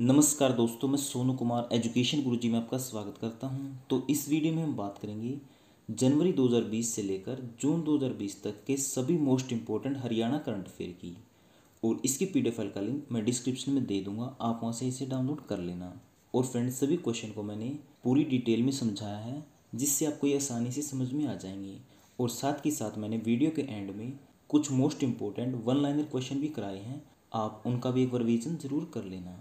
नमस्कार दोस्तों मैं सोनू कुमार एजुकेशन गुरु जी में आपका स्वागत करता हूं तो इस वीडियो में हम बात करेंगे जनवरी 2020 से लेकर जून 2020 तक के सभी most important Haryana current affair की और इसकी पी फाइल का लिंक मैं डिस्क्रिप्शन में दे दूंगा आप वहाँ से इसे डाउनलोड कर लेना और फ्रेंड्स सभी क्वेश्चन को मैंने पूरी डिटेल में समझाया है जिससे आपको ये आसानी से समझ में आ जाएंगे और साथ ही साथ मैंने वीडियो के एंड में कुछ most important one liner question भी कराए हैं आप उनका भी एक बार रिविजन ज़रूर कर लेना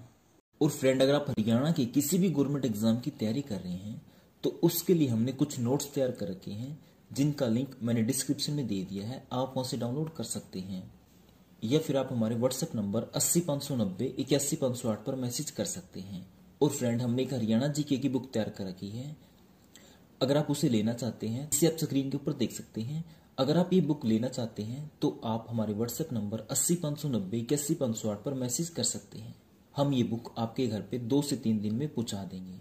और फ्रेंड अगर आप हरियाणा के किसी भी गवर्नमेंट एग्जाम की तैयारी कर रहे हैं तो उसके लिए हमने कुछ नोट्स तैयार कर रखे हैं जिनका लिंक मैंने डिस्क्रिप्शन में दे दिया है आप वहां से डाउनलोड कर सकते हैं या फिर आप हमारे व्हाट्सएप नंबर अस्सी पाँच सौ नब्बे इक्यासी सौ आठ पर मैसेज कर सकते हैं और फ्रेंड हमने एक हरियाणा जी के की बुक तैयार कर रखी है अगर आप उसे लेना चाहते हैं इसे आप स्क्रीन के ऊपर देख सकते हैं अगर आप ये बुक लेना चाहते हैं तो आप हमारे व्हाट्सएप नंबर अस्सी नब्बे इक्यासी पाँच सौ आठ पर मैसेज कर सकते हैं हम ये बुक आपके घर पे दो से तीन दिन में पहुंचा देंगे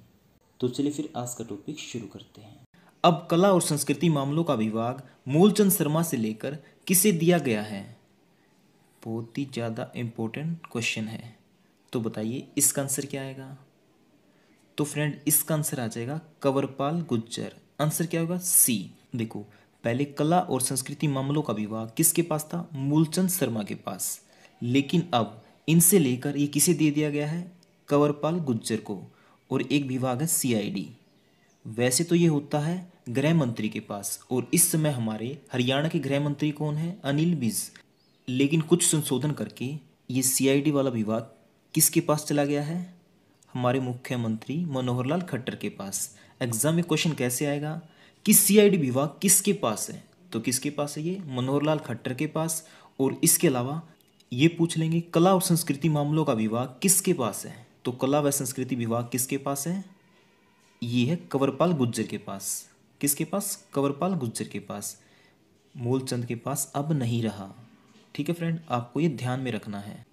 तो चलिए फिर आज का टॉपिक शुरू करते हैं अब कला और संस्कृति मामलों का विभाग मूलचंद शर्मा से लेकर किसे दिया गया है बहुत ही ज़्यादा इम्पोर्टेंट क्वेश्चन है तो बताइए इसका आंसर क्या आएगा तो फ्रेंड इसका आंसर आ जाएगा कंवरपाल गुज्जर आंसर क्या होगा सी देखो पहले कला और संस्कृति मामलों का विभाग किसके पास था मूलचंद शर्मा के पास लेकिन अब इनसे लेकर ये किसे दे दिया गया है कंवरपाल गुज्जर को और एक विभाग है सीआईडी वैसे तो ये होता है गृह मंत्री के पास और इस समय हमारे हरियाणा के गृह मंत्री कौन है अनिल बिज लेकिन कुछ संशोधन करके ये सीआईडी वाला विभाग किसके पास चला गया है हमारे मुख्यमंत्री मनोहर लाल खट्टर के पास एग्जाम में क्वेश्चन कैसे आएगा कि सीआईडी विभाग किसके पास है तो किसके पास है ये मनोहर लाल खट्टर के पास और इसके अलावा ये पूछ लेंगे कला और संस्कृति मामलों का विभाग किसके पास है तो कला व संस्कृति विभाग किसके पास है ये है कंवरपाल गुज्जर के पास किसके पास कंवरपाल गुज्जर के पास मूलचंद के पास अब नहीं रहा ठीक है फ्रेंड आपको ये ध्यान में रखना है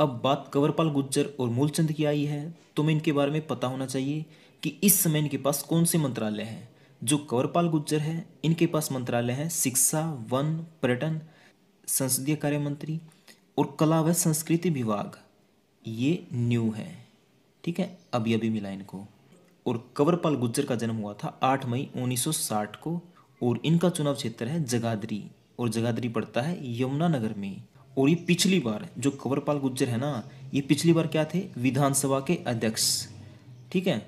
अब बात कंवरपाल गुज्जर और मूलचंद की आई है तुम्हें तो इनके बारे में पता होना चाहिए कि इस समय इनके पास कौन से मंत्रालय हैं जो कंवरपाल गुज्जर है इनके पास मंत्रालय हैं शिक्षा वन पर्यटन संसदीय कार्य मंत्री और कला व संस्कृति विभाग ये न्यू है ठीक है अभी अभी मिला इनको और कंवरपाल गुज्जर का जन्म हुआ था 8 मई 1960 को और इनका चुनाव क्षेत्र है जगाधरी और जगाधरी पड़ता है यमुनानगर में और ये पिछली बार जो कंवरपाल गुज्जर है ना ये पिछली बार क्या थे विधानसभा के अध्यक्ष ठीक है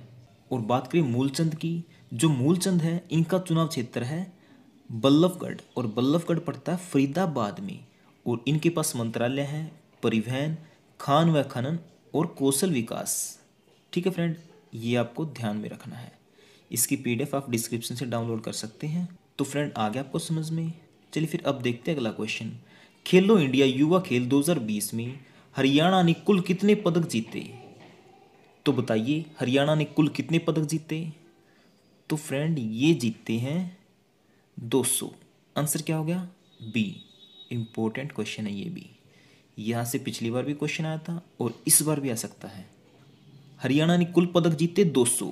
और बात करें मूलचंद की जो मूलचंद है इनका चुनाव क्षेत्र है बल्लभगढ़ और बल्लभगढ़ पड़ता है फरीदाबाद में और इनके पास मंत्रालय हैं परिवहन खान व खनन और कौशल विकास ठीक है फ्रेंड ये आपको ध्यान में रखना है इसकी पीडीएफ आप डिस्क्रिप्शन से डाउनलोड कर सकते हैं तो फ्रेंड आ गया आपको समझ में चलिए फिर अब देखते हैं अगला क्वेश्चन खेलो इंडिया युवा खेल 2020 में हरियाणा ने कुल कितने पदक जीते तो बताइए हरियाणा ने कुल कितने पदक जीते तो फ्रेंड ये जीतते हैं 200 आंसर क्या हो गया बी इम्पोर्टेंट क्वेश्चन है ये भी यहाँ से पिछली बार भी क्वेश्चन आया था और इस बार भी आ सकता है हरियाणा ने कुल पदक जीते 200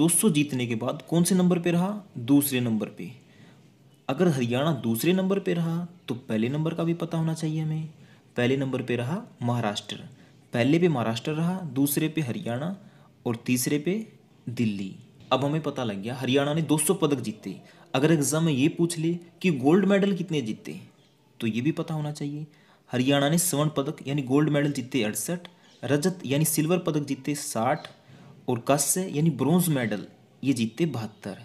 200 जीतने के बाद कौन से नंबर पे रहा दूसरे नंबर पे अगर हरियाणा दूसरे नंबर पे रहा तो पहले नंबर का भी पता होना चाहिए हमें पहले नंबर पे रहा महाराष्ट्र पहले पे महाराष्ट्र रहा दूसरे पे हरियाणा और तीसरे पे दिल्ली अब हमें पता लग गया हरियाणा ने 200 पदक जीते अगर एग्ज़ाम में ये पूछ ले कि गोल्ड मेडल कितने जीते तो ये भी पता होना चाहिए हरियाणा ने स्वर्ण पदक यानी गोल्ड मेडल जीते अड़सठ रजत यानी सिल्वर पदक जीते साठ और कस्य यानी ब्रोंज मेडल ये जीते बहत्तर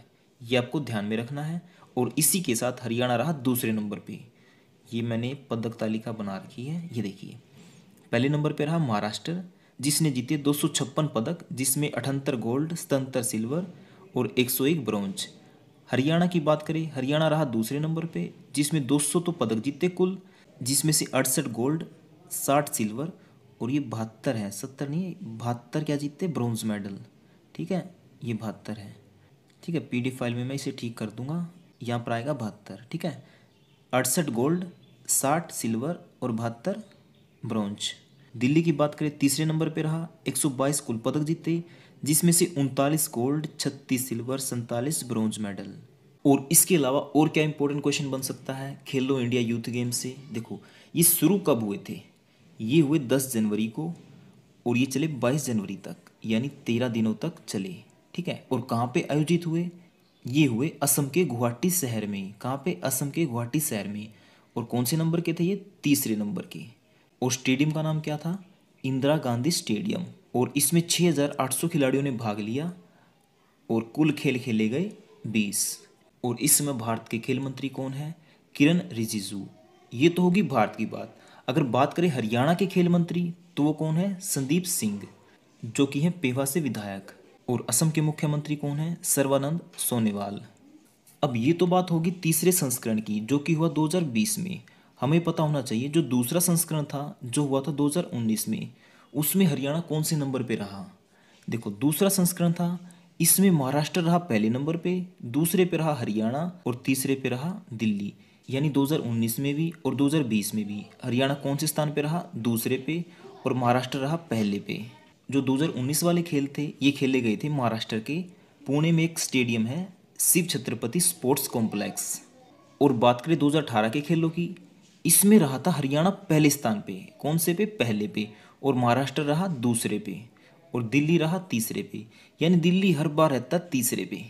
ये आपको ध्यान में रखना है और इसी के साथ हरियाणा रहा दूसरे नंबर पे ये मैंने पदक तालिका बना रखी है ये देखिए पहले नंबर पे रहा महाराष्ट्र जिसने जीते दो पदक जिसमें अठहत्तर गोल्ड सतहत्तर सिल्वर और 101 ब्रॉन्ज हरियाणा की बात करें हरियाणा रहा दूसरे नंबर पे जिसमें 200 तो पदक जीते कुल जिसमें से अड़सठ गोल्ड साठ सिल्वर और ये बहत्तर है सत्तर नहीं बहत्तर क्या जीतते ब्रॉन्ज मेडल ठीक है ये बहत्तर है ठीक है पीडीएफ फाइल में मैं इसे ठीक कर दूंगा यहाँ पर आएगा बहत्तर ठीक है अड़सठ गोल्ड साठ सिल्वर और बहत्तर ब्रॉन्ज दिल्ली की बात करें तीसरे नंबर पर रहा एक कुल पदक जीते जिसमें से उनतालीस गोल्ड छत्तीस सिल्वर सैंतालीस ब्रॉन्ज मेडल और इसके अलावा और क्या इंपॉर्टेंट क्वेश्चन बन सकता है खेलो इंडिया यूथ गेम से देखो ये शुरू कब हुए थे ये हुए दस जनवरी को और ये चले बाईस जनवरी तक यानी तेरह दिनों तक चले ठीक है और कहाँ पे आयोजित हुए ये हुए असम के गुवाहाटी शहर में कहाँ पे असम के गुवाहाटी शहर में और कौन से नंबर के थे ये तीसरे नंबर के और स्टेडियम का नाम क्या था इंदिरा गांधी स्टेडियम और इसमें 6,800 खिलाड़ियों ने भाग लिया और कुल खेल खेले गए 20 और इस समय भारत के खेल मंत्री कौन है किरण रिजिजू ये तो होगी भारत की बात अगर बात करें हरियाणा के खेल मंत्री तो वो कौन है संदीप सिंह जो कि हैं पेवा से विधायक और असम के मुख्यमंत्री कौन है सर्वानंद सोनेवाल अब ये तो बात होगी तीसरे संस्करण की जो कि हुआ 2020 में हमें पता होना चाहिए जो दूसरा संस्करण था जो हुआ था 2019 में उसमें हरियाणा कौन से नंबर पे रहा देखो दूसरा संस्करण था इसमें महाराष्ट्र रहा पहले नंबर पे दूसरे पे रहा हरियाणा और तीसरे पे रहा दिल्ली यानी 2019 में भी और 2020 में भी हरियाणा कौन से स्थान पे रहा दूसरे पे और महाराष्ट्र रहा पहले पे जो 2019 वाले खेल थे ये खेले गए थे महाराष्ट्र के पुणे में एक स्टेडियम है शिव छत्रपति स्पोर्ट्स कॉम्प्लेक्स और बात करें दो के खेलों की इसमें रहा था हरियाणा पहले स्थान पे कौन से पे पहले पे और महाराष्ट्र रहा दूसरे पे और दिल्ली रहा तीसरे पे यानी दिल्ली हर बार रहता तीसरे पे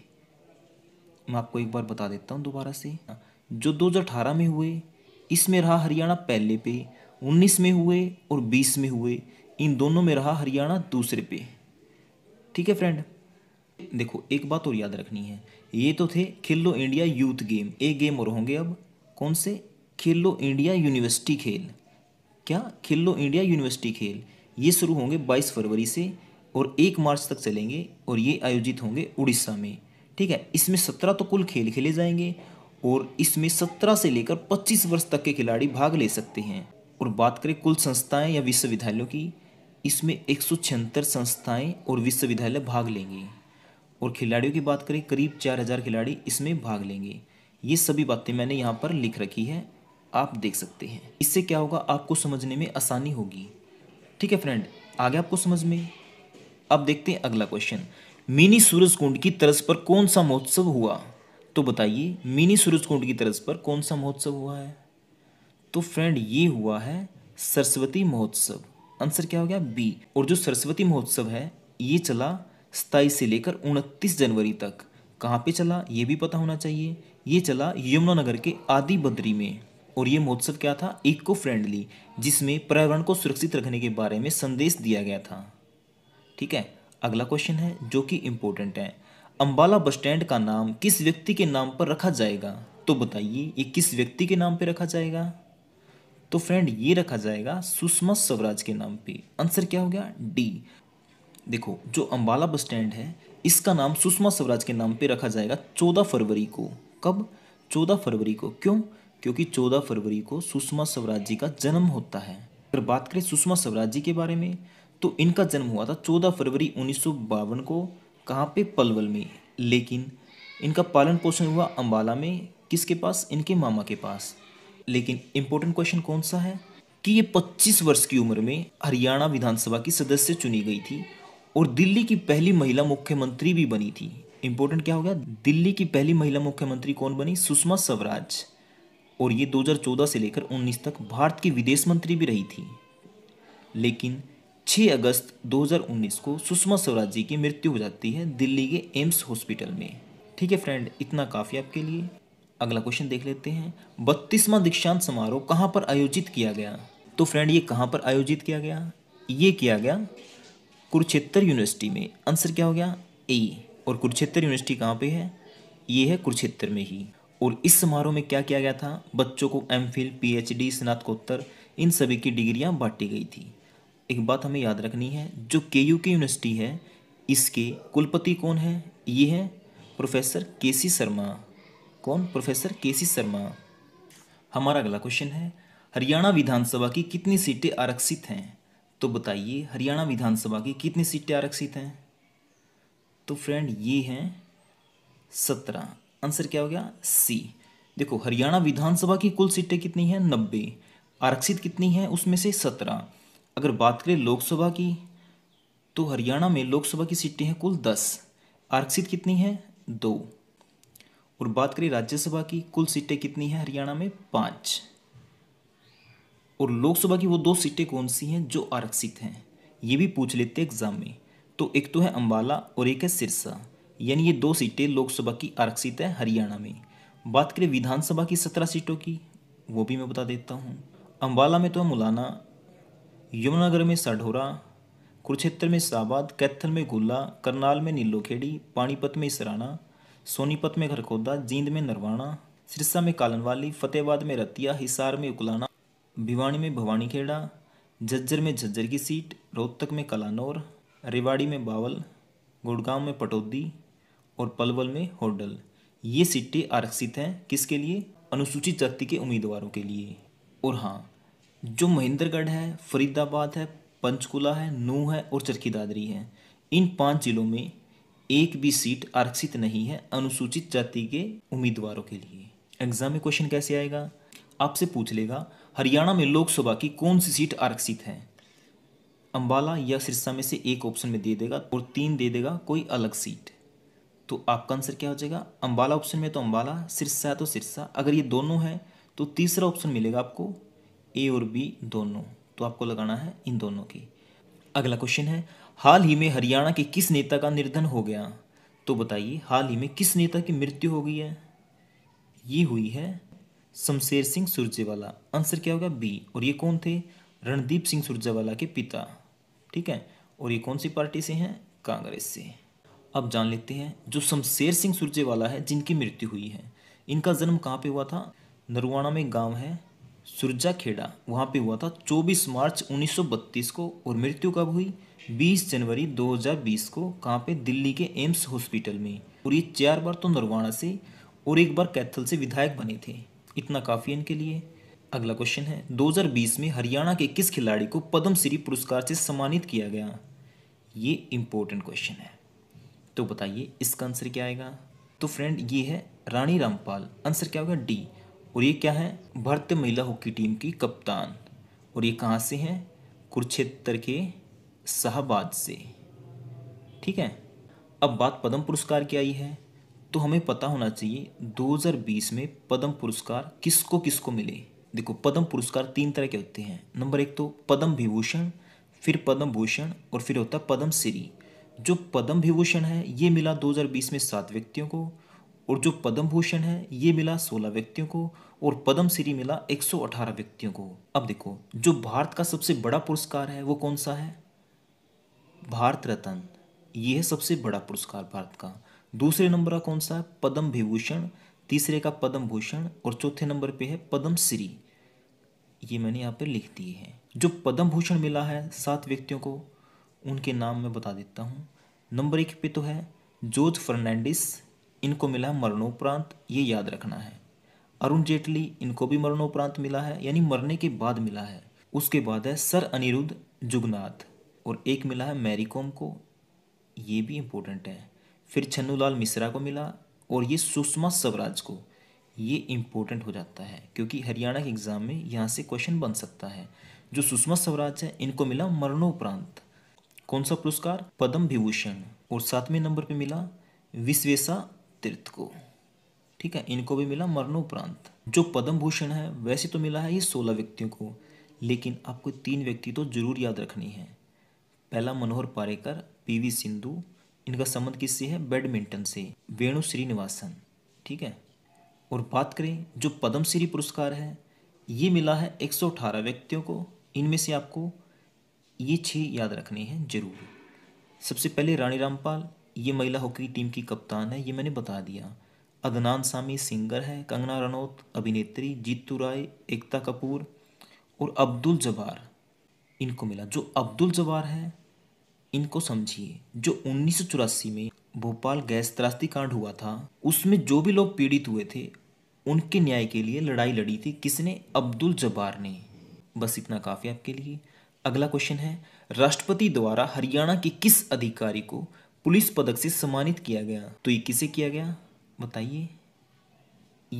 मैं आपको एक बार बता देता हूँ दोबारा से जो 2018 में हुए इसमें रहा हरियाणा पहले पे 19 में हुए और 20 में हुए इन दोनों में रहा हरियाणा दूसरे पे ठीक है फ्रेंड देखो एक बात और याद रखनी है ये तो थे खेलो इंडिया यूथ गेम एक गेम और होंगे अब कौन से खेलो इंडिया यूनिवर्सिटी खेल क्या खेलो इंडिया यूनिवर्सिटी खेल ये शुरू होंगे बाईस फरवरी से और एक मार्च तक चलेंगे और ये आयोजित होंगे उड़ीसा में ठीक है इसमें सत्रह तो कुल खेल खेले जाएंगे और इसमें सत्रह से लेकर पच्चीस वर्ष तक के खिलाड़ी भाग ले सकते हैं और बात करें कुल संस्थाएं या विश्वविद्यालयों की इसमें एक संस्थाएं और विश्वविद्यालय भाग लेंगे और खिलाड़ियों की बात करें करीब चार हज़ार खिलाड़ी इसमें भाग लेंगे ये सभी बातें मैंने यहाँ पर लिख रखी है आप देख सकते हैं इससे क्या होगा आपको समझने में आसानी होगी ठीक है फ्रेंड आगे आपको समझ में अब देखते हैं अगला क्वेश्चन मिनी सूरज कुंड की तरज पर कौन सा महोत्सव हुआ तो बताइए मिनी सूरज कुंड की तरस पर कौन सा महोत्सव हुआ है तो फ्रेंड ये हुआ है सरस्वती महोत्सव आंसर क्या हो गया बी और जो सरस्वती महोत्सव है ये चला सताईस से लेकर उनतीस जनवरी तक कहाँ पे चला ये भी पता होना चाहिए ये चला यमुनानगर के आदि बद्री में और ये महोत्सव क्या था इको फ्रेंडली जिसमें पर्यावरण को सुरक्षित रखने के बारे में संदेश दिया गया था ठीक है अगला क्वेश्चन है जो कि इम्पोर्टेंट है अम्बाला बस स्टैंड का नाम किस व्यक्ति के नाम पर रखा जाएगा तो बताइए ये किस व्यक्ति के नाम पर रखा जाएगा तो फ्रेंड ये रखा जाएगा सुषमा स्वराज के नाम पे आंसर क्या हो गया डी देखो जो अम्बाला बस स्टैंड है इसका नाम सुषमा स्वराज के नाम पे रखा जाएगा चौदह फरवरी को कब चौदह फरवरी को क्यों क्योंकि 14 फरवरी को सुषमा स्वराज जी का जन्म होता है अगर बात करें सुषमा स्वराज जी के बारे में तो इनका जन्म हुआ था 14 फरवरी उन्नीस को कहाँ पे पलवल में लेकिन इनका पालन पोषण हुआ अम्बाला में किसके पास इनके मामा के पास लेकिन इम्पोर्टेंट क्वेश्चन कौन सा है कि ये 25 वर्ष की उम्र में हरियाणा विधानसभा की सदस्य चुनी गई थी और दिल्ली की पहली महिला मुख्यमंत्री भी बनी थी इम्पोर्टेंट क्या हो गया दिल्ली की पहली महिला मुख्यमंत्री कौन बनी सुषमा स्वराज और ये 2014 से लेकर 19 तक भारत की विदेश मंत्री भी रही थी लेकिन 6 अगस्त 2019 को सुषमा स्वराज जी की मृत्यु हो जाती है दिल्ली के एम्स हॉस्पिटल में ठीक है फ्रेंड इतना काफ़ी आपके लिए अगला क्वेश्चन देख लेते हैं बत्तीसवां दीक्षांत समारोह कहाँ पर आयोजित किया गया तो फ्रेंड ये कहाँ पर आयोजित किया गया ये किया गया कुरुक्षेत्र यूनिवर्सिटी में आंसर क्या हो गया ए और कुरुक्षेत्र यूनिवर्सिटी कहाँ पे है ये है कुरुक्षेत्र में ही और इस समारोह में क्या किया गया था बच्चों को M Phil P H D स्नातकोत्तर इन सभी की डिग्रियाँ बांटी गई थी एक बात हमें याद रखनी है जो के यू की यूनिवर्सिटी है इसके कुलपति कौन है ये है प्रोफेसर के सी शर्मा कौन प्रोफेसर के सी शर्मा हमारा अगला क्वेश्चन है हरियाणा विधानसभा की कितनी सीटें आरक्षित हैं तो बताइए हरियाणा विधानसभा की कितनी सीटें आरक्षित हैं तो फ्रेंड ये हैं सत्रह आंसर क्या हो गया सी देखो हरियाणा विधानसभा की कुल सीटें कितनी हैं नब्बे आरक्षित कितनी हैं उसमें से सत्रह अगर बात करें लोकसभा की तो हरियाणा में लोकसभा की सीटें हैं कुल दस आरक्षित कितनी हैं दो और बात करें राज्यसभा की कुल सीटें कितनी हैं हरियाणा में पाँच और लोकसभा की वो दो सीटें कौन सी हैं जो आरक्षित हैं ये भी पूछ लेते एग्ज़ाम में तो एक तो है अंबाला और एक है सिरसा यानी ये दो सीटें लोकसभा की आरक्षित है हरियाणा में बात करें विधानसभा की सत्रह सीटों की वो भी मैं बता देता हूँ अम्बाला में तो मुलाना यमुनानगर में साढोरा कुरुक्षेत्र में साबाद कैथल में गुल्ला करनाल में नीलोखेड़ी पानीपत में इसराना सोनीपत में घरखोदा जींद में नरवाना सिरसा में कालनवाली फतेहबाद में रतिया हिसार में उकलाना भिवानी में भवानीखेड़ा झज्जर में झज्जर की सीट रोहतक में कलानौर रेवाड़ी में बावल गुड़गांव में पटौदी और पलवल में होडल ये सीटें आरक्षित हैं किसके लिए अनुसूचित जाति के उम्मीदवारों के लिए और हाँ जो महेंद्रगढ़ है फरीदाबाद है पंचकुला है नूह है और चरखी दादरी है इन पांच जिलों में एक भी सीट आरक्षित नहीं है अनुसूचित जाति के उम्मीदवारों के लिए एग्जाम में क्वेश्चन कैसे आएगा आपसे पूछ लेगा हरियाणा में लोकसभा की कौन सी सीट आरक्षित है अंबाला या सिरसा में से एक ऑप्शन में दे देगा और तीन दे देगा कोई अलग सीट तो आपका आंसर क्या हो जाएगा अम्बाला ऑप्शन में तो अम्बाला सिरसा है तो सिरसा अगर ये दोनों है तो तीसरा ऑप्शन मिलेगा आपको ए और बी दोनों तो आपको लगाना है इन दोनों की अगला क्वेश्चन है हाल ही में हरियाणा के किस नेता का निर्धन हो गया तो बताइए हाल ही में किस नेता की मृत्यु हो गई है ये हुई है शमशेर सिंह सुरजेवाला आंसर क्या होगा बी और ये कौन थे रणदीप सिंह सुरजेवाला के पिता ठीक है और ये कौन सी पार्टी से हैं कांग्रेस से अब जान लेते हैं जो शमशेर सिंह सुरजेवाला है जिनकी मृत्यु हुई है इनका जन्म कहाँ पे हुआ था नरुआना में गांव है सुरजा खेड़ा वहाँ पे हुआ था 24 मार्च 1932 को और मृत्यु कब हुई 20 जनवरी 2020 को कहाँ पे दिल्ली के एम्स हॉस्पिटल में और ये चार बार तो नरवाणा से और एक बार कैथल से विधायक बने थे इतना काफ़ी इनके लिए अगला क्वेश्चन है 2020 में हरियाणा के किस खिलाड़ी को पद्म श्री पुरस्कार से सम्मानित किया गया ये इम्पोर्टेंट क्वेश्चन है तो बताइए इसका आंसर क्या आएगा तो फ्रेंड ये है रानी रामपाल आंसर क्या होगा डी और ये क्या है भारतीय महिला हॉकी टीम की कप्तान और ये कहाँ से हैं कुरुक्षेत्र के शाहबाद से ठीक है अब बात पद्म पुरस्कार की आई है तो हमें पता होना चाहिए 2020 में पद्म पुरस्कार किसको किसको मिले देखो पद्म पुरस्कार तीन तरह के होते हैं नंबर एक तो पद्म विभूषण फिर पद्म भूषण और फिर होता है पद्म श्री जो पद्म विभूषण है ये मिला 2020 में सात व्यक्तियों को और जो पद्म भूषण है ये मिला 16 व्यक्तियों को और पद्म श्री मिला 118 व्यक्तियों को अब देखो जो भारत का सबसे बड़ा पुरस्कार है वो कौन सा है भारत रत्न ये है सबसे बड़ा पुरस्कार भारत का दूसरे नंबर का कौन सा है पद्म विभूषण तीसरे का पद्म भूषण और चौथे नंबर पे है पद्म श्री ये मैंने यहाँ पे लिख दिए हैं जो पद्म भूषण मिला है सात व्यक्तियों को उनके नाम मैं बता देता हूँ नंबर एक पे तो है जोज फर्नांडिस इनको मिला मरणोपरांत ये याद रखना है अरुण जेटली इनको भी मरणोपरांत मिला है यानी मरने के बाद मिला है उसके बाद है सर अनिरुद्ध जुगनाथ और एक मिला है मैरी कॉम को ये भी इम्पोर्टेंट है फिर छन्नूलाल मिश्रा को मिला और ये सुषमा स्वराज को ये इम्पोर्टेंट हो जाता है क्योंकि हरियाणा के एग्ज़ाम में यहाँ से क्वेश्चन बन सकता है जो सुषमा स्वराज है इनको मिला मरणोपरांत कौन सा पुरस्कार पद्म विभूषण और सातवें नंबर पे मिला विश्वेशा तीर्थ को ठीक है इनको भी मिला मरणोपरांत जो पद्म भूषण है वैसे तो मिला है ये सोलह व्यक्तियों को लेकिन आपको तीन व्यक्ति तो जरूर याद रखनी है पहला मनोहर पारेकर पीवी सिंधु इनका संबंध किससे है बैडमिंटन से वेणु श्रीनिवासन ठीक है और बात करें जो पद्मश्री पुरस्कार है ये मिला है 118 व्यक्तियों को इनमें से आपको ये छह याद रखने हैं जरूर सबसे पहले रानी रामपाल ये महिला हॉकी टीम की कप्तान है ये मैंने बता दिया अदनान सामी सिंगर है कंगना रनौत अभिनेत्री जीतू राय एकता कपूर और अब्दुल जबार इनको मिला जो अब्दुल जबार है इनको समझिए जो उन्नीस में भोपाल गैस त्रासदी कांड हुआ था उसमें जो भी लोग पीड़ित हुए थे उनके न्याय के लिए लड़ाई लड़ी थी किसने अब्दुल जबार ने बस इतना काफ़ी आपके लिए अगला क्वेश्चन है राष्ट्रपति द्वारा हरियाणा के किस अधिकारी को पुलिस पदक से सम्मानित किया गया तो ये किसे किया गया बताइए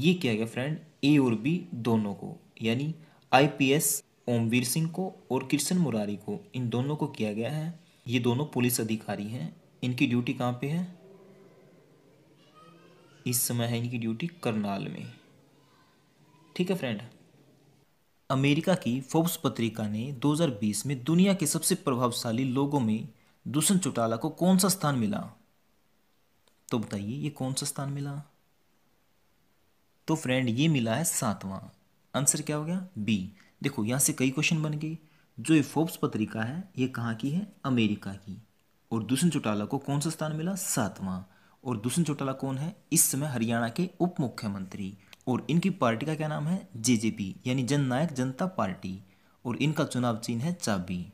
ये किया गया फ्रेंड ए और बी दोनों को यानी आईपीएस ओमवीर सिंह को और किशन मुरारी को इन दोनों को किया गया है ये दोनों पुलिस अधिकारी हैं इनकी ड्यूटी कहाँ पे है इस समय है इनकी ड्यूटी करनाल में ठीक है फ्रेंड अमेरिका की फोर्ब्स पत्रिका ने 2020 में दुनिया के सबसे प्रभावशाली लोगों में दुष्यंत चौटाला को कौन सा स्थान मिला तो बताइए ये कौन सा स्थान मिला तो फ्रेंड ये मिला है सातवां आंसर क्या हो गया बी देखो यहाँ से कई क्वेश्चन बन गए जो ये फोर्ब्स पत्रिका है ये कहाँ की है अमेरिका की और दुष्यंत चौटाला को कौन सा स्थान मिला सातवां और दुष्यंत चौटाला कौन है इस समय हरियाणा के उप मुख्यमंत्री और इनकी पार्टी का क्या नाम है जेजेपी यानी जननायक जनता पार्टी और इनका चुनाव चिन्ह है चाबी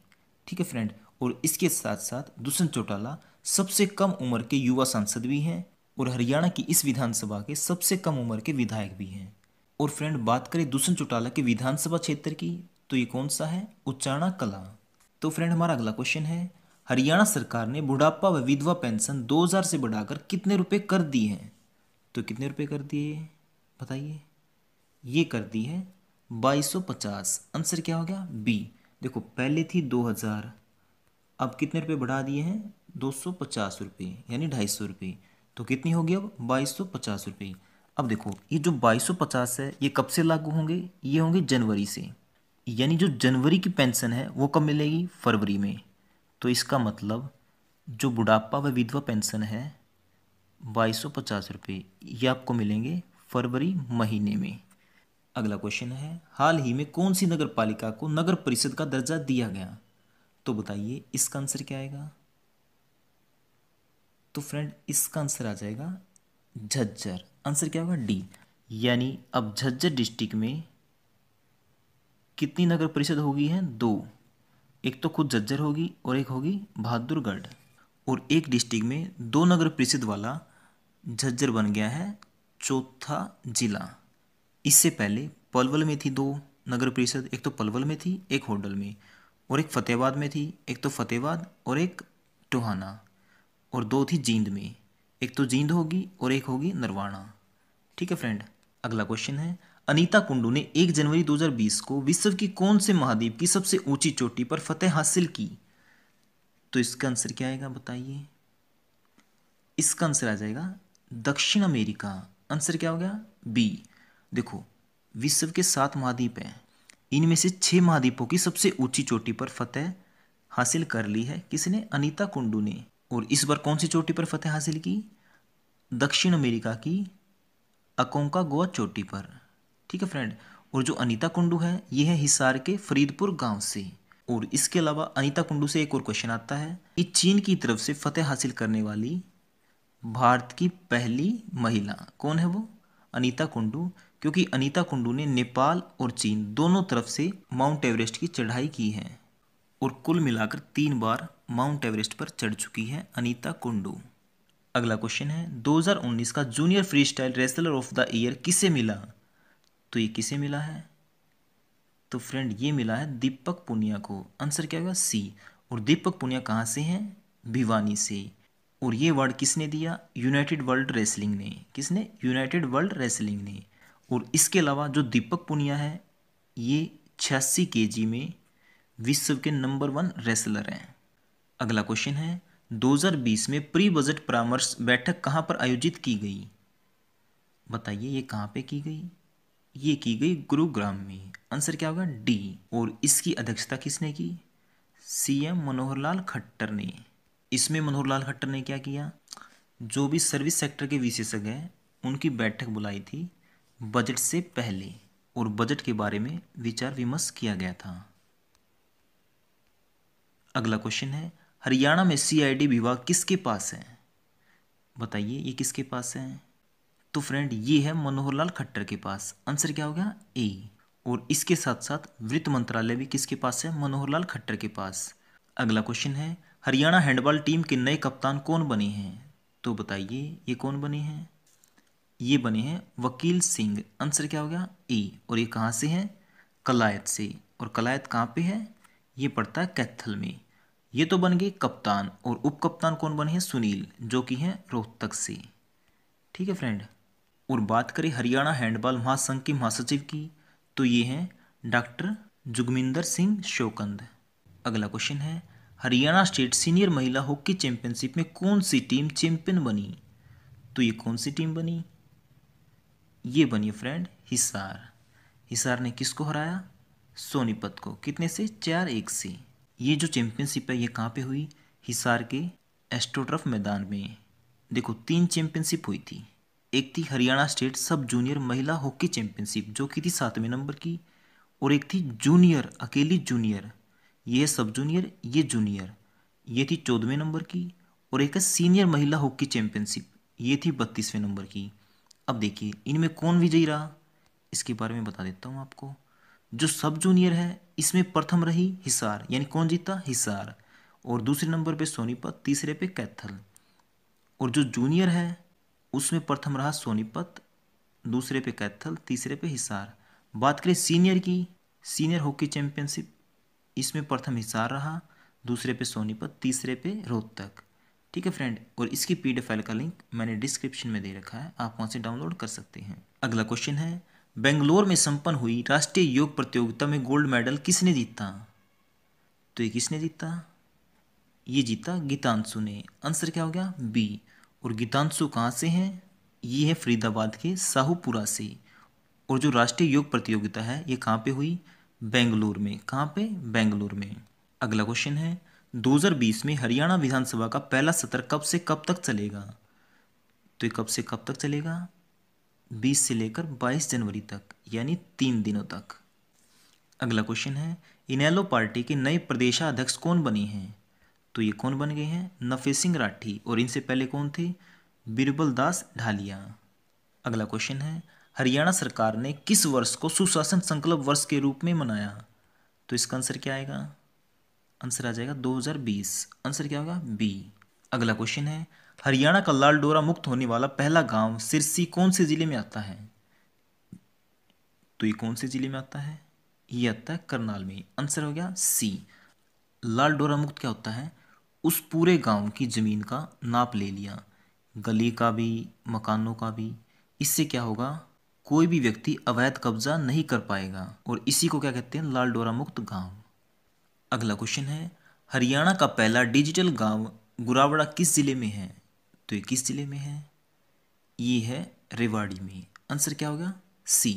ठीक है फ्रेंड और इसके साथ साथ दुष्यंत चौटाला सबसे कम उम्र के युवा सांसद भी हैं और हरियाणा की इस विधानसभा के सबसे कम उम्र के विधायक भी हैं और फ्रेंड बात करें दुष्यंत चौटाला के विधानसभा क्षेत्र की तो ये कौन सा है उच्चारणा कला तो फ्रेंड हमारा अगला क्वेश्चन है हरियाणा सरकार ने बुढ़ापा व विधवा पेंशन 2000 से बढ़ाकर कितने रुपए कर दिए हैं तो कितने रुपए कर दिए बताइए ये कर दी है 2250 आंसर क्या हो गया बी देखो पहले थी 2000 अब कितने रुपए बढ़ा दिए हैं दो सौ पचास रुपये यानी ढाई सौ रुपये तो कितनी होगी अब बाईस सौ पचास रुपये अब देखो ये जो बाईस सौ पचास है ये कब से लागू होंगे ये होंगे जनवरी से यानी जो जनवरी की पेंशन है वो कब मिलेगी फरवरी में तो इसका मतलब जो बुढ़ापा व विधवा पेंशन है बाईस सौ पचास रुपये ये आपको मिलेंगे फरवरी महीने में अगला क्वेश्चन है हाल ही में कौन सी नगर पालिका को नगर परिषद का दर्जा दिया गया तो बताइए इसका आंसर क्या आएगा तो फ्रेंड इसका आंसर आ जाएगा झज्जर आंसर क्या होगा डी यानी अब झज्जर डिस्ट्रिक्ट में कितनी नगर परिषद होगी है दो एक तो खुद झज्जर होगी और एक होगी बहादुरगढ़ और एक डिस्ट्रिक्ट में दो नगर परिषद वाला झज्जर बन गया है चौथा जिला इससे पहले पलवल में थी दो नगर परिषद एक तो पलवल में थी एक होडल में और एक फतेहाबाद में थी एक तो फतेहाबाद और एक टोहाना और दो थी जींद में एक तो जींद होगी और एक होगी नरवाणा ठीक है फ्रेंड अगला क्वेश्चन है अनीता कुंडू ने 1 जनवरी 2020 को विश्व की कौन से महाद्वीप की सबसे ऊंची चोटी पर फतेह हासिल की तो इसका आंसर क्या आएगा बताइए इसका आंसर आ जाएगा दक्षिण अमेरिका आंसर क्या हो गया बी देखो विश्व के सात महाद्वीप हैं इनमें से छह महाद्वीपों की सबसे ऊंची चोटी पर फतेह हासिल कर ली है किसने अनीता कुंडू ने और इस बार कौन सी चोटी पर फतेह हासिल की दक्षिण अमेरिका की अकोंका गोवा चोटी पर ठीक है फ्रेंड और जो अनीता कुंडू है ये है हिसार के फरीदपुर गांव से और इसके अलावा अनीता कुंडू से एक और क्वेश्चन आता है कि चीन की तरफ से फतेह हासिल करने वाली भारत की पहली महिला कौन है वो अनीता कुंडू क्योंकि अनीता कुंडू ने नेपाल और चीन दोनों तरफ से माउंट एवरेस्ट की चढ़ाई की है और कुल मिलाकर तीन बार माउंट एवरेस्ट पर चढ़ चुकी है अनीता कुंडू अगला क्वेश्चन है 2019 का junior free style wrestler of the year किसे मिला तो ये किसे मिला है तो फ्रेंड ये मिला है दीपक पुनिया को आंसर क्या होगा सी और दीपक पुनिया कहाँ से हैं भिवानी से और ये वर्ड किसने दिया यूनाइटेड वर्ल्ड रेसलिंग ने किसने यूनाइटेड वर्ल्ड रेसलिंग ने और इसके अलावा जो दीपक पुनिया है ये छियासी के में विश्व के नंबर वन रेसलर हैं अगला क्वेश्चन है 2020 में प्री बजट परामर्श बैठक कहाँ पर आयोजित की गई बताइए ये कहाँ पे की गई ये की गई गुरुग्राम में आंसर क्या होगा डी और इसकी अध्यक्षता किसने की सीएम मनोहर लाल खट्टर ने इसमें मनोहर लाल खट्टर ने क्या किया जो भी सर्विस सेक्टर के विशेषज्ञ हैं उनकी बैठक बुलाई थी बजट से पहले और बजट के बारे में विचार विमर्श किया गया था अगला क्वेश्चन है हरियाणा में सीआईडी विभाग किसके पास है बताइए ये किसके पास है तो फ्रेंड ये है मनोहर लाल खट्टर के पास आंसर क्या हो गया ए और इसके साथ साथ वित्त मंत्रालय भी किसके पास है मनोहर लाल खट्टर के पास अगला क्वेश्चन है हरियाणा हैंडबॉल टीम के नए कप्तान कौन बने हैं तो बताइए ये कौन बने हैं ये बने हैं वकील सिंह आंसर क्या हो गया ए और ये कहाँ से हैं कलायत से और कलायत कहाँ पे है ये पड़ता है कैथल में ये तो बन गए कप्तान और उप कप्तान कौन बने हैं सुनील जो कि हैं रोहतक से ठीक है फ्रेंड और बात करें हरियाणा हैंडबॉल महासंघ के महासचिव की तो ये हैं डॉक्टर जुगमिंदर सिंह शोकंद अगला क्वेश्चन है हरियाणा स्टेट सीनियर महिला हॉकी चैंपियनशिप में कौन सी टीम चैंपियन बनी तो ये कौन सी टीम बनी ये बनी फ्रेंड हिसार हिसार ने किसको हराया सोनीपत को कितने से चार एक से ये जो चैंपियनशिप है ये कहाँ पे हुई हिसार के एस्ट्रोट्रफ मैदान में देखो तीन चैंपियनशिप हुई थी एक थी हरियाणा स्टेट सब जूनियर महिला हॉकी चैंपियनशिप जो कि थी सातवें नंबर की और एक थी जूनियर अकेली जूनियर ये सब जूनियर ये जूनियर ये थी चौदहवें नंबर की और एक है सीनियर महिला हॉकी चैंपियनशिप ये थी बत्तीसवें नंबर की अब देखिए इनमें कौन विजयी रहा इसके बारे में बता देता हूँ आपको जो सब जूनियर है इसमें प्रथम रही हिसार यानी कौन जीता हिसार और दूसरे नंबर पे सोनीपत तीसरे पे कैथल और जो जूनियर है उसमें प्रथम रहा सोनीपत दूसरे पे कैथल तीसरे पे हिसार बात करें सीनियर की सीनियर हॉकी चैंपियनशिप इसमें प्रथम हिसार रहा दूसरे पे सोनीपत तीसरे पे रोहतक ठीक है फ्रेंड और इसकी पी का लिंक मैंने डिस्क्रिप्शन में दे रखा है आप वहाँ से डाउनलोड कर सकते हैं अगला क्वेश्चन है बेंगलोर में संपन्न हुई राष्ट्रीय योग प्रतियोगिता में गोल्ड मेडल किसने जीता तो ये किसने जीता ये जीता गीतांशु ने आंसर क्या हो गया बी और गीतांशु कहाँ से हैं ये है फरीदाबाद के साहूपुरा से और जो राष्ट्रीय योग प्रतियोगिता है ये कहाँ पे हुई बेंगलुरु में कहाँ पे बेंगलुरु में अगला क्वेश्चन है 2020 में हरियाणा विधानसभा का पहला सत्र कब से कब तक चलेगा तो ये कब से कब तक चलेगा 20 से लेकर 22 जनवरी तक यानी तीन दिनों तक अगला क्वेश्चन है इनेलो पार्टी के नए प्रदेशाध्यक्ष कौन बने हैं तो ये कौन बन गए हैं नफे सिंह राठी और इनसे पहले कौन थे बीरबल दास ढालिया अगला क्वेश्चन है हरियाणा सरकार ने किस वर्ष को सुशासन संकल्प वर्ष के रूप में मनाया तो इसका आंसर क्या आएगा आंसर आ जाएगा 2020 आंसर क्या होगा बी अगला क्वेश्चन है हरियाणा का लाल डोरा मुक्त होने वाला पहला गांव सिरसी कौन से ज़िले में आता है तो ये कौन से ज़िले में आता है ये आता है करनाल में आंसर हो गया सी लाल डोरा मुक्त क्या होता है उस पूरे गांव की ज़मीन का नाप ले लिया गली का भी मकानों का भी इससे क्या होगा कोई भी व्यक्ति अवैध कब्जा नहीं कर पाएगा और इसी को क्या कहते हैं लाल डोरा मुक्त गांव अगला क्वेश्चन है हरियाणा का पहला डिजिटल गांव गुरावड़ा किस ज़िले में है तो ये किस ज़िले में है ये है रेवाड़ी में आंसर क्या होगा सी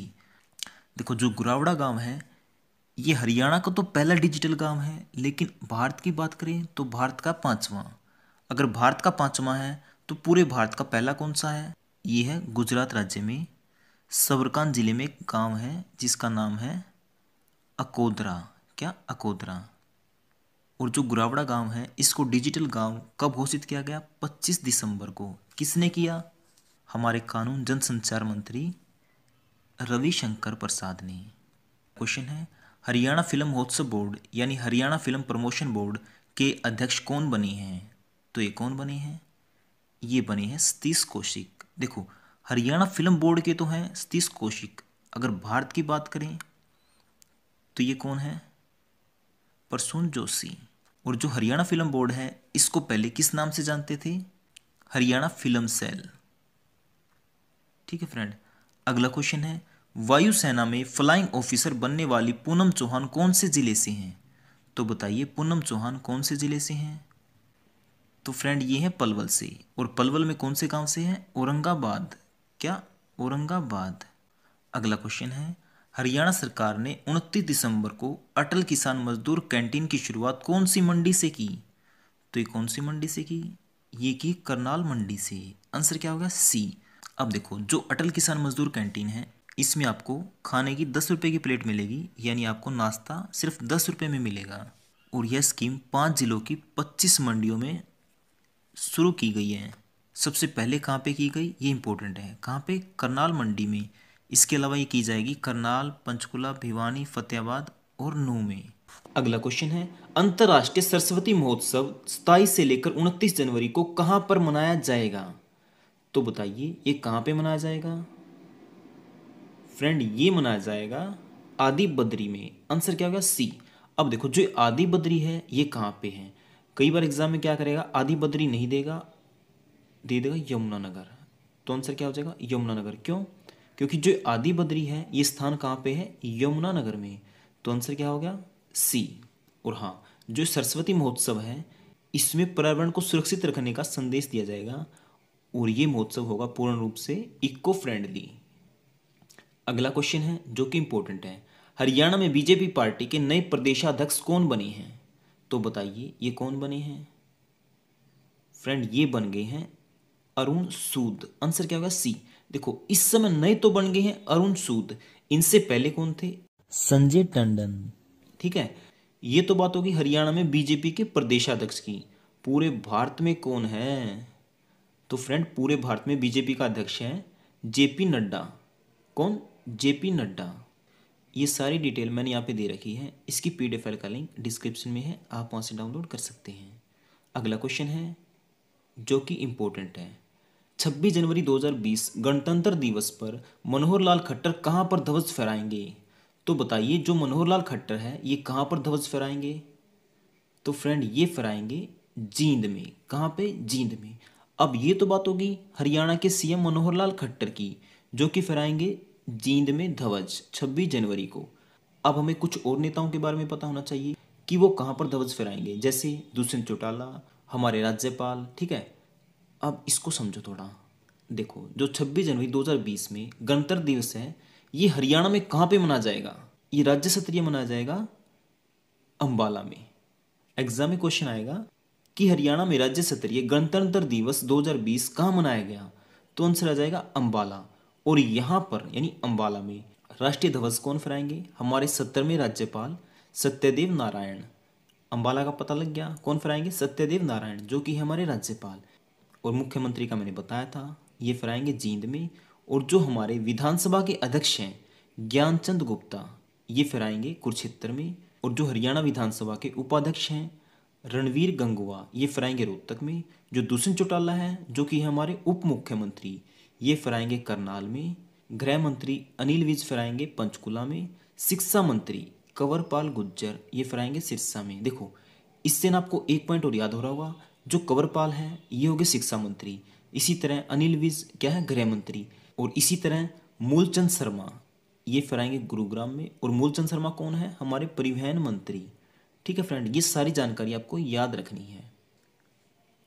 देखो जो गुरावड़ा गांव है ये हरियाणा का तो पहला डिजिटल गांव है लेकिन भारत की बात करें तो भारत का पाँचवा अगर भारत का पाँचवा है तो पूरे भारत का पहला कौन सा है ये है गुजरात राज्य में सबरकान ज़िले में एक गांव है जिसका नाम है अकोदरा क्या अकोदरा और जो गुरावड़ा गांव है इसको डिजिटल गांव कब घोषित किया गया 25 दिसंबर को किसने किया हमारे कानून जनसंचार मंत्री रविशंकर प्रसाद ने क्वेश्चन है हरियाणा फिल्म महोत्सव बोर्ड यानी हरियाणा फिल्म प्रमोशन बोर्ड के अध्यक्ष कौन बने हैं तो ये कौन बने हैं ये बने हैं सतीश कौशिक देखो हरियाणा फिल्म बोर्ड के तो हैं सतीश कौशिक अगर भारत की बात करें तो ये कौन है परसून जोशी और जो हरियाणा फिल्म बोर्ड है इसको पहले किस नाम से जानते थे हरियाणा फिल्म सेल ठीक है फ्रेंड अगला क्वेश्चन है वायुसेना में फ्लाइंग ऑफिसर बनने वाली पूनम चौहान कौन से ज़िले से हैं तो बताइए पूनम चौहान कौन से ज़िले से हैं तो फ्रेंड ये हैं पलवल से और पलवल में कौन से गांव से हैं औरंगाबाद क्या औरंगाबाद अगला क्वेश्चन है हरियाणा सरकार ने उनतीस दिसंबर को अटल किसान मजदूर कैंटीन की शुरुआत कौन सी मंडी से की तो ये कौन सी मंडी से की ये की करनाल मंडी से आंसर क्या होगा सी अब देखो जो अटल किसान मजदूर कैंटीन है इसमें आपको खाने की दस रुपये की प्लेट मिलेगी यानी आपको नाश्ता सिर्फ दस रुपये में मिलेगा और यह स्कीम पाँच ज़िलों की पच्चीस मंडियों में शुरू की गई है सबसे पहले कहाँ पे की गई ये इंपॉर्टेंट है कहाँ पे करनाल मंडी में इसके अलावा ये की जाएगी करनाल पंचकुला भिवानी फतेहाबाद और नू में अगला क्वेश्चन है अंतर्राष्ट्रीय सरस्वती महोत्सव सताईस से लेकर उनतीस जनवरी को कहाँ पर मनाया जाएगा तो बताइए ये कहाँ पे मनाया जाएगा फ्रेंड ये मनाया जाएगा आदि बद्री में आंसर क्या होगा सी अब देखो जो आदि बद्री है ये कहाँ पे है कई बार एग्जाम में क्या करेगा आदि बद्री नहीं देगा दे देगा यमुनानगर तो आंसर क्या हो जाएगा यमुनानगर क्यों क्योंकि जो आदि बद्री है ये स्थान कहाँ पे है यमुनानगर में तो आंसर क्या हो गया सी और हाँ जो सरस्वती महोत्सव है इसमें पर्यावरण को सुरक्षित रखने का संदेश दिया जाएगा और ये महोत्सव होगा पूर्ण रूप से इको फ्रेंडली अगला क्वेश्चन है जो कि इंपॉर्टेंट है हरियाणा में बीजेपी पार्टी के नए प्रदेशाध्यक्ष कौन बने हैं तो बताइए ये कौन बने हैं फ्रेंड ये बन गए हैं अरुण सूद आंसर क्या होगा सी देखो इस समय नए तो बन गए हैं अरुण सूद इनसे पहले कौन थे संजय टंडन ठीक है ये तो बात होगी हरियाणा में बीजेपी के प्रदेशाध्यक्ष की पूरे भारत में कौन है तो फ्रेंड पूरे भारत में बीजेपी का अध्यक्ष है जेपी नड्डा कौन जेपी नड्डा ये सारी डिटेल मैंने यहाँ पे दे रखी है इसकी पी डी का लिंक डिस्क्रिप्शन में है आप वहाँ से डाउनलोड कर सकते हैं अगला क्वेश्चन है जो कि इम्पोर्टेंट है 26 जनवरी 2020 गणतंत्र दिवस पर मनोहर लाल खट्टर कहाँ पर ध्वज फहराएंगे तो बताइए जो मनोहर लाल खट्टर है ये कहाँ पर ध्वज फहराएंगे तो फ्रेंड ये फहराएंगे जींद में कहाँ पे जींद में अब ये तो बात होगी हरियाणा के सीएम मनोहर लाल खट्टर की जो कि फहराएंगे जींद में ध्वज 26 जनवरी को अब हमें कुछ और नेताओं के बारे में पता होना चाहिए कि वो कहाँ पर ध्वज फहराएंगे जैसे दुष्यंत चौटाला हमारे राज्यपाल ठीक है अब इसको समझो थोड़ा देखो जो 26 जनवरी 2020 में गणतंत्र दिवस है ये हरियाणा में कहाँ पे मनाया जाएगा ये राज्य स्तरीय मनाया जाएगा अम्बाला में एग्जाम में क्वेश्चन आएगा कि हरियाणा में राज्य स्तरीय गणतंत्र दिवस 2020 कहाँ मनाया गया तो आंसर आ जाएगा अम्बाला और यहाँ पर यानी अम्बाला में राष्ट्रीय ध्वज कौन फहराएंगे हमारे सत्तरवें राज्यपाल सत्यदेव नारायण अम्बाला का पता लग गया कौन फहराएंगे सत्यदेव नारायण जो कि हमारे राज्यपाल और मुख्यमंत्री का मैंने बताया था ये फहराएंगे जींद में और जो हमारे विधानसभा के अध्यक्ष हैं ज्ञानचंद गुप्ता ये फहराएंगे कुरुक्षेत्र में और जो हरियाणा विधानसभा के उपाध्यक्ष हैं रणवीर गंगवा ये फहराएंगे रोहतक में जो दुष्यंत चौटाला है जो कि हमारे उप मुख्यमंत्री ये फहराएंगे करनाल में गृह मंत्री अनिल विज फहराएंगे पंचकुला में शिक्षा मंत्री कंवरपाल गुज्जर ये फिराएंगे सिरसा में देखो इससे ना आपको एक पॉइंट और याद हो रहा होगा जो कंवरपाल हैं ये हो गए शिक्षा मंत्री इसी तरह अनिल विज क्या है गृह मंत्री और इसी तरह मूलचंद शर्मा ये फिर आएंगे गुरुग्राम में और मूलचंद शर्मा कौन है हमारे परिवहन मंत्री ठीक है फ्रेंड ये सारी जानकारी आपको याद रखनी है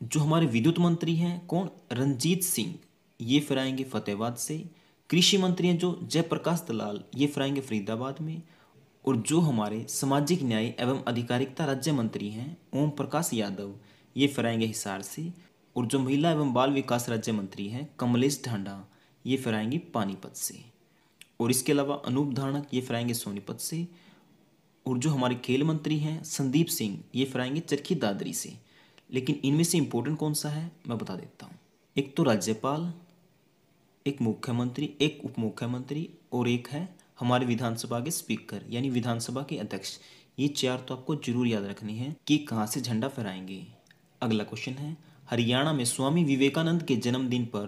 जो हमारे विद्युत मंत्री हैं कौन रंजीत सिंह ये फिर आएंगे से कृषि मंत्री हैं जो जयप्रकाश दलाल ये फिर आएंगे फरीदाबाद में और जो हमारे सामाजिक न्याय एवं अधिकारिकता राज्य मंत्री हैं ओम प्रकाश यादव ये फहराएंगे हिसार से और जो महिला एवं बाल विकास राज्य मंत्री हैं कमलेश ढांडा ये फहराएंगे पानीपत से और इसके अलावा अनूप धारणक ये फहराएंगे सोनीपत से और जो हमारे खेल मंत्री हैं संदीप सिंह ये फहराएंगे चरखी दादरी से लेकिन इनमें से इम्पोर्टेंट कौन सा है मैं बता देता हूँ एक तो राज्यपाल एक मुख्यमंत्री एक उप मुख्यमंत्री और एक है हमारे विधानसभा के स्पीकर यानी विधानसभा के अध्यक्ष ये चार तो आपको जरूर याद रखनी है कि कहाँ से झंडा फहराएंगे अगला क्वेश्चन है हरियाणा में स्वामी विवेकानंद के जन्मदिन पर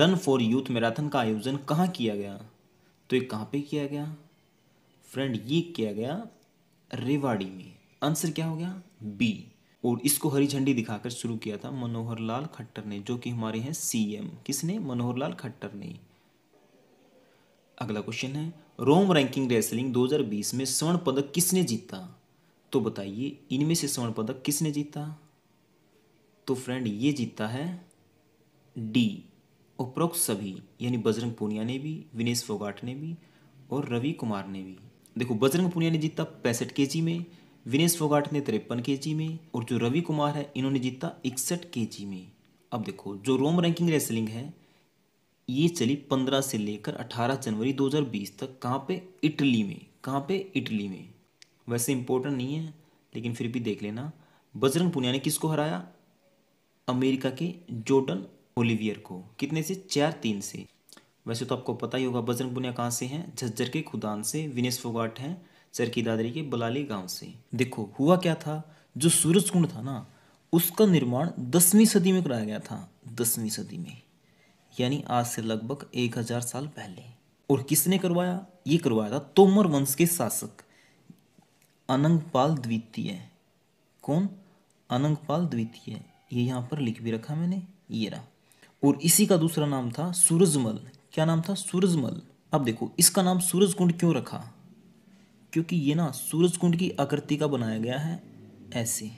रन फॉर यूथ मैराथन का आयोजन कहाँ किया गया तो ये कहाँ पे किया गया फ्रेंड ये किया गया रेवाड़ी में आंसर क्या हो गया बी और इसको हरी झंडी दिखाकर शुरू किया था मनोहर लाल खट्टर ने जो कि हमारे हैं सीएम किसने मनोहर लाल खट्टर ने अगला क्वेश्चन है रोम रैंकिंग रेसलिंग 2020 में स्वर्ण पदक किसने जीता तो बताइए इनमें से स्वर्ण पदक किसने जीता तो फ्रेंड ये जीतता है डी उपरोक्त सभी यानी बजरंग पुनिया ने भी विनेश फोगाट ने भी और रवि कुमार ने भी देखो बजरंग पुनिया ने जीता पैंसठ के में विनेश फोगाट ने तिरपन के में और जो रवि कुमार है इन्होंने जीता इकसठ के में अब देखो जो रोम रैंकिंग रेसलिंग है ये चली पंद्रह से लेकर अठारह जनवरी बीस तक कहाँ पे इटली में कहाँ पे इटली में वैसे इंपॉर्टेंट नहीं है लेकिन फिर भी देख लेना बजरंग पुनिया ने किसको हराया अमेरिका के जोर्डन ओलिवियर को कितने से चार तीन से वैसे तो आपको पता ही होगा बजरंग पुनिया कहाँ से हैं झज्जर के खुदान से विनेश फोगाट हैं सर की दादरी के बलाली गांव से देखो हुआ क्या था जो सूरज कुंड था ना उसका निर्माण दसवीं सदी में कराया गया था दसवीं सदी में यानी आज से लगभग एक हजार साल पहले और किसने करवाया ये करवाया था तोमर वंश के शासक अनंगपाल द्वितीय कौन अनंगपाल द्वितीय ये यहाँ पर लिख भी रखा मैंने ये रहा और इसी का दूसरा नाम था सूरजमल क्या नाम था सूरजमल अब देखो इसका नाम कुंड क्यों रखा क्योंकि ये ना कुंड की आकृति का बनाया गया है ऐसे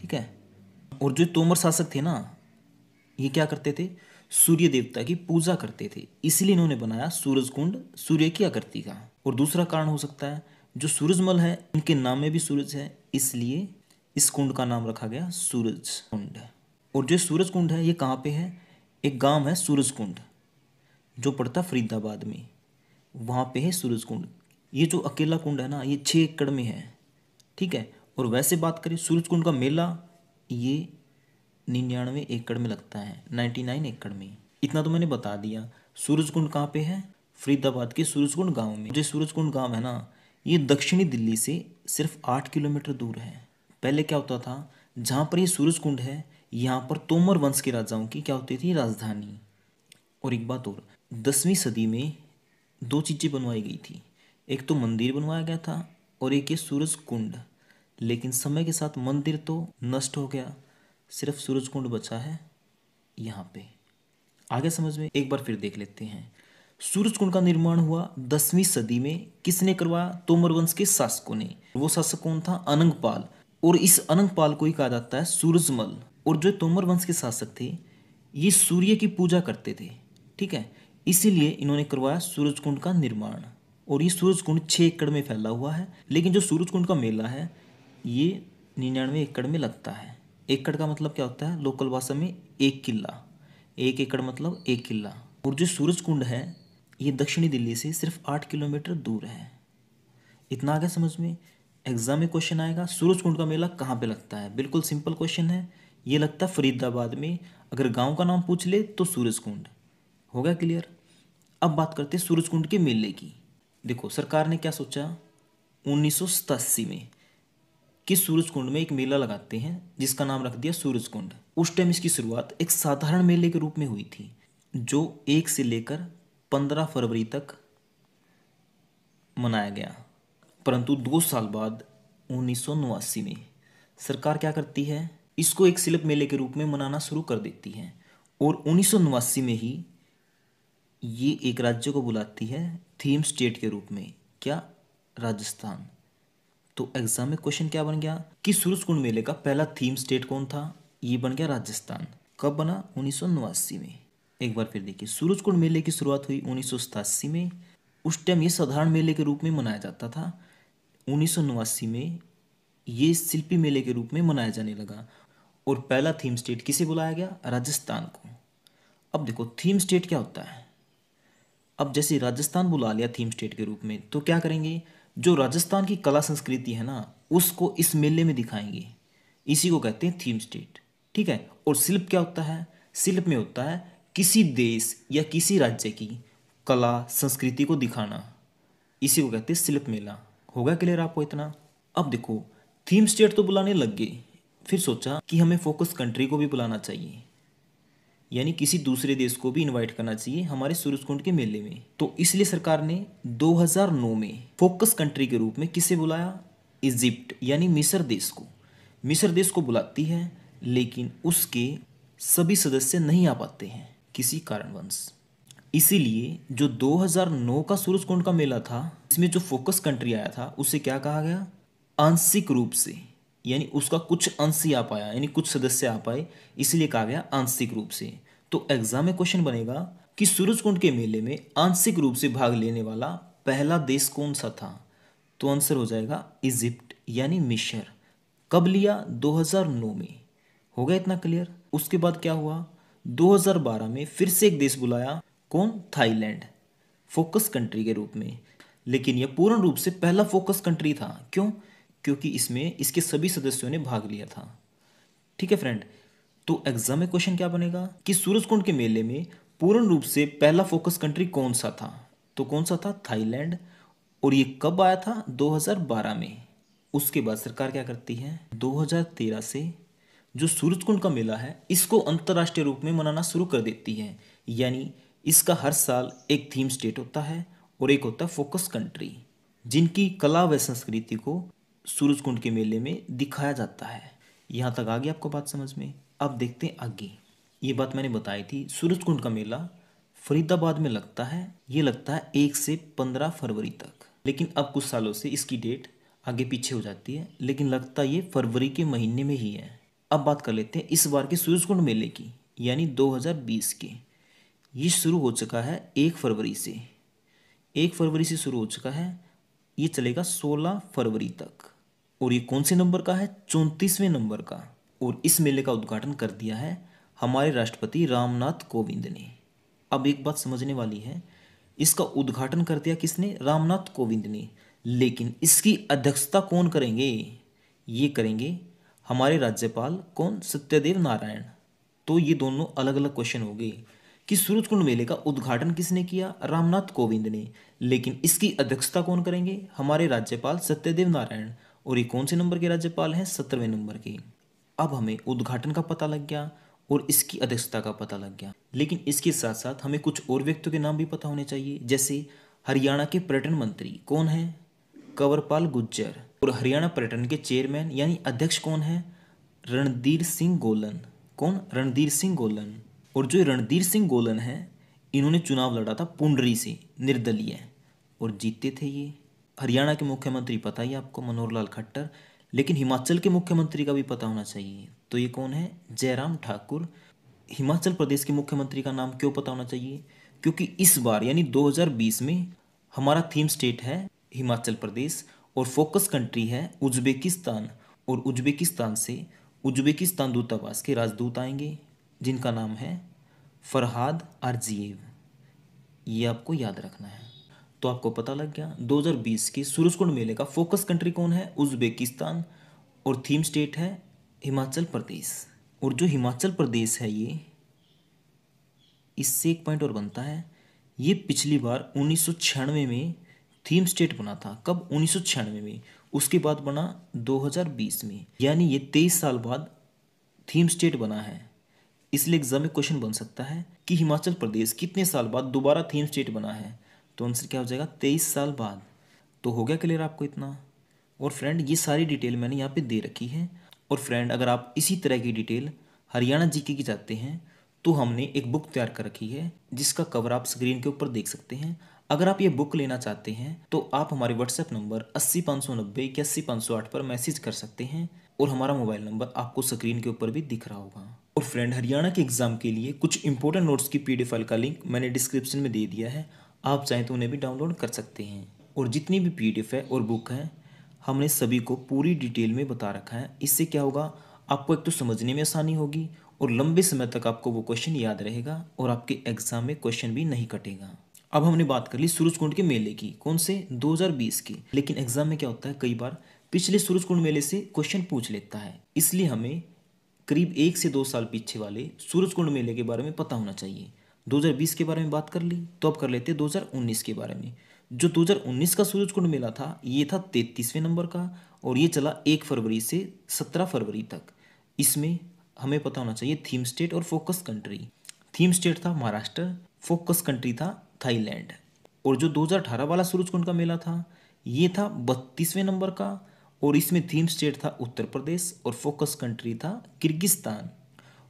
ठीक है और जो तोमर शासक थे ना ये क्या करते थे सूर्य देवता की पूजा करते थे इसलिए इन्होंने बनाया सूरज कुंड सूर्य की आकृति का और दूसरा कारण हो सकता है जो सूरजमल है उनके नाम में भी सूरज है इसलिए इस कुंड का नाम रखा गया सूरज कुंड और जो सूरज कुंड है ये कहाँ पे है एक गांव है सूरज कुंड जो पड़ता फरीदाबाद में वहाँ पे है सूरज कुंड ये जो अकेला कुंड है ना ये छः एकड़ में है ठीक है और वैसे बात करें सूरज कुंड का मेला ये निन्यानवे एकड़ में लगता है नाइन्टी नाइन एकड़ में इतना तो मैंने बता दिया सूरज कुंड कहाँ पे है फरीदाबाद के सूरजकुंड गाँव में जो सूरज कुंड गाँव है ना ये दक्षिणी दिल्ली से सिर्फ आठ किलोमीटर दूर है पहले क्या होता था जहाँ पर ये सूरज कुंड है यहाँ पर तोमर वंश के राजाओं की क्या होती थी राजधानी और एक बात और दसवीं सदी में दो चीज़ें बनवाई गई थी एक तो मंदिर बनवाया गया था और एक ये सूरज कुंड लेकिन समय के साथ मंदिर तो नष्ट हो गया सिर्फ सूरज कुंड बचा है यहाँ पे आगे समझ में एक बार फिर देख लेते हैं सूरज कुंड का निर्माण हुआ दसवीं सदी में किसने करवाया तोमर वंश के शासकों ने वो शासक कौन था अनंगपाल और इस अनंगपाल को ही कहा जाता है सूरजमल और जो तोमर वंश के शासक थे ये सूर्य की पूजा करते थे ठीक है इसीलिए इन्होंने करवाया सूरज कुंड का निर्माण और ये सूरज कुंड छः एकड़ में फैला हुआ है लेकिन जो सूरज कुंड का मेला है ये निन्यानवे एकड़ में लगता है एकड़ का मतलब क्या होता है लोकल भाषा में एक किला एक एकड़ मतलब एक किला और जो सूरज कुंड है ये दक्षिणी दिल्ली से सिर्फ आठ किलोमीटर दूर है इतना आगे समझ में एग्जाम में क्वेश्चन आएगा सूरज कुंड का मेला कहाँ पे लगता है बिल्कुल सिंपल क्वेश्चन है ये लगता है फरीदाबाद में अगर गांव का नाम पूछ ले तो सूरज कुंड हो गया क्लियर अब बात करते हैं सूरज कुंड के मेले की देखो सरकार ने क्या सोचा उन्नीस में कि सूरज कुंड में एक मेला लगाते हैं जिसका नाम रख दिया सूरज कुंड उस टाइम इसकी शुरुआत एक साधारण मेले के रूप में हुई थी जो एक से लेकर पंद्रह फरवरी तक मनाया गया परंतु दो साल बाद उन्नीस में सरकार क्या करती है इसको एक शिल्प मेले के रूप में मनाना शुरू कर देती है और उन्नीस में ही ये एक राज्य को बुलाती है थीम स्टेट के रूप में क्या राजस्थान तो एग्जाम में क्वेश्चन क्या बन गया कि सूरज कुंड मेले का पहला थीम स्टेट कौन था ये बन गया राजस्थान कब बना उन्नीस में एक बार फिर देखिए सूरज कुंड मेले की शुरुआत हुई उन्नीस में उस टाइम ये साधारण मेले के रूप में मनाया जाता था उन्नीस में ये शिल्पी मेले के रूप में मनाया जाने लगा और पहला थीम स्टेट किसे बुलाया गया राजस्थान को अब देखो थीम स्टेट क्या होता है अब जैसे राजस्थान बुला लिया थीम स्टेट के रूप में तो क्या करेंगे जो राजस्थान की कला संस्कृति है ना उसको इस मेले में दिखाएंगे इसी को कहते हैं थीम स्टेट ठीक है और शिल्प क्या होता है शिल्प में होता है किसी देश या किसी राज्य की कला संस्कृति को दिखाना इसी को कहते हैं शिल्प मेला होगा क्लियर आपको इतना अब देखो थीम स्टेट तो बुलाने लग गए फिर सोचा कि हमें फोकस कंट्री को भी बुलाना चाहिए यानी किसी दूसरे देश को भी इनवाइट करना चाहिए हमारे सूरज कुंड के मेले में तो इसलिए सरकार ने 2009 में फोकस कंट्री के रूप में किसे बुलाया इजिप्ट यानी मिस्र देश को मिस्र देश को बुलाती है लेकिन उसके सभी सदस्य नहीं आ पाते हैं किसी कारणवंश इसीलिए जो 2009 का सूरज कुंड का मेला था इसमें जो फोकस कंट्री आया था उसे क्या कहा गया आंशिक रूप से यानी उसका कुछ अंश ही आ पाया यानी कुछ सदस्य आ पाए इसलिए कहा गया आंशिक रूप से तो एग्जाम में क्वेश्चन बनेगा कि सूरज कुंड के मेले में आंशिक रूप से भाग लेने वाला पहला देश कौन सा था तो आंसर हो जाएगा इजिप्ट यानी मिशर कब लिया 2009 में हो गया इतना क्लियर उसके बाद क्या हुआ 2012 में फिर से एक देश बुलाया कौन थाईलैंड फोकस कंट्री के रूप में लेकिन यह पूर्ण रूप से पहला फोकस कंट्री था क्यों क्योंकि इसमें इसके सभी सदस्यों ने भाग लिया था ठीक है फ्रेंड तो एग्जाम में क्वेश्चन क्या बनेगा कि सूरजकुंड के मेले में पूर्ण रूप से पहला फोकस कंट्री कौन सा था तो कौन सा था थाईलैंड और ये कब आया था 2012 में उसके बाद सरकार क्या करती है 2013 से जो सूरजकुंड का मेला है इसको अंतर्राष्ट्रीय रूप में मनाना शुरू कर देती है यानी इसका हर साल एक थीम स्टेट होता है और एक होता है फोकस कंट्री जिनकी कला व संस्कृति को सूरज कुंड के मेले में दिखाया जाता है यहाँ तक आ गई आपको बात समझ में अब देखते हैं आगे ये बात मैंने बताई थी सूरज कुंड का मेला फरीदाबाद में लगता है ये लगता है एक से पंद्रह फरवरी तक लेकिन अब कुछ सालों से इसकी डेट आगे पीछे हो जाती है लेकिन लगता ये फरवरी के महीने में ही है अब बात कर लेते हैं इस बार के सूरज कुंड मेले की यानी 2020 के ये शुरू हो चुका है एक फरवरी से एक फरवरी से शुरू हो चुका है ये चलेगा सोलह फरवरी तक और ये कौन से नंबर का है चौंतीसवें नंबर का और इस मेले का उद्घाटन कर दिया है हमारे राष्ट्रपति रामनाथ कोविंद ने अब एक बात समझने वाली है इसका उद्घाटन कर दिया किसने रामनाथ कोविंद ने लेकिन इसकी अध्यक्षता कौन करेंगे ये करेंगे हमारे राज्यपाल कौन सत्यदेव नारायण तो ये दोनों अलग अलग क्वेश्चन हो गए कि सूरज कुंड मेले का उद्घाटन किसने किया रामनाथ कोविंद ने लेकिन इसकी अध्यक्षता कौन करेंगे हमारे राज्यपाल सत्यदेव नारायण और ये कौन से नंबर के राज्यपाल हैं सत्रहवें नंबर के अब हमें उद्घाटन का पता लग गया और इसकी अध्यक्षता का पता लग गया लेकिन इसके साथ साथ हमें कुछ और व्यक्तियों के नाम भी पता होने चाहिए जैसे हरियाणा के पर्यटन मंत्री कौन है कंवरपाल गुज्जर और हरियाणा पर्यटन के चेयरमैन यानी अध्यक्ष कौन है रणधीर सिंह गोलन कौन रणधीर सिंह गोलन और जो रणधीर सिंह गोलन है इन्होंने चुनाव लड़ा था पुंडरी से निर्दलीय और जीते थे ये हरियाणा के मुख्यमंत्री पता ही आपको मनोहर लाल खट्टर लेकिन हिमाचल के मुख्यमंत्री का भी पता होना चाहिए तो ये कौन है जयराम ठाकुर हिमाचल प्रदेश के मुख्यमंत्री का नाम क्यों पता होना चाहिए क्योंकि इस बार यानी 2020 में हमारा थीम स्टेट है हिमाचल प्रदेश और फोकस कंट्री है उज्बेकिस्तान और उज्बेकिस्तान से उज्बेकिस्तान दूतावास के राजदूत आएंगे जिनका नाम है फरहाद अर्जीव ये आपको याद रखना है तो आपको पता लग गया 2020 के सूरजकुंड मेले का फोकस कंट्री कौन है उज्बेकिस्तान और थीम स्टेट है हिमाचल प्रदेश और जो हिमाचल प्रदेश है ये इससे एक पॉइंट और बनता है ये पिछली बार उन्नीस में थीम स्टेट बना था कब उन्नीस में उसके बाद बना 2020 में यानी ये तेईस साल बाद थीम स्टेट बना है इसलिए एग्जाम में क्वेश्चन बन सकता है कि हिमाचल प्रदेश कितने साल बाद दोबारा थीम स्टेट बना है तो आंसर क्या हो जाएगा तेईस साल बाद तो हो गया क्लियर आपको इतना और फ्रेंड ये सारी डिटेल मैंने यहाँ पे दे रखी है और फ्रेंड अगर आप इसी तरह की डिटेल हरियाणा जी की चाहते हैं तो हमने एक बुक तैयार कर रखी है जिसका कवर आप स्क्रीन के ऊपर देख सकते हैं अगर आप ये बुक लेना चाहते हैं तो आप हमारे व्हाट्सएप नंबर अस्सी पाँच सौ नब्बे इक्यासी पाँच सौ आठ पर मैसेज कर सकते हैं और हमारा मोबाइल नंबर आपको स्क्रीन के ऊपर भी दिख रहा होगा और फ्रेंड हरियाणा के एग्ज़ाम के लिए कुछ इंपॉर्टेंट नोट्स की पी फाइल का लिंक मैंने डिस्क्रिप्शन में दे दिया है आप चाहें तो उन्हें भी डाउनलोड कर सकते हैं और जितनी भी पी है और बुक है हमने सभी को पूरी डिटेल में बता रखा है इससे क्या होगा आपको एक तो समझने में आसानी होगी और लंबे समय तक आपको वो क्वेश्चन याद रहेगा और आपके एग्ज़ाम में क्वेश्चन भी नहीं कटेगा अब हमने बात कर ली सूरज के मेले की कौन से 2020 की लेकिन एग्ज़ाम में क्या होता है कई बार पिछले सूरज मेले से क्वेश्चन पूछ लेता है इसलिए हमें करीब एक से दो साल पीछे वाले सूरज कुंड मेले के बारे में पता होना चाहिए 2020 के बारे में बात कर ली तो अब कर लेते हैं 2019 के बारे में जो 2019 का सूरज कुंड मेला था ये था तैतीसवें नंबर का और ये चला एक फरवरी से सत्रह फरवरी तक इसमें हमें पता होना चाहिए थीम स्टेट और फोकस कंट्री थीम स्टेट था महाराष्ट्र फोकस कंट्री था थाईलैंड और जो 2018 वाला सूरज कुंड का मेला था ये था बत्तीसवें नंबर का और इसमें थीम स्टेट था उत्तर प्रदेश और फोकस कंट्री था किर्गिस्तान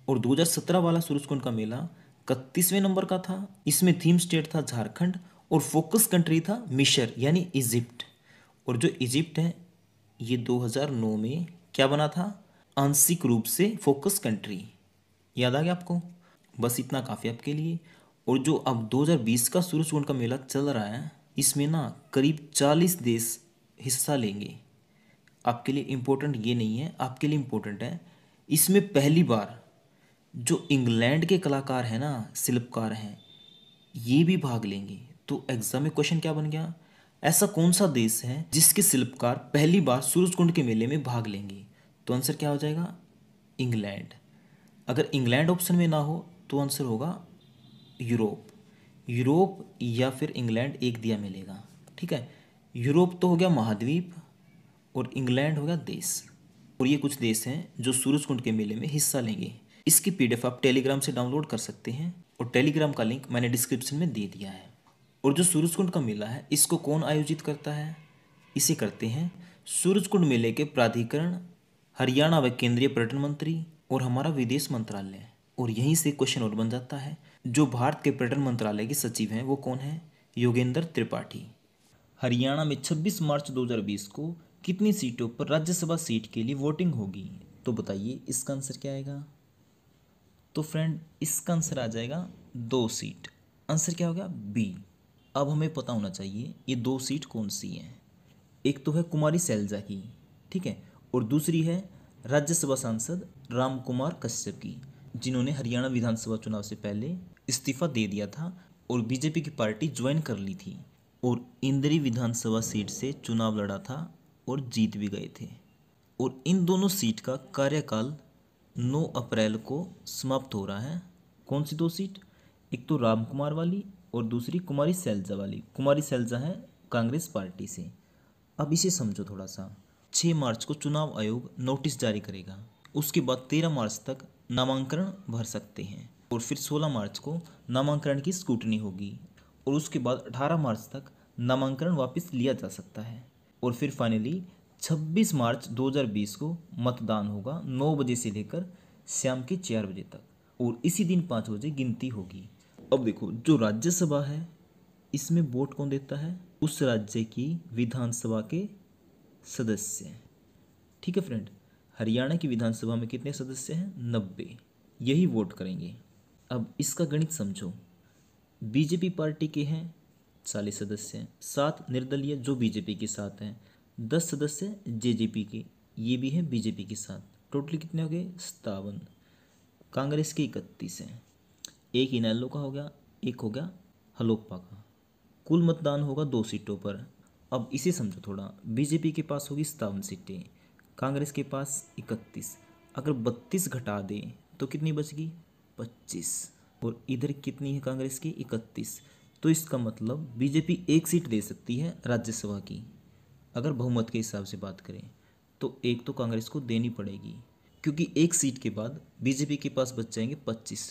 और 2017 वाला सूरजकुंड का मेला इकतीसवें नंबर का था इसमें थीम स्टेट था झारखंड और फोकस कंट्री था मिशर यानी इजिप्ट और जो इजिप्ट है ये 2009 में क्या बना था आंशिक रूप से फोकस कंट्री याद आ गया आपको बस इतना काफ़ी आपके लिए और जो अब 2020 का सूरजकुंड का मेला चल रहा है इसमें ना करीब 40 देश हिस्सा लेंगे आपके लिए इम्पोर्टेंट ये नहीं है आपके लिए इम्पोर्टेंट है इसमें पहली बार जो इंग्लैंड के कलाकार हैं ना शिल्पकार हैं ये भी भाग लेंगे तो एग्ज़ाम में क्वेश्चन क्या बन गया ऐसा कौन सा देश है जिसके शिल्पकार पहली बार सूरज कुंड के मेले में भाग लेंगे तो आंसर क्या हो जाएगा इंग्लैंड अगर इंग्लैंड ऑप्शन में ना हो तो आंसर होगा यूरोप यूरोप या फिर इंग्लैंड एक दिया मिलेगा ठीक है यूरोप तो हो गया महाद्वीप और इंग्लैंड होगा देश और ये कुछ देश हैं जो सूरज कुंड के मेले में हिस्सा लेंगे इसकी पीडीएफ आप टेलीग्राम से डाउनलोड कर सकते हैं और टेलीग्राम का लिंक मैंने डिस्क्रिप्शन में दे दिया है और जो सूरज कुंड का मेला है इसको कौन आयोजित करता है इसे करते हैं सूरज कुंड मेले के प्राधिकरण हरियाणा व केंद्रीय पर्यटन मंत्री और हमारा विदेश मंत्रालय और यहीं से क्वेश्चन और बन जाता है जो भारत के पर्यटन मंत्रालय के सचिव हैं वो कौन है योगेंद्र त्रिपाठी हरियाणा में 26 मार्च 2020 को कितनी सीटों पर राज्यसभा सीट के लिए वोटिंग होगी तो बताइए इसका आंसर क्या आएगा तो फ्रेंड इसका आंसर आ जाएगा दो सीट आंसर क्या होगा बी अब हमें पता होना चाहिए ये दो सीट कौन सी हैं एक तो है कुमारी सैलजा की ठीक है और दूसरी है राज्यसभा सांसद राम कुमार कश्यप की जिन्होंने हरियाणा विधानसभा चुनाव से पहले इस्तीफा दे दिया था और बीजेपी की पार्टी ज्वाइन कर ली थी और इंद्री विधानसभा सीट से चुनाव लड़ा था और जीत भी गए थे और इन दोनों सीट का कार्यकाल 9 अप्रैल को समाप्त हो रहा है कौन सी दो सीट एक तो राम कुमार वाली और दूसरी कुमारी सैलजा वाली कुमारी सैलजा है कांग्रेस पार्टी से अब इसे समझो थोड़ा सा 6 मार्च को चुनाव आयोग नोटिस जारी करेगा उसके बाद 13 मार्च तक नामांकन भर सकते हैं और फिर 16 मार्च को नामांकन की स्कूटनी होगी और उसके बाद 18 मार्च तक नामांकन वापस लिया जा सकता है और फिर फाइनली 26 मार्च 2020 को मतदान होगा 9 बजे से लेकर शाम के 4 बजे तक और इसी दिन 5 बजे गिनती होगी अब देखो जो राज्यसभा है इसमें वोट कौन देता है उस राज्य की विधानसभा के सदस्य ठीक है फ्रेंड हरियाणा की विधानसभा में कितने सदस्य हैं नब्बे यही वोट करेंगे अब इसका गणित समझो बीजेपी पार्टी के हैं चालीस सदस्य हैं सात निर्दलीय जो बीजेपी के साथ हैं दस सदस्य जेजेपी के ये भी हैं बीजेपी के साथ टोटली कितने हो गए सतावन कांग्रेस के इकतीस हैं एक इनैलो का हो गया एक हो गया हलोपा का कुल मतदान होगा दो सीटों पर अब इसे समझो थोड़ा बीजेपी के पास होगी सतावन सीटें कांग्रेस के पास इकतीस अगर बत्तीस घटा दें तो कितनी बचगी पच्चीस और इधर कितनी है कांग्रेस की इकतीस तो इसका मतलब बीजेपी एक सीट दे सकती है राज्यसभा की अगर बहुमत के हिसाब से बात करें तो एक तो कांग्रेस को देनी पड़ेगी क्योंकि एक सीट के बाद बीजेपी के पास बच जाएंगे पच्चीस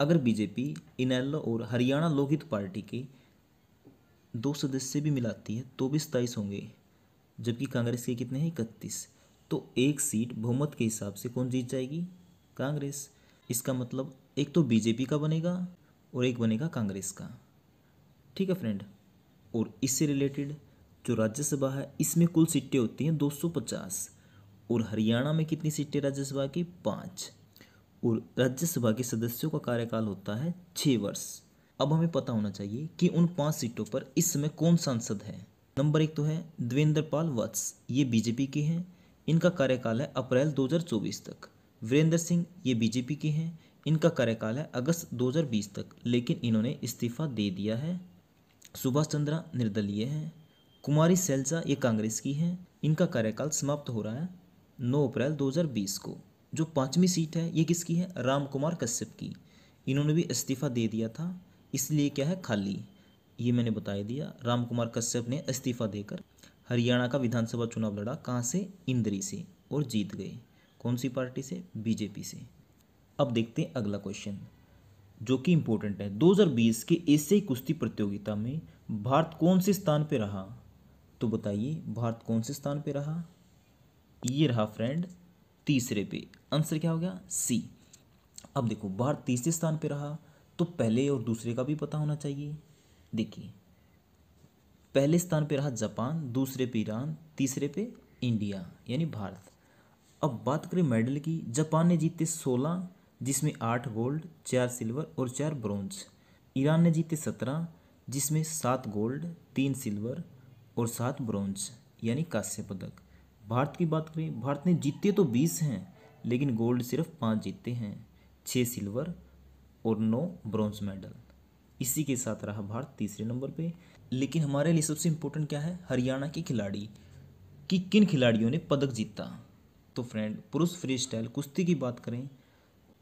अगर बीजेपी इनैलो और हरियाणा लोकहित पार्टी के दो सदस्य भी मिलाती है तो भी सताईस होंगे जबकि कांग्रेस के कितने हैं इकतीस तो एक सीट बहुमत के हिसाब से कौन जीत जाएगी कांग्रेस इसका मतलब एक तो बीजेपी का बनेगा और एक बनेगा कांग्रेस का ठीक है फ्रेंड और इससे रिलेटेड जो राज्यसभा है इसमें कुल सीटें होती हैं 250 और हरियाणा में कितनी सीटें राज्यसभा की पाँच और राज्यसभा के सदस्यों का कार्यकाल होता है छः वर्ष अब हमें पता होना चाहिए कि उन पाँच सीटों पर इस समय कौन सांसद है नंबर एक तो है देवेंद्र पाल वत्स ये बीजेपी के हैं इनका कार्यकाल है अप्रैल 2024 तक वीरेंद्र सिंह ये बीजेपी के हैं इनका कार्यकाल है अगस्त 2020 तक लेकिन इन्होंने इस्तीफा दे दिया है सुभाष चंद्रा निर्दलीय हैं कुमारी सैलजा ये कांग्रेस की हैं इनका कार्यकाल समाप्त हो रहा है 9 अप्रैल 2020 को जो पाँचवीं सीट है ये किसकी है राम कुमार कश्यप की इन्होंने भी इस्तीफा दे दिया था इसलिए क्या है खाली ये मैंने बता दिया राम कुमार कश्यप ने इस्तीफा देकर हरियाणा का विधानसभा चुनाव लड़ा कहाँ से इंद्री से और जीत गए कौन सी पार्टी से बीजेपी से अब देखते हैं अगला क्वेश्चन जो कि इम्पोर्टेंट है 2020 के एशियाई कुश्ती प्रतियोगिता में भारत कौन से स्थान पर रहा तो बताइए भारत कौन से स्थान पर रहा ये रहा फ्रेंड तीसरे पे आंसर क्या हो गया सी अब देखो भारत तीसरे स्थान पर रहा तो पहले और दूसरे का भी पता होना चाहिए देखिए पहले स्थान पर रहा जापान दूसरे पे ईरान तीसरे पे इंडिया यानी भारत अब बात करें मेडल की जापान ने जीते सोलह जिसमें आठ गोल्ड चार सिल्वर और चार ब्रॉन्ज ईरान ने जीते सत्रह जिसमें सात गोल्ड तीन सिल्वर और सात ब्रॉन्ज यानी कांस्य पदक भारत की बात करें भारत ने जीते तो बीस हैं लेकिन गोल्ड सिर्फ पाँच जीते हैं छः सिल्वर और नौ ब्रॉन्ज मेडल इसी के साथ रहा भारत तीसरे नंबर पे लेकिन हमारे लिए सबसे इम्पोर्टेंट क्या है हरियाणा के खिलाड़ी कि किन खिलाड़ियों ने पदक जीता तो फ्रेंड पुरुष फ्री स्टाइल कुश्ती की बात करें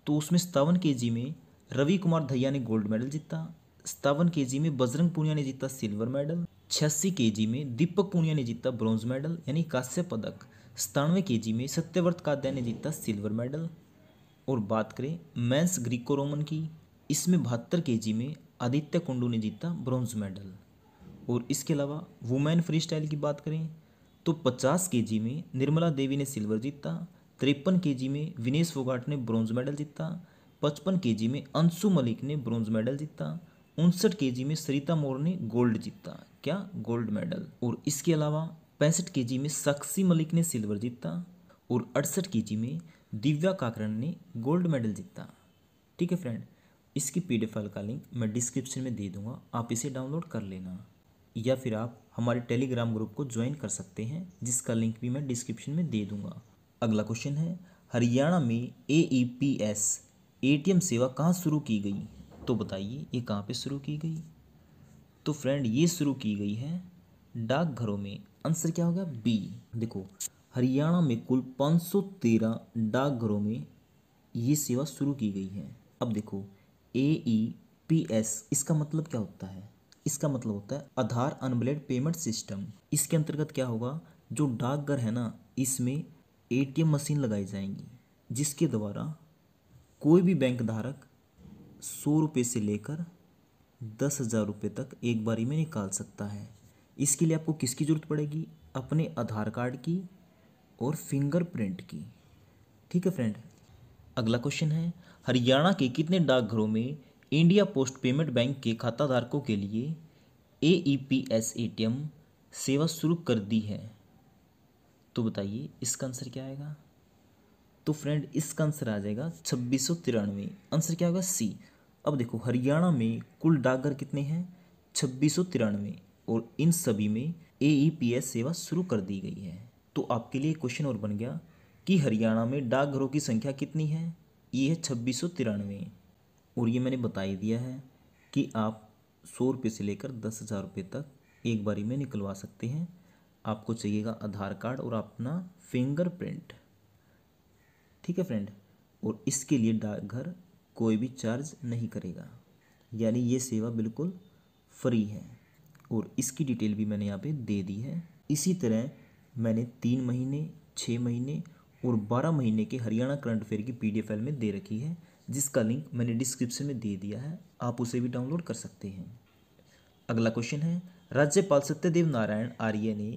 तो उसमें सतावन के जी में रवि कुमार धैया ने गोल्ड मेडल जीता सतावन के जी में बजरंग पूनिया ने जीता सिल्वर मेडल छियासी के जी में दीपक पुनिया ने जीता ब्रॉन्ज मेडल यानी कांस्य पदक सतानवे के जी में सत्यव्रत काद्या ने जीता सिल्वर मेडल और बात करें मैंस ग्रीको रोमन की इसमें बहत्तर के जी में आदित्य कुंडू ने जीता ब्रॉन्ज मेडल और इसके अलावा वुमेन फ्री स्टाइल की बात करें तो पचास के जी में निर्मला देवी ने सिल्वर जीता तिरपन के में विनेश फोगाट ने ब्रॉन्ज मेडल जीता पचपन के में अंशु मलिक ने ब्रॉन्ज मेडल जीता उनसठ के में सरिता मोर ने गोल्ड जीता क्या गोल्ड मेडल और इसके अलावा पैंसठ के में सक्सी मलिक ने सिल्वर जीता और अड़सठ के में दिव्या काकरण ने गोल्ड मेडल जीता ठीक है फ्रेंड इसकी पी फाइल का लिंक मैं डिस्क्रिप्शन में दे दूंगा आप इसे डाउनलोड कर लेना या फिर आप हमारे टेलीग्राम ग्रुप को ज्वाइन कर सकते हैं जिसका लिंक भी मैं डिस्क्रिप्शन में दे दूंगा अगला क्वेश्चन है हरियाणा में A E P S A T M सेवा कहाँ शुरू की गई तो बताइए ये कहाँ पे शुरू की गई तो फ्रेंड ये शुरू की गई है डाकघरों में आंसर क्या होगा बी देखो हरियाणा में कुल 513 डाकघरों में ये सेवा शुरू की गई है अब देखो ए ई पी एस इसका मतलब क्या होता है इसका मतलब होता है आधार अनब्लेड पेमेंट सिस्टम इसके अंतर्गत क्या होगा जो डाकघर है ना इसमें एटीएम मशीन लगाई जाएंगी जिसके द्वारा कोई भी बैंक धारक सौ रुपये से लेकर दस हज़ार रुपये तक एक बारी में निकाल सकता है इसके लिए आपको किसकी ज़रूरत पड़ेगी अपने आधार कार्ड की और फिंगरप्रिंट की ठीक है फ्रेंड अगला क्वेश्चन है हरियाणा के कितने डाकघरों में इंडिया पोस्ट पेमेंट बैंक के खाताधारकों के लिए A E P S A T M सेवा शुरू कर दी है तो बताइए इसका आंसर क्या आएगा तो फ्रेंड इसका आंसर आ जाएगा छब्बीस सौ तिरानवे आंसर क्या होगा सी अब देखो हरियाणा में कुल डाकघर कितने हैं छब्बीस सौ तिरानवे और इन सभी में ए e सेवा शुरू कर दी गई है तो आपके लिए क्वेश्चन और बन गया कि हरियाणा में डाकघरों की संख्या कितनी है ये है छब्बीस सौ तिरानवे और ये मैंने बता ही दिया है कि आप सौ रुपये से लेकर दस हज़ार रुपये तक एक बारी में निकलवा सकते हैं आपको चाहिएगा आधार कार्ड और अपना फिंगरप्रिंट ठीक है फ्रेंड और इसके लिए डाकघर कोई भी चार्ज नहीं करेगा यानी ये सेवा बिल्कुल फ्री है और इसकी डिटेल भी मैंने यहाँ पे दे दी है इसी तरह मैंने तीन महीने छः महीने और बारह महीने के हरियाणा करंट अफेयर की पी डी फाइल में दे रखी है जिसका लिंक मैंने डिस्क्रिप्शन में दे दिया है आप उसे भी डाउनलोड कर सकते हैं अगला क्वेश्चन है राज्यपाल सत्यदेव नारायण आर्य ने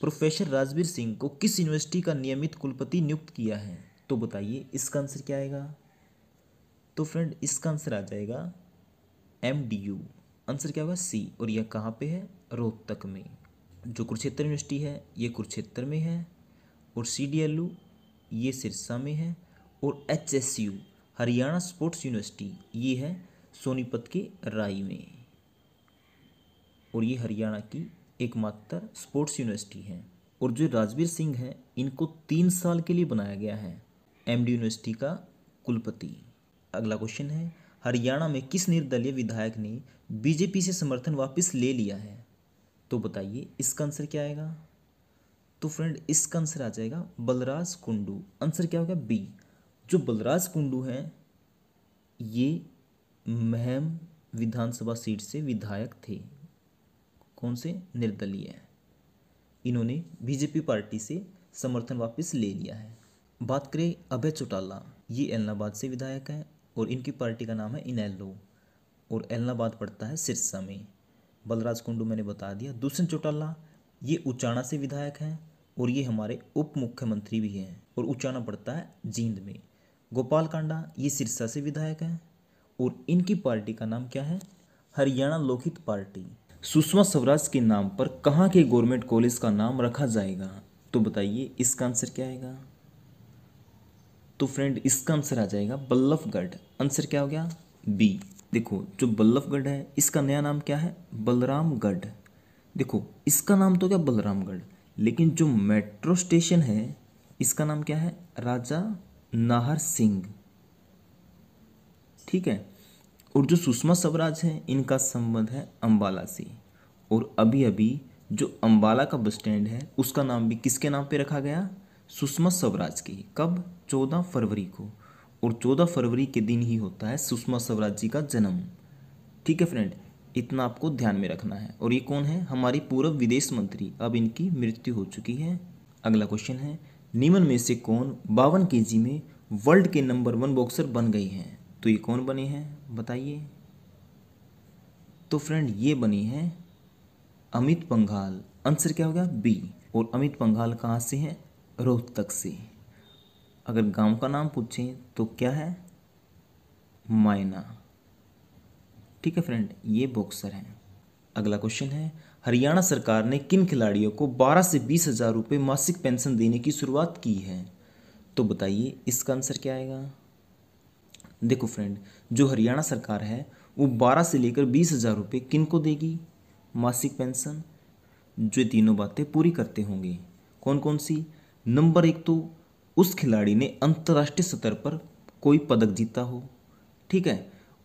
प्रोफेसर राजवीर सिंह को किस यूनिवर्सिटी का नियमित कुलपति नियुक्त किया है तो बताइए इसका आंसर क्या आएगा तो फ्रेंड इसका आंसर आ जाएगा एम डी यू आंसर क्या होगा सी और यह कहाँ पे है रोहतक में जो कुरुक्षेत्र यूनिवर्सिटी है ये कुरुक्षेत्र में है और सी डी एल यू ये सिरसा में है और H S U Haryana sports university ये है सोनीपत के राई में और ये हरियाणा की एकमात्र स्पोर्ट्स यूनिवर्सिटी है और जो राजवीर सिंह हैं इनको तीन साल के लिए बनाया गया है एम यूनिवर्सिटी का कुलपति अगला क्वेश्चन है हरियाणा में किस निर्दलीय विधायक ने बीजेपी से समर्थन वापस ले लिया है तो बताइए इसका आंसर क्या आएगा तो फ्रेंड इसका आंसर आ जाएगा बलराज कुंडू आंसर क्या होगा बी जो बलराज कुंडू हैं ये महम विधानसभा सीट से विधायक थे कौन से निर्दलीय हैं इन्होंने बीजेपी पार्टी से समर्थन वापस ले लिया है बात करें अभय चौटाला ये एलनाबाद से विधायक हैं और इनकी पार्टी का नाम है इनैलो और एलनाबाद पड़ता है सिरसा में बलराज कुंडू मैंने बता दिया दूसन चौटाला ये उचाना से विधायक हैं और ये हमारे उप मुख्यमंत्री भी हैं और उचाना पड़ता है जींद में गोपाल कांडा ये सिरसा से विधायक हैं और इनकी पार्टी का नाम क्या है हरियाणा लोकहित पार्टी सुषमा स्वराज के नाम पर कहाँ के गवर्नमेंट कॉलेज का नाम रखा जाएगा तो बताइए इसका आंसर क्या आएगा तो फ्रेंड इसका आंसर आ जाएगा बल्लभगढ़ आंसर क्या हो गया बी देखो जो बल्लभगढ़ है इसका नया नाम क्या है बलरामगढ़ देखो इसका नाम तो क्या बलरामगढ़ लेकिन जो मेट्रो स्टेशन है इसका नाम क्या है राजा नाहर सिंह ठीक है और जो सुषमा स्वराज हैं इनका संबंध है अम्बाला से और अभी अभी जो अम्बाला का बस स्टैंड है उसका नाम भी किसके नाम पे रखा गया सुषमा स्वराज के कब चौदह फरवरी को और चौदह फरवरी के दिन ही होता है सुषमा स्वराज जी का जन्म ठीक है फ्रेंड इतना आपको ध्यान में रखना है और ये कौन है हमारी पूर्व विदेश मंत्री अब इनकी मृत्यु हो चुकी है अगला क्वेश्चन है निमन में से कौन बावन के में वर्ल्ड के नंबर वन बॉक्सर बन गई हैं तो ये कौन बने हैं बताइए तो फ्रेंड ये बनी है अमित पंघाल आंसर क्या होगा बी और अमित पंघाल कहाँ से है रोहतक से अगर गांव का नाम पूछें तो क्या है मायना ठीक है फ्रेंड ये बॉक्सर हैं अगला क्वेश्चन है हरियाणा सरकार ने किन खिलाड़ियों को 12 से बीस हज़ार रुपये मासिक पेंशन देने की शुरुआत की है तो बताइए इसका आंसर क्या आएगा देखो फ्रेंड जो हरियाणा सरकार है वो बारह से लेकर बीस हज़ार रुपये किन को देगी मासिक पेंशन जो तीनों बातें पूरी करते होंगे कौन कौन सी नंबर एक तो उस खिलाड़ी ने अंतर्राष्ट्रीय स्तर पर कोई पदक जीता हो ठीक है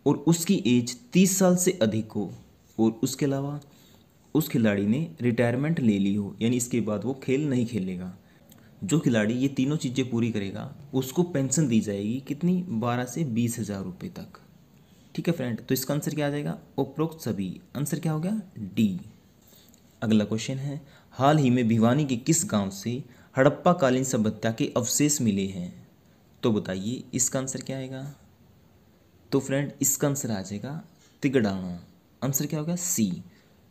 और उसकी एज तीस साल से अधिक हो और उसके अलावा उस खिलाड़ी ने रिटायरमेंट ले ली हो यानी इसके बाद वो खेल नहीं खेलेगा जो खिलाड़ी ये तीनों चीज़ें पूरी करेगा उसको पेंशन दी जाएगी कितनी बारह से बीस हज़ार रुपये तक ठीक है फ्रेंड तो इसका आंसर क्या आ जाएगा उपरोक्त सभी आंसर क्या हो गया डी अगला क्वेश्चन है हाल ही में भिवानी के किस गांव से हड़प्पा कालीन सभ्यता के अवशेष मिले हैं तो बताइए इसका आंसर क्या आएगा तो फ्रेंड इसका आंसर आ जाएगा तिगड़ाना आंसर क्या हो गया सी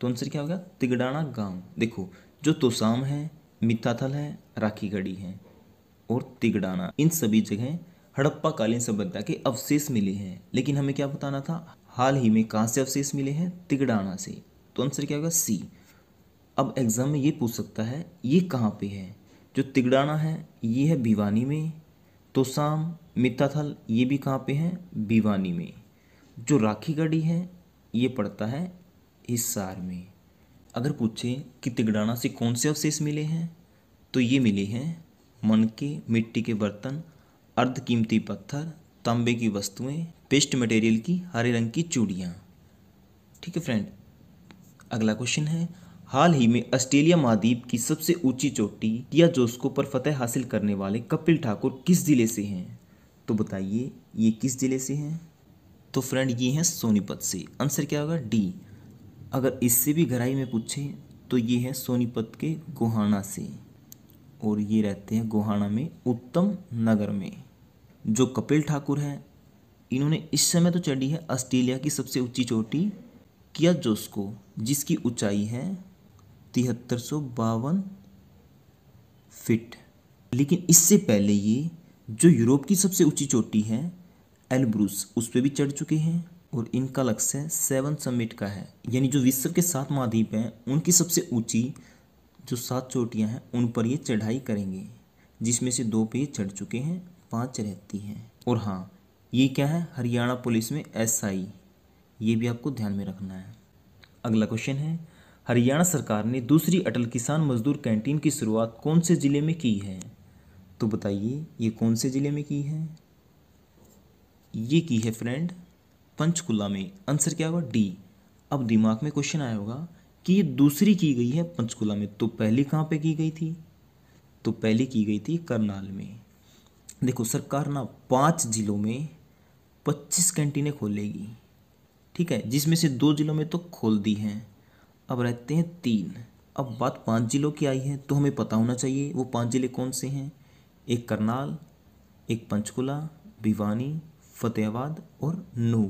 तो आंसर क्या हो गया तिगड़ाना गांव देखो जो तोसाम है मिथाथल है राखीगढ़ी है और तिगड़ाना इन सभी जगह हड़प्पा कालीन सभ्यता के अवशेष मिले हैं लेकिन हमें क्या बताना था हाल ही में कहाँ से अवशेष मिले हैं तिगड़ाना से तो आंसर क्या होगा सी अब एग्ज़ाम में ये पूछ सकता है ये कहाँ पे है जो तिगड़ाना है ये है भिवानी में तो शाम मिताथल ये भी कहाँ पे है भिवानी में जो राखी गढ़ी है ये पड़ता है हिसार में अगर पूछे कि तिगड़ाना से कौन से अवशेष मिले हैं तो ये मिली हैं मन के मिट्टी के बर्तन अर्ध कीमती पत्थर तांबे की वस्तुएं पेस्ट मटेरियल की हरे रंग की चूड़ियाँ ठीक है फ्रेंड अगला क्वेश्चन है हाल ही में ऑस्ट्रेलिया महाद्वीप की सबसे ऊंची चोटी या जोस्को पर फतह हासिल करने वाले कपिल ठाकुर किस ज़िले से हैं तो बताइए ये किस ज़िले से हैं तो फ्रेंड ये हैं सोनीपत से आंसर क्या होगा डी अगर इससे भी गहराई में पूछें तो ये है सोनीपत के गोहाना से और ये रहते हैं गोहाना में उत्तम नगर में जो कपिल ठाकुर हैं इन्होंने इस समय तो चढ़ी है ऑस्ट्रेलिया की सबसे ऊंची चोटी किया जोस को जिसकी ऊंचाई है तिहत्तर सौ बावन फिट लेकिन इससे पहले ये जो यूरोप की सबसे ऊंची चोटी है एलब्रूस उस पर भी चढ़ चुके हैं और इनका लक्ष्य सेवन समिट का है यानी जो विश्व के सात महाद्वीप हैं उनकी सबसे ऊंची जो सात चोटियां हैं उन पर ये चढ़ाई करेंगे जिसमें से दो पे ये चढ़ चुके हैं पांच रहती हैं और हाँ ये क्या है हरियाणा पुलिस में एसआई ये भी आपको ध्यान में रखना है अगला क्वेश्चन है हरियाणा सरकार ने दूसरी अटल किसान मजदूर कैंटीन की शुरुआत कौन से ज़िले में की है तो बताइए ये कौन से ज़िले में की है ये की है फ्रेंड पंचकुला में आंसर क्या होगा डी अब दिमाग में क्वेश्चन आया होगा कि ये दूसरी की गई है पंचकुला में तो पहली कहाँ पे की गई थी तो पहली की गई थी करनाल में देखो सरकार ना पाँच जिलों में पच्चीस कैंटीनें खोलेगी ठीक है जिसमें से दो जिलों में तो खोल दी हैं अब रहते हैं तीन अब बात पांच जिलों की आई है तो हमें पता होना चाहिए वो पांच ज़िले कौन से हैं एक करनाल एक पंचकुला भिवानी फतेहाबाद और नू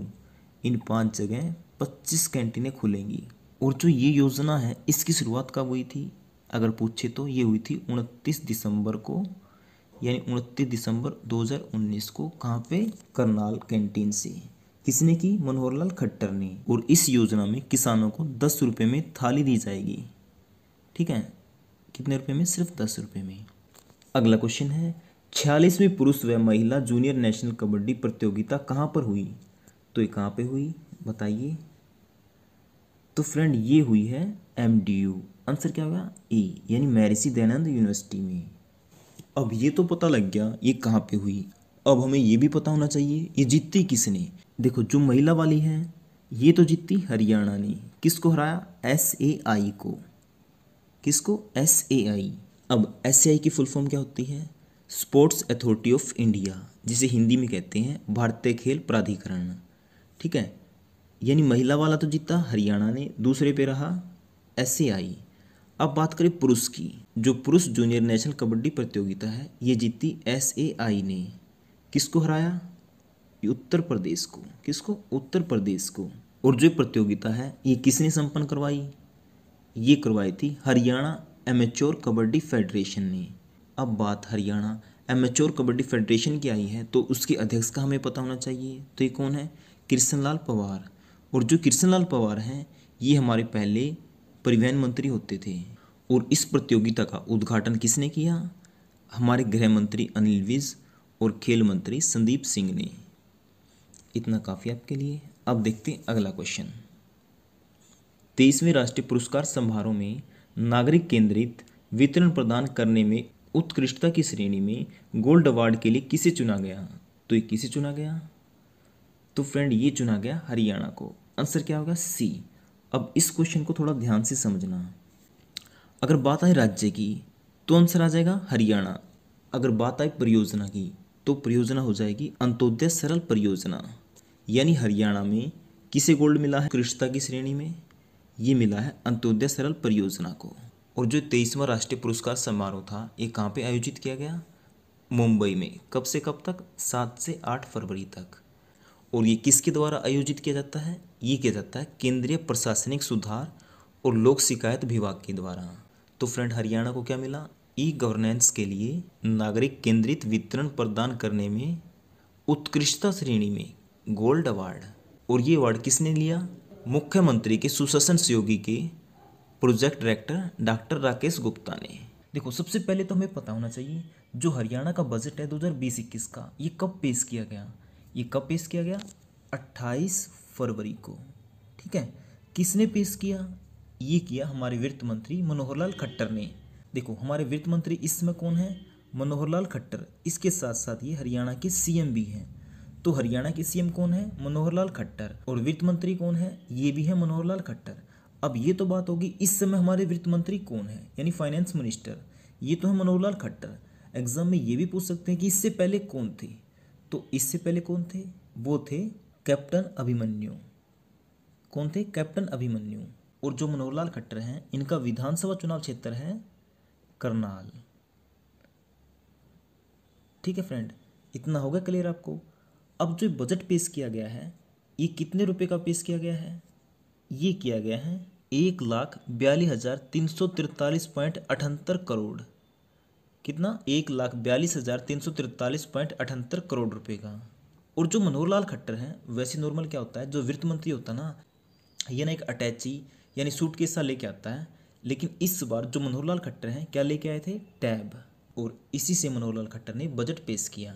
इन पांच जगह पच्चीस कैंटीनें खुलेंगी और जो ये योजना है इसकी शुरुआत कब हुई थी अगर पूछे तो ये हुई थी उनतीस दिसंबर को यानी उनतीस दिसंबर 2019 को कहाँ पे करनाल कैंटीन से किसने की मनोहर लाल खट्टर ने और इस योजना में किसानों को दस रुपये में थाली दी जाएगी ठीक है कितने रुपये में सिर्फ दस रुपये में अगला क्वेश्चन है छियालीसवीं पुरुष व महिला जूनियर नेशनल कबड्डी प्रतियोगिता कहाँ पर हुई तो ये कहाँ पे हुई बताइए तो फ्रेंड ये हुई है एम डी यू आंसर क्या होगा ए यानी मैरिसी दयानंद यूनिवर्सिटी में अब ये तो पता लग गया ये कहाँ पे हुई अब हमें ये भी पता होना चाहिए ये जीतती किसने देखो जो महिला वाली है ये तो जीतती हरियाणा ने किसको हराया एस ए आई को किसको एस ए आई अब एस ए आई की फुल फॉर्म क्या होती है स्पोर्ट्स अथॉरिटी ऑफ इंडिया जिसे हिंदी में कहते हैं भारतीय खेल प्राधिकरण ठीक है यानी महिला वाला तो जीता हरियाणा ने दूसरे पे रहा एस अब बात करें पुरुष की जो पुरुष जूनियर नेशनल कबड्डी प्रतियोगिता है ये जीती एस ने किसको हराया उत्तर प्रदेश को किसको उत्तर प्रदेश को और जो प्रतियोगिता है ये किसने संपन्न करवाई ये करवाई थी हरियाणा एमेच्योर कबड्डी फेडरेशन ने अब बात हरियाणा एमेच्योर कबड्डी फेडरेशन की आई है तो उसके अध्यक्ष का हमें पता होना चाहिए तो ये कौन है कृष्णलाल लाल पवार और जो कृष्ण लाल पवार हैं ये हमारे पहले परिवहन मंत्री होते थे और इस प्रतियोगिता का उद्घाटन किसने किया हमारे गृह मंत्री अनिल विज और खेल मंत्री संदीप सिंह ने इतना काफ़ी आपके लिए अब देखते हैं अगला क्वेश्चन तेईसवें राष्ट्रीय पुरस्कार समारोह में नागरिक केंद्रित वितरण प्रदान करने में उत्कृष्टता की श्रेणी में गोल्ड अवार्ड के लिए किसे चुना गया तो ये किसे चुना गया तो फ्रेंड ये चुना गया हरियाणा को आंसर क्या होगा सी अब इस क्वेश्चन को थोड़ा ध्यान से समझना अगर बात आए राज्य की तो आंसर आ जाएगा हरियाणा अगर बात आए परियोजना की तो परियोजना हो जाएगी अंत्योदय सरल परियोजना यानी हरियाणा में किसे गोल्ड मिला है कृष्णता की श्रेणी में ये मिला है अंत्योदय सरल परियोजना को और जो तेईसवां राष्ट्रीय पुरस्कार समारोह था ये कहाँ पे आयोजित किया गया मुंबई में कब से कब तक सात से आठ फरवरी तक और ये किसके द्वारा आयोजित किया जाता है ये किया जाता है केंद्रीय प्रशासनिक सुधार और लोक शिकायत विभाग के द्वारा तो फ्रेंड हरियाणा को क्या मिला ई गवर्नेंस के लिए नागरिक केंद्रित वितरण प्रदान करने में उत्कृष्टता श्रेणी में गोल्ड अवार्ड और ये अवार्ड किसने लिया मुख्यमंत्री के सुशासन सहयोगी के project director doctor Rakesh Gupta ने देखो सबसे पहले तो हमें पता होना चाहिए जो हरियाणा का बजट है दो हज़ार बीस इक्कीस का ये कब पेश किया गया ये कब पेश किया गया 28 फरवरी को ठीक है किसने पेश किया ये किया हमारे वित्त मंत्री मनोहर लाल खट्टर ने देखो हमारे वित्त मंत्री इस समय कौन है मनोहर लाल खट्टर इसके साथ साथ ये हरियाणा के सीएम भी हैं तो हरियाणा के सीएम कौन है मनोहर लाल खट्टर और वित्त मंत्री कौन है ये भी है मनोहर लाल खट्टर अब ये तो बात होगी इस समय हमारे वित्त मंत्री कौन है यानी फाइनेंस मिनिस्टर ये तो है मनोहर लाल खट्टर एग्जाम में ये भी पूछ सकते हैं कि इससे पहले कौन थे तो इससे पहले कौन थे वो थे कैप्टन अभिमन्यु कौन थे कैप्टन अभिमन्यु और जो मनोहर लाल खट्टर हैं इनका विधानसभा चुनाव क्षेत्र है करनाल ठीक है फ्रेंड इतना होगा क्लियर आपको अब जो बजट पेश किया गया है ये कितने रुपए का पेश किया गया है ये किया गया है एक लाख बयालीस हज़ार तीन सौ तिरतालीस पॉइंट अठहत्तर करोड़ कितना एक लाख बयालीस हज़ार तीन सौ तिरतालीस पॉइंट अठहत्तर करोड़ रुपए का और जो मनोहर लाल खट्टर हैं वैसे नॉर्मल क्या होता है जो वित्त मंत्री होता है ना ये ना एक अटैची यानी सूट के सा लेके आता है लेकिन इस बार जो मनोहर लाल खट्टर हैं क्या लेके आए थे टैब और इसी से मनोहर लाल खट्टर ने बजट पेश किया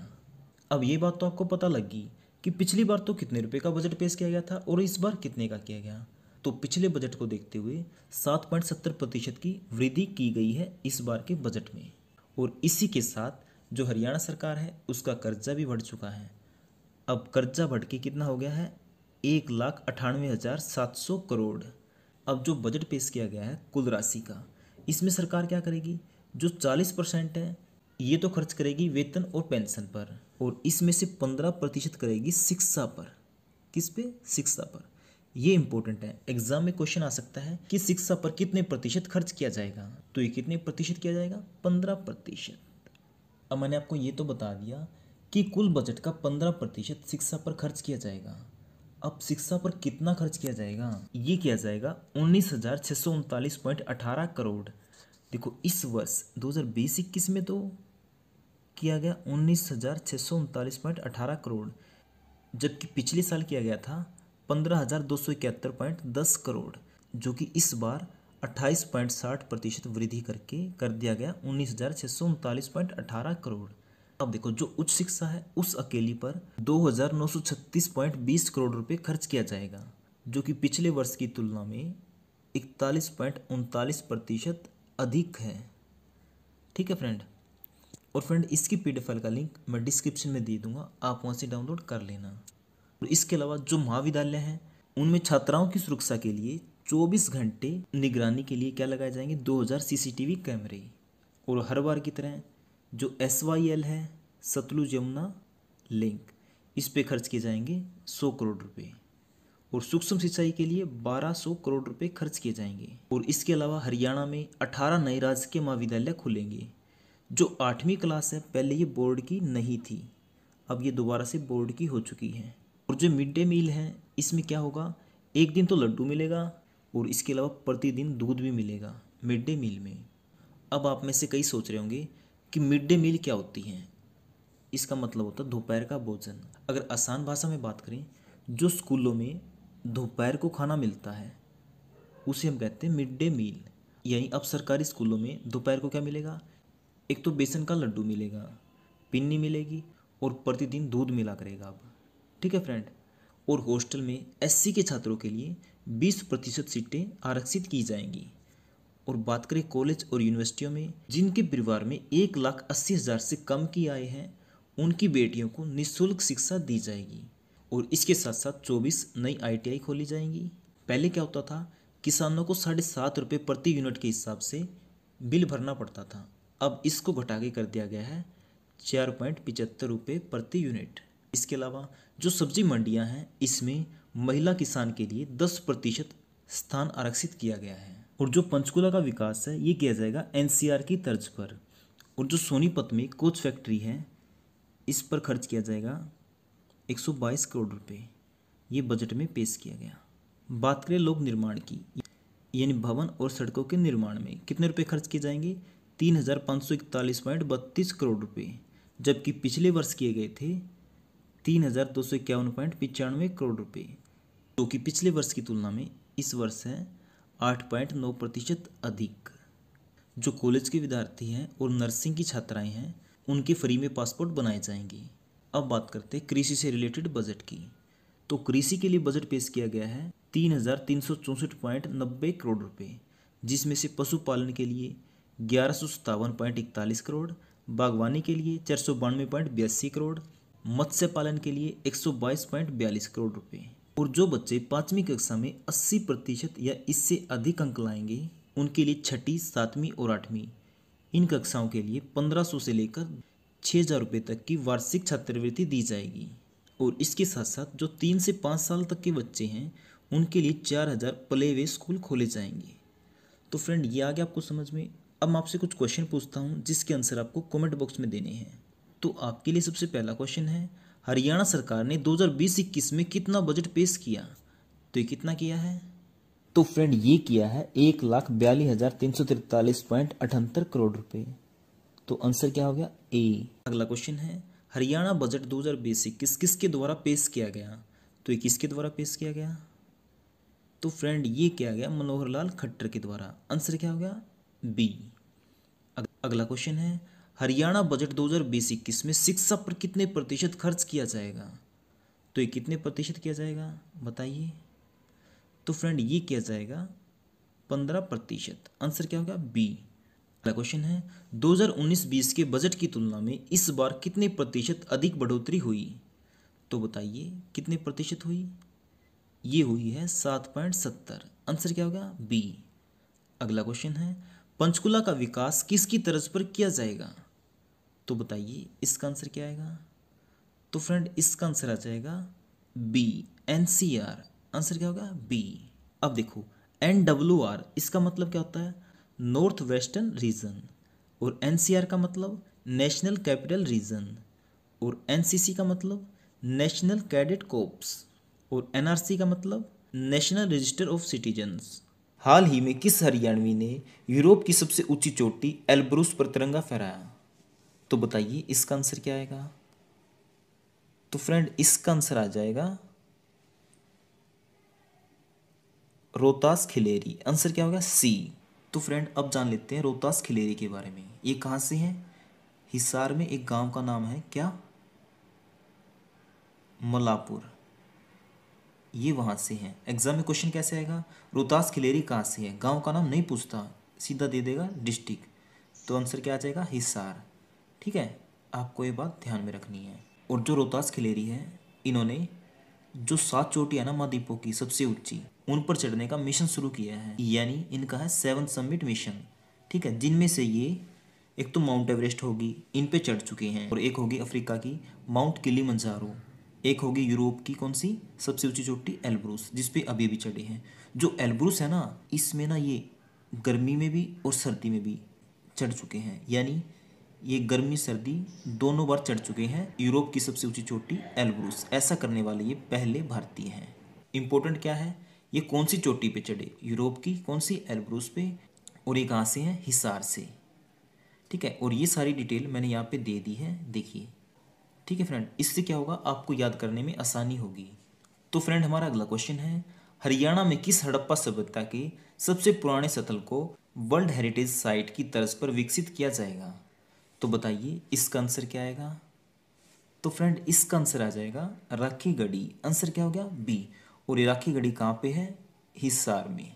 अब ये बात तो आपको पता लग गई कि पिछली बार तो कितने रुपए का बजट पेश किया गया था और इस बार कितने का किया गया तो पिछले बजट को देखते हुए सात पॉइंट सत्तर प्रतिशत की वृद्धि की गई है इस बार के बजट में और इसी के साथ जो हरियाणा सरकार है उसका कर्जा भी बढ़ चुका है अब कर्जा बढ़ के कितना हो गया है एक लाख अठानवे हज़ार सात सौ करोड़ अब जो बजट पेश किया गया है कुल राशि का इसमें सरकार क्या करेगी जो चालीस परसेंट है ये तो खर्च करेगी वेतन और पेंशन पर और इसमें से पंद्रह प्रतिशत करेगी शिक्षा पर किस पे शिक्षा पर ये इम्पोर्टेंट है एग्जाम में क्वेश्चन आ सकता है कि शिक्षा पर कितने प्रतिशत खर्च किया जाएगा तो ये कितने प्रतिशत किया जाएगा पंद्रह प्रतिशत अब मैंने आपको ये तो बता दिया कि कुल बजट का पंद्रह प्रतिशत शिक्षा पर खर्च किया जाएगा अब शिक्षा पर कितना खर्च किया जाएगा ये किया जाएगा उन्नीस हज़ार छः सौ उनतालीस पॉइंट अठारह करोड़ देखो इस वर्ष दो हज़ार बीस इक्कीस में तो किया गया उन्नीस हज़ार छः सौ उनतालीस पॉइंट अठारह करोड़ जबकि पिछले साल किया गया था पंद्रह हज़ार दो सौ इकहत्तर पॉइंट दस करोड़ जो कि इस बार अट्ठाईस पॉइंट साठ प्रतिशत वृद्धि करके कर दिया गया उन्नीस हज़ार छः सौ उनतालीस पॉइंट अठारह करोड़ अब देखो जो उच्च शिक्षा है उस अकेली पर 2,936.20 करोड़ रुपए खर्च किया जाएगा जो कि पिछले वर्ष की तुलना में इकतालीस पॉइंट उनतालीस प्रतिशत अधिक है ठीक है फ्रेंड और फ्रेंड इसकी पी डी का लिंक मैं डिस्क्रिप्शन में दे दूंगा आप वहाँ से डाउनलोड कर लेना और इसके अलावा जो महाविद्यालय हैं उनमें छात्राओं की सुरक्षा के लिए 24 घंटे निगरानी के लिए क्या लगाए जाएंगे 2000 सीसीटीवी कैमरे और हर बार की तरह जो एस वाई एल है सतलुज यमुना लिंक इस पे खर्च किए जाएंगे सौ करोड़ रुपए और सूक्ष्म सिंचाई के लिए 1200 करोड़ रुपए खर्च किए जाएंगे और इसके अलावा हरियाणा में 18 नए राजकीय महाविद्यालय खुलेंगे जो आठवीं क्लास है पहले ये बोर्ड की नहीं थी अब ये दोबारा से बोर्ड की हो चुकी है और जो मिड डे मील है इसमें क्या होगा एक दिन तो लड्डू मिलेगा और इसके अलावा प्रतिदिन दूध भी मिलेगा मिड डे मील में अब आप में से कई सोच रहे होंगे कि मिड डे मील क्या होती है इसका मतलब होता है दोपहर का भोजन अगर आसान भाषा में बात करें जो स्कूलों में दोपहर को खाना मिलता है उसे हम कहते हैं मिड डे मील यानी अब सरकारी स्कूलों में दोपहर को क्या मिलेगा एक तो बेसन का लड्डू मिलेगा पिन्नी मिलेगी और प्रतिदिन दूध मिला करेगा अब ठीक है फ्रेंड और हॉस्टल में एससी के छात्रों के लिए 20 प्रतिशत सीटें आरक्षित की जाएंगी और बात करें कॉलेज और यूनिवर्सिटियों में जिनके परिवार में एक लाख अस्सी हज़ार से कम की आय है उनकी बेटियों को निःशुल्क शिक्षा दी जाएगी और इसके साथ साथ चौबीस नई आईटीआई खोली जाएंगी पहले क्या होता था किसानों को साढ़े सात रुपये प्रति यूनिट के हिसाब से बिल भरना पड़ता था अब इसको घटा के कर दिया गया है चार पॉइंट पिचहत्तर रुपये प्रति यूनिट इसके अलावा जो सब्जी मंडियां हैं इसमें महिला किसान के लिए दस प्रतिशत स्थान आरक्षित किया गया है और जो पंचकुला का विकास है ये किया जाएगा एन की तर्ज पर और जो सोनीपत में कोच फैक्ट्री है इस पर खर्च किया जाएगा 122 करोड़ रुपए ये बजट में पेश किया गया बात करें लोक निर्माण की यानी भवन और सड़कों के निर्माण में कितने रुपए खर्च किए जाएंगे तीन हज़ार पाँच सौ इकतालीस पॉइंट बत्तीस करोड़ रुपए जबकि पिछले वर्ष किए गए थे तीन हज़ार दो सौ इक्यावन पॉइंट पचानवे करोड़ रुपए जो कि पिछले वर्ष की तुलना में इस वर्ष है आठ पॉइंट नौ प्रतिशत अधिक जो कॉलेज के विद्यार्थी हैं और नर्सिंग की छात्राएं हैं उनके फ्री में पासपोर्ट बनाए जाएंगे अब बात करते हैं कृषि से रिलेटेड बजट की तो कृषि के लिए बजट पेश किया गया है तीन हज़ार तीन सौ चौंसठ पॉइंट नब्बे करोड़ रुपये जिसमें से पशुपालन के लिए ग्यारह सौ सत्तावन पॉइंट इकतालीस करोड़ बागवानी के लिए चार सौ बानवे पॉइंट बयासी करोड़ मत्स्य पालन के लिए एक सौ बाईस पॉइंट बयालीस करोड़ रुपये और जो बच्चे पाँचवीं कक्षा में अस्सी प्रतिशत या इससे अधिक अंक लाएंगे उनके लिए छठी सातवीं और आठवीं इन कक्षाओं के लिए पंद्रह सौ से लेकर छः हज़ार रुपये तक की वार्षिक छात्रवृत्ति दी जाएगी और इसके साथ साथ जो तीन से पाँच साल तक के बच्चे हैं उनके लिए चार हज़ार प्ले वे स्कूल खोले जाएंगे तो फ्रेंड ये आ गया आपको समझ में अब मैं आपसे कुछ क्वेश्चन पूछता हूँ जिसके आंसर आपको कमेंट बॉक्स में देने हैं तो आपके लिए सबसे पहला क्वेश्चन है हरियाणा सरकार ने 2020-21 में कितना बजट पेश किया तो ये कितना किया है तो फ्रेंड ये किया है एक लाख बयालीस हजार तीन सौ तिरतालीस पॉइंट अठहत्तर करोड़ रुपए तो आंसर क्या हो गया ए अगला क्वेश्चन है हरियाणा बजट 2020 इक्कीस किसके द्वारा पेश किया गया तो ये किसके द्वारा पेश किया गया तो फ्रेंड ये किया गया मनोहर लाल खट्टर के द्वारा आंसर क्या हो गया बी अगला क्वेश्चन है हरियाणा बजट बीस इक्कीस में शिक्षा पर कितने प्रतिशत खर्च किया जाएगा तो ये कितने प्रतिशत किया जाएगा बताइए तो फ्रेंड ये किया जाएगा पंद्रह प्रतिशत आंसर क्या होगा बी अगला क्वेश्चन है 2019-20 के बजट की तुलना में इस बार कितने प्रतिशत अधिक बढ़ोतरी हुई तो बताइए कितने प्रतिशत हुई ये हुई है सात पॉइंट सत्तर आंसर क्या होगा बी अगला क्वेश्चन है पंचकुला का विकास किसकी तर्ज पर किया जाएगा तो बताइए इसका आंसर क्या आएगा तो फ्रेंड इसका आंसर आ जाएगा B N C R answer क्या होगा बी अब देखो एन डब्ल्यू आर इसका मतलब क्या होता है नॉर्थ वेस्टर्न रीजन और एन सी आर का मतलब नेशनल कैपिटल रीजन और एन सी सी का मतलब नेशनल कैडेट कोप्स और एन आर सी का मतलब नेशनल रजिस्टर ऑफ सिटीजन्स हाल ही में किस हरियाणवी ने यूरोप की सबसे ऊंची चोटी एल्ब्रूस पर तिरंगा फहराया तो बताइए इसका आंसर क्या आएगा तो फ्रेंड इसका आंसर आ जाएगा रोहतास खिलेरी आंसर क्या होगा सी तो फ्रेंड अब जान लेते हैं रोहतास खिलेरी के बारे में ये कहां से है हिसार में एक गांव का नाम है क्या मलापुर ये वहां से है एग्जाम में क्वेश्चन कैसे आएगा रोहतास खिलेरी कहां से है गांव का नाम नहीं पूछता सीधा दे देगा डिस्ट्रिक्ट तो आंसर क्या आ जाएगा हिसार ठीक है आपको ये बात ध्यान में रखनी है और जो रोहतास खिलेरी है इन्होंने जो सात चोटियाँ ना महाद्वीपों की सबसे ऊंची उन पर चढ़ने का मिशन शुरू किया है यानी इनका है सेवन समिट मिशन ठीक है जिनमें से ये एक तो माउंट एवरेस्ट होगी इन पे चढ़ चुके हैं और एक होगी अफ्रीका की माउंट किली मंजारो एक होगी यूरोप की कौन सी सबसे ऊंची चोटी एल्ब्रूस जिसपे अभी भी चढ़े हैं जो एल्ब्रूस है ना इसमें ना ये गर्मी में भी और सर्दी में भी चढ़ चुके हैं यानी ये गर्मी सर्दी दोनों बार चढ़ चुके हैं यूरोप की सबसे ऊंची चोटी एलब्रूस ऐसा करने वाले ये पहले भारतीय हैं इम्पोर्टेंट क्या है ये कौन सी चोटी पे चढ़े यूरोप की कौन सी एलब्रूस पे और ये कहाँ से हैं हिसार से ठीक है और ये सारी डिटेल मैंने यहाँ पे दे दी है देखिए ठीक है फ्रेंड इससे क्या होगा आपको याद करने में आसानी होगी तो फ्रेंड हमारा अगला क्वेश्चन है हरियाणा में किस हड़प्पा सभ्यता के सबसे पुराने सतल को वर्ल्ड हेरिटेज साइट की तर्ज पर विकसित किया जाएगा तो बताइए इसका आंसर क्या आएगा तो फ्रेंड इसका आंसर आ जाएगा राखी गढ़ी आंसर क्या हो गया बी और ये राखी गढ़ी कहाँ पे है हिसार में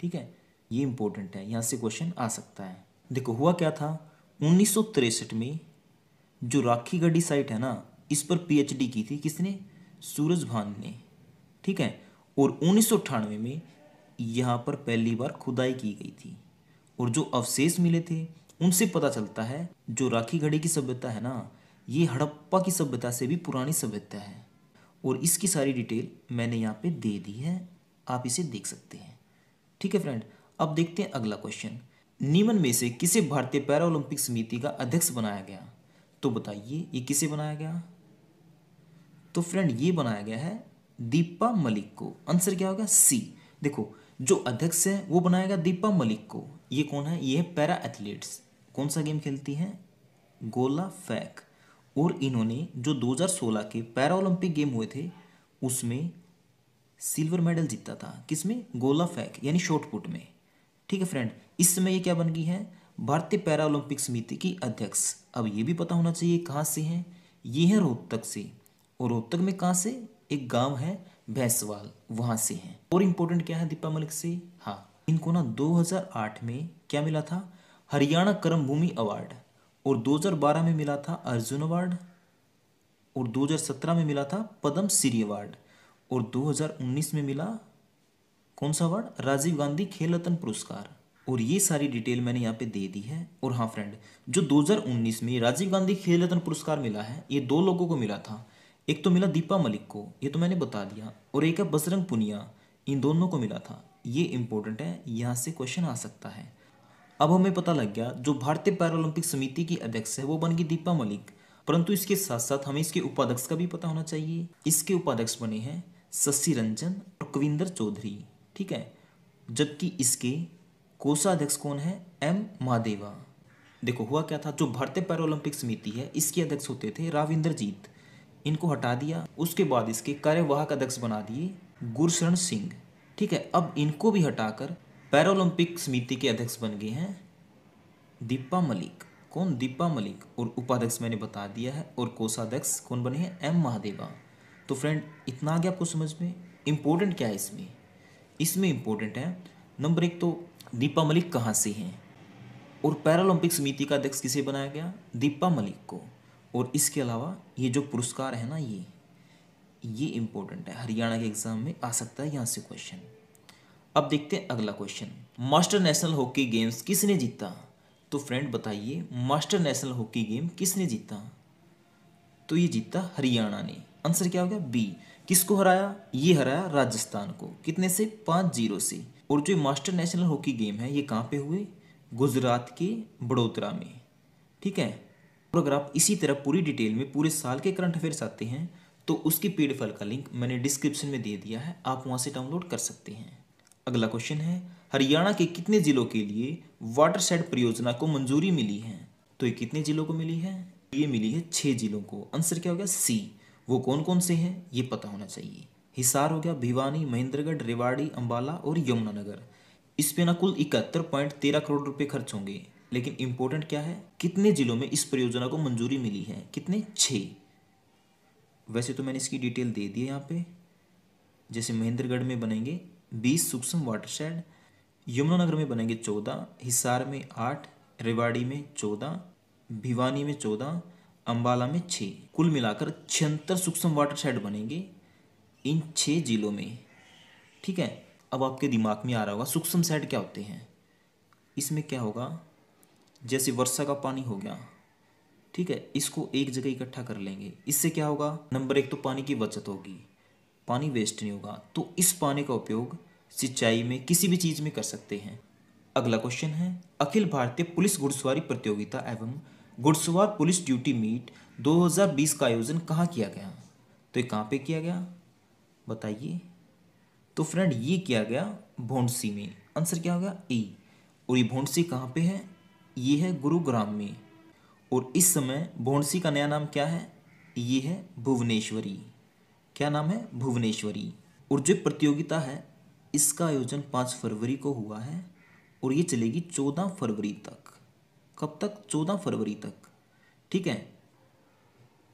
ठीक है ये इंपॉर्टेंट है यहाँ से क्वेश्चन आ सकता है देखो हुआ क्या था उन्नीस में जो राखी गढ़ी साइट है ना इस पर पीएचडी की थी किसने सूरज भान ने ठीक है और उन्नीस में यहाँ पर पहली बार खुदाई की गई थी और जो अवशेष मिले थे उनसे पता चलता है जो राखी घड़ी की सभ्यता है ना ये हड़प्पा की सभ्यता से भी पुरानी सभ्यता है और इसकी सारी डिटेल मैंने यहाँ पे दे दी है आप इसे देख सकते हैं ठीक है फ्रेंड अब देखते हैं अगला क्वेश्चन नीमन में से किसे भारतीय पैरा ओलंपिक समिति का अध्यक्ष बनाया गया तो बताइए ये किसे बनाया गया तो फ्रेंड ये बनाया गया है दीपा मलिक को आंसर क्या होगा सी देखो जो अध्यक्ष है वो बनाएगा दीपा मलिक को ये कौन है ये है पैरा एथलीट्स कौन सा गेम खेलती है गोला फैक और इन्होंने जो 2016 के पैरालंपिक गेम हुए थे उसमें सिल्वर मेडल जीता था किसमें गोला फैक यानी शॉर्टपुट में ठीक है फ्रेंड इस समय ये क्या बन गई है भारतीय पैरालंपिक समिति की अध्यक्ष अब ये भी पता होना चाहिए कहाँ से हैं ये है रोहतक से और रोहतक में कहाँ से एक गांव है भैंसवाल वहाँ से हैं और इम्पोर्टेंट क्या है दीपा मलिक से हाँ इनको ना 2008 में क्या मिला था हरियाणा कर्मभूमि अवार्ड और 2012 में मिला था अर्जुन अवार्ड और 2017 में मिला था पद्म श्री अवार्ड और 2019 में मिला कौन सा अवार्ड राजीव गांधी खेल रत्न पुरस्कार और ये सारी डिटेल मैंने यहाँ पे दे दी है और हाँ फ्रेंड जो 2019 में राजीव गांधी खेल रत्न पुरस्कार मिला है ये दो लोगों को मिला था एक तो मिला दीपा मलिक को ये तो मैंने बता दिया और एक है बजरंग पुनिया इन दोनों को मिला था ये इम्पोर्टेंट है यहाँ से क्वेश्चन आ सकता है अब हमें पता लग गया जो भारतीय पैरालंपिक समिति की अध्यक्ष है वो बन गई दीपा मलिक परंतु इसके साथ साथ हमें इसके उपाध्यक्ष का भी पता होना चाहिए इसके उपाध्यक्ष बने हैं शशि रंजन और कविंदर चौधरी ठीक है जबकि इसके कोषाध्यक्ष कौन है एम महादेवा देखो हुआ क्या था जो भारतीय पैरोलंपिक समिति है इसके अध्यक्ष होते थे राविंदर जीत इनको हटा दिया उसके बाद इसके कार्यवाहक अध्यक्ष बना दिए गुरशरण सिंह ठीक है अब इनको भी हटाकर पैरोलंपिक समिति के अध्यक्ष बन गए हैं दीपा मलिक कौन दीपा मलिक और उपाध्यक्ष मैंने बता दिया है और कोषाध्यक्ष कौन बने हैं एम महादेवा तो फ्रेंड इतना आ गया आपको समझ में इम्पोर्टेंट क्या है इसमें इसमें इम्पोर्टेंट है नंबर एक तो दीपा मलिक कहाँ से हैं और पैरालंपिक समिति का अध्यक्ष किसे बनाया गया दीपा मलिक को और इसके अलावा ये जो पुरस्कार है ना ये ये इम्पोर्टेंट है हरियाणा के एग्ज़ाम में आ सकता है यहाँ से क्वेश्चन अब देखते हैं अगला question master national hockey games किसने जीता तो फ्रेंड बताइए मास्टर नेशनल हॉकी गेम किसने जीता तो ये जीता हरियाणा ने आंसर क्या हो गया बी किसको हराया ये हराया राजस्थान को कितने से पाँच जीरो से और जो मास्टर नेशनल हॉकी गेम है ये कहाँ पे हुए गुजरात के बड़ोदरा में ठीक है और अगर आप इसी तरह पूरी डिटेल में पूरे साल के करंट अफेयर्स आते हैं तो उसकी पीडीएफ का लिंक मैंने डिस्क्रिप्शन में दे दिया है आप वहाँ से डाउनलोड कर सकते हैं अगला क्वेश्चन है हरियाणा के कितने जिलों के लिए वाटर सेट परियोजना को मंजूरी मिली है तो ये कितने जिलों को मिली है ये मिली है छः जिलों को आंसर क्या हो गया सी वो कौन कौन से हैं ये पता होना चाहिए हिसार हो गया भिवानी महेंद्रगढ़ रेवाड़ी अंबाला और यमुनानगर इस पे ना कुल इकहत्तर पॉइंट तेरह करोड़ रुपए खर्च होंगे लेकिन इम्पोर्टेंट क्या है कितने जिलों में इस परियोजना को मंजूरी मिली है कितने छः वैसे तो मैंने इसकी डिटेल दे दी है यहाँ पे जैसे महेंद्रगढ़ में बनेंगे बीस सूक्ष्म वाटरशेड यमुनानगर में बनेंगे चौदह हिसार में आठ रेवाड़ी में चौदह भिवानी में चौदह अंबाला में छः कुल मिलाकर छिहत्तर सूक्ष्म वाटरशेड बनेंगे इन छः जिलों में ठीक है अब आपके दिमाग में आ रहा होगा सूक्ष्म सेट क्या होते हैं इसमें क्या होगा जैसे वर्षा का पानी हो गया ठीक है इसको एक जगह इकट्ठा कर लेंगे इससे क्या होगा नंबर एक तो पानी की बचत होगी पानी वेस्ट नहीं होगा तो इस पानी का उपयोग सिंचाई में किसी भी चीज़ में कर सकते हैं अगला क्वेश्चन है अखिल भारतीय पुलिस घुड़सवारी प्रतियोगिता एवं घुड़सवार पुलिस ड्यूटी मीट 2020 का आयोजन कहाँ किया गया तो ये कहाँ पे किया गया बताइए तो फ्रेंड ये किया गया भोंडसी में आंसर क्या हो गया ई और ये भोंडसी कहाँ पे है ये है गुरुग्राम में और इस समय भोंडसी का नया नाम क्या है ये है भुवनेश्वरी क्या नाम है भुवनेश्वरी और जो प्रतियोगिता है इसका आयोजन पाँच फरवरी को हुआ है और ये चलेगी चौदह फरवरी तक कब तक चौदह फरवरी तक ठीक है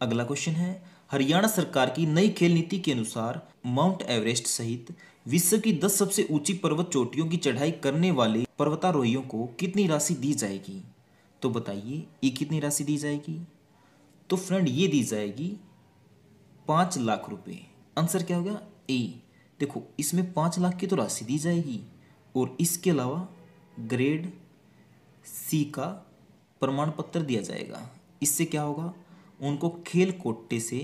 अगला क्वेश्चन है हरियाणा सरकार की नई खेल नीति के अनुसार माउंट एवरेस्ट सहित विश्व की दस सबसे ऊंची पर्वत चोटियों की चढ़ाई करने वाले पर्वतारोहियों को कितनी राशि दी जाएगी तो बताइए ये कितनी राशि दी जाएगी तो फ्रेंड ये दी जाएगी पाँच लाख रुपए आंसर क्या होगा ए देखो इसमें पाँच लाख की तो राशि दी जाएगी और इसके अलावा ग्रेड सी का प्रमाण पत्र दिया जाएगा इससे क्या होगा उनको खेल कोटे से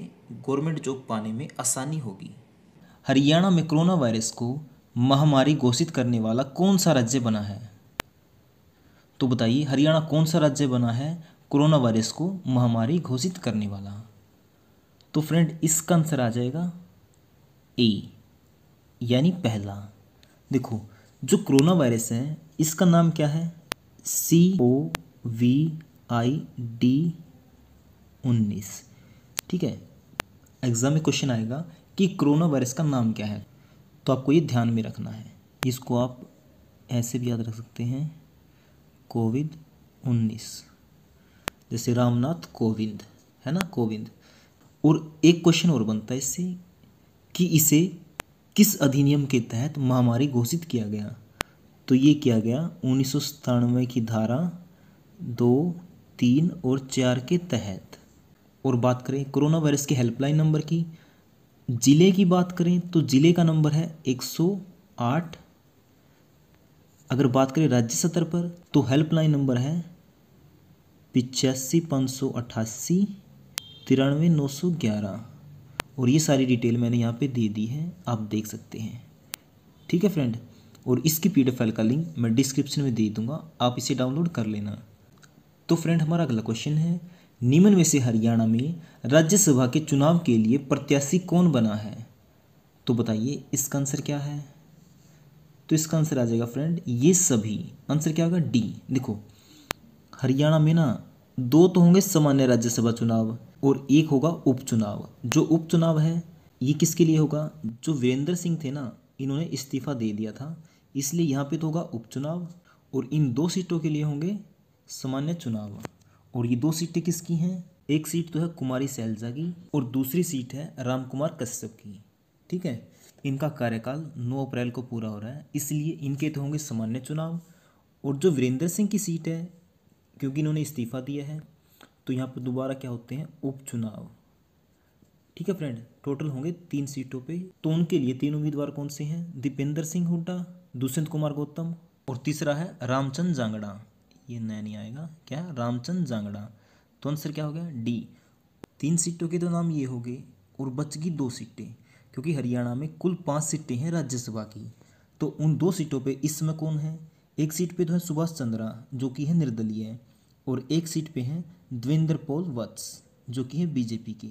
गवर्नमेंट जॉब पाने में आसानी होगी हरियाणा में कोरोना वायरस को महामारी घोषित करने वाला कौन सा राज्य बना है तो बताइए हरियाणा कौन सा राज्य बना है कोरोना वायरस को महामारी घोषित करने वाला तो फ्रेंड इसका आंसर आ जाएगा ए यानी पहला देखो जो कोरोना वायरस है इसका नाम क्या है सी ओ वी आई डी उन्नीस ठीक है एग्ज़ाम में क्वेश्चन आएगा कि कोरोना वायरस का नाम क्या है तो आपको ये ध्यान में रखना है इसको आप ऐसे भी याद रख सकते हैं कोविड उन्नीस जैसे रामनाथ कोविंद है ना कोविंद और एक क्वेश्चन और बनता है इससे कि इसे किस अधिनियम के तहत महामारी घोषित किया गया तो ये किया गया उन्नीस की धारा दो तीन और चार के तहत और बात करें कोरोना वायरस के हेल्पलाइन नंबर की ज़िले की बात करें तो ज़िले का नंबर है 108 अगर बात करें राज्य स्तर पर तो हेल्पलाइन नंबर है पिचासी पाँच सौ अट्ठासी तिरानवे नौ सौ ग्यारह और ये सारी डिटेल मैंने यहाँ पे दे दी है आप देख सकते हैं ठीक है फ्रेंड और इसकी पी फाइल का लिंक मैं डिस्क्रिप्शन में दे दूँगा आप इसे डाउनलोड कर लेना तो फ्रेंड हमारा अगला क्वेश्चन है निम्न में से हरियाणा में राज्यसभा के चुनाव के लिए प्रत्याशी कौन बना है तो बताइए इसका आंसर क्या है तो इसका आंसर आ जाएगा फ्रेंड ये सभी आंसर क्या होगा डी देखो हरियाणा में ना दो तो होंगे सामान्य राज्यसभा चुनाव और एक होगा उपचुनाव जो उपचुनाव है ये किसके लिए होगा जो वीरेंद्र सिंह थे ना इन्होंने इस्तीफा दे दिया था इसलिए यहाँ पे तो होगा उपचुनाव और इन दो सीटों के लिए होंगे सामान्य चुनाव और ये दो सीटें किसकी हैं एक सीट तो है कुमारी सैलजा की और दूसरी सीट है राम कुमार कश्यप की ठीक है इनका कार्यकाल 9 अप्रैल को पूरा हो रहा है इसलिए इनके तो होंगे सामान्य चुनाव और जो वीरेंद्र सिंह की सीट है क्योंकि इन्होंने इस्तीफा दिया है तो यहाँ पर दोबारा क्या होते हैं उपचुनाव ठीक है फ्रेंड टोटल होंगे तीन सीटों पे तो उनके लिए तीन उम्मीदवार कौन से हैं दीपेंद्र सिंह हुड्डा दुष्यंत कुमार गौतम और तीसरा है रामचंद जांगड़ा ये नया नहीं आएगा क्या रामचंद जांगड़ा तो आंसर क्या हो गया डी तीन सीटों के तो नाम ये हो गए और बच गई दो सीटें क्योंकि हरियाणा में कुल पाँच सीटें हैं राज्यसभा की तो उन दो सीटों पर इसमें कौन है एक सीट पर तो है सुभाष चंद्रा जो कि है निर्दलीय और एक सीट पर हैं द्विंद्र पोल वत्स जो कि है बीजेपी की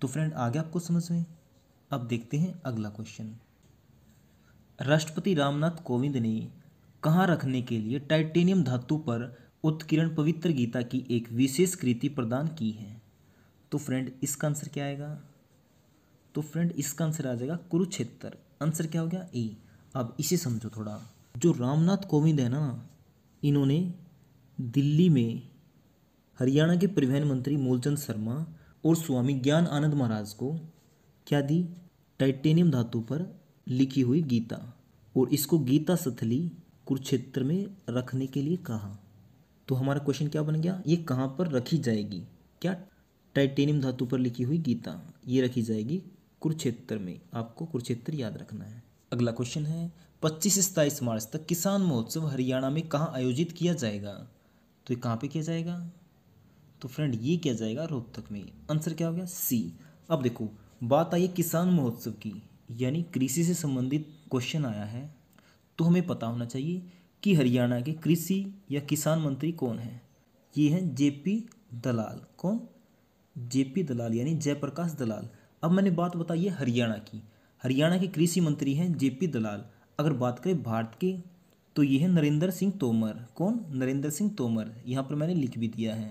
तो फ्रेंड आगे आपको समझ में अब देखते हैं अगला क्वेश्चन राष्ट्रपति रामनाथ कोविंद ने कहाँ रखने के लिए टाइटेनियम धातु पर उत्कीर्ण पवित्र गीता की एक विशेष कृति प्रदान की है तो फ्रेंड इसका आंसर क्या आएगा तो फ्रेंड इसका आंसर आ जाएगा कुरुक्षेत्र आंसर क्या हो गया ए अब इसे समझो थोड़ा जो रामनाथ कोविंद है ना इन्होंने दिल्ली में हरियाणा के परिवहन मंत्री मूलचंद शर्मा और स्वामी ज्ञान आनंद महाराज को क्या दी टाइटेनियम धातु पर लिखी हुई गीता और इसको गीता सथली कुरुक्षेत्र में रखने के लिए कहा तो हमारा क्वेश्चन क्या बन गया ये कहाँ पर रखी जाएगी क्या टाइटेनियम धातु पर लिखी हुई गीता ये रखी जाएगी कुरुक्षेत्र में आपको कुरुक्षेत्र याद रखना है अगला क्वेश्चन है पच्चीस से सताईस मार्च तक किसान महोत्सव हरियाणा में कहाँ आयोजित किया जाएगा तो ये कहाँ पे किया जाएगा तो फ्रेंड ये क्या जाएगा रोहतक में आंसर क्या हो गया सी अब देखो बात आई किसान महोत्सव की यानी कृषि से संबंधित क्वेश्चन आया है तो हमें पता होना चाहिए कि हरियाणा के कृषि या किसान मंत्री कौन है ये हैं जेपी दलाल कौन जेपी दलाल यानी जयप्रकाश दलाल अब मैंने बात बताई है हरियाणा की हरियाणा के कृषि मंत्री हैं जेपी दलाल अगर बात करें भारत के तो ये है नरेंद्र सिंह तोमर कौन नरेंद्र सिंह तोमर यहाँ पर मैंने लिख भी दिया है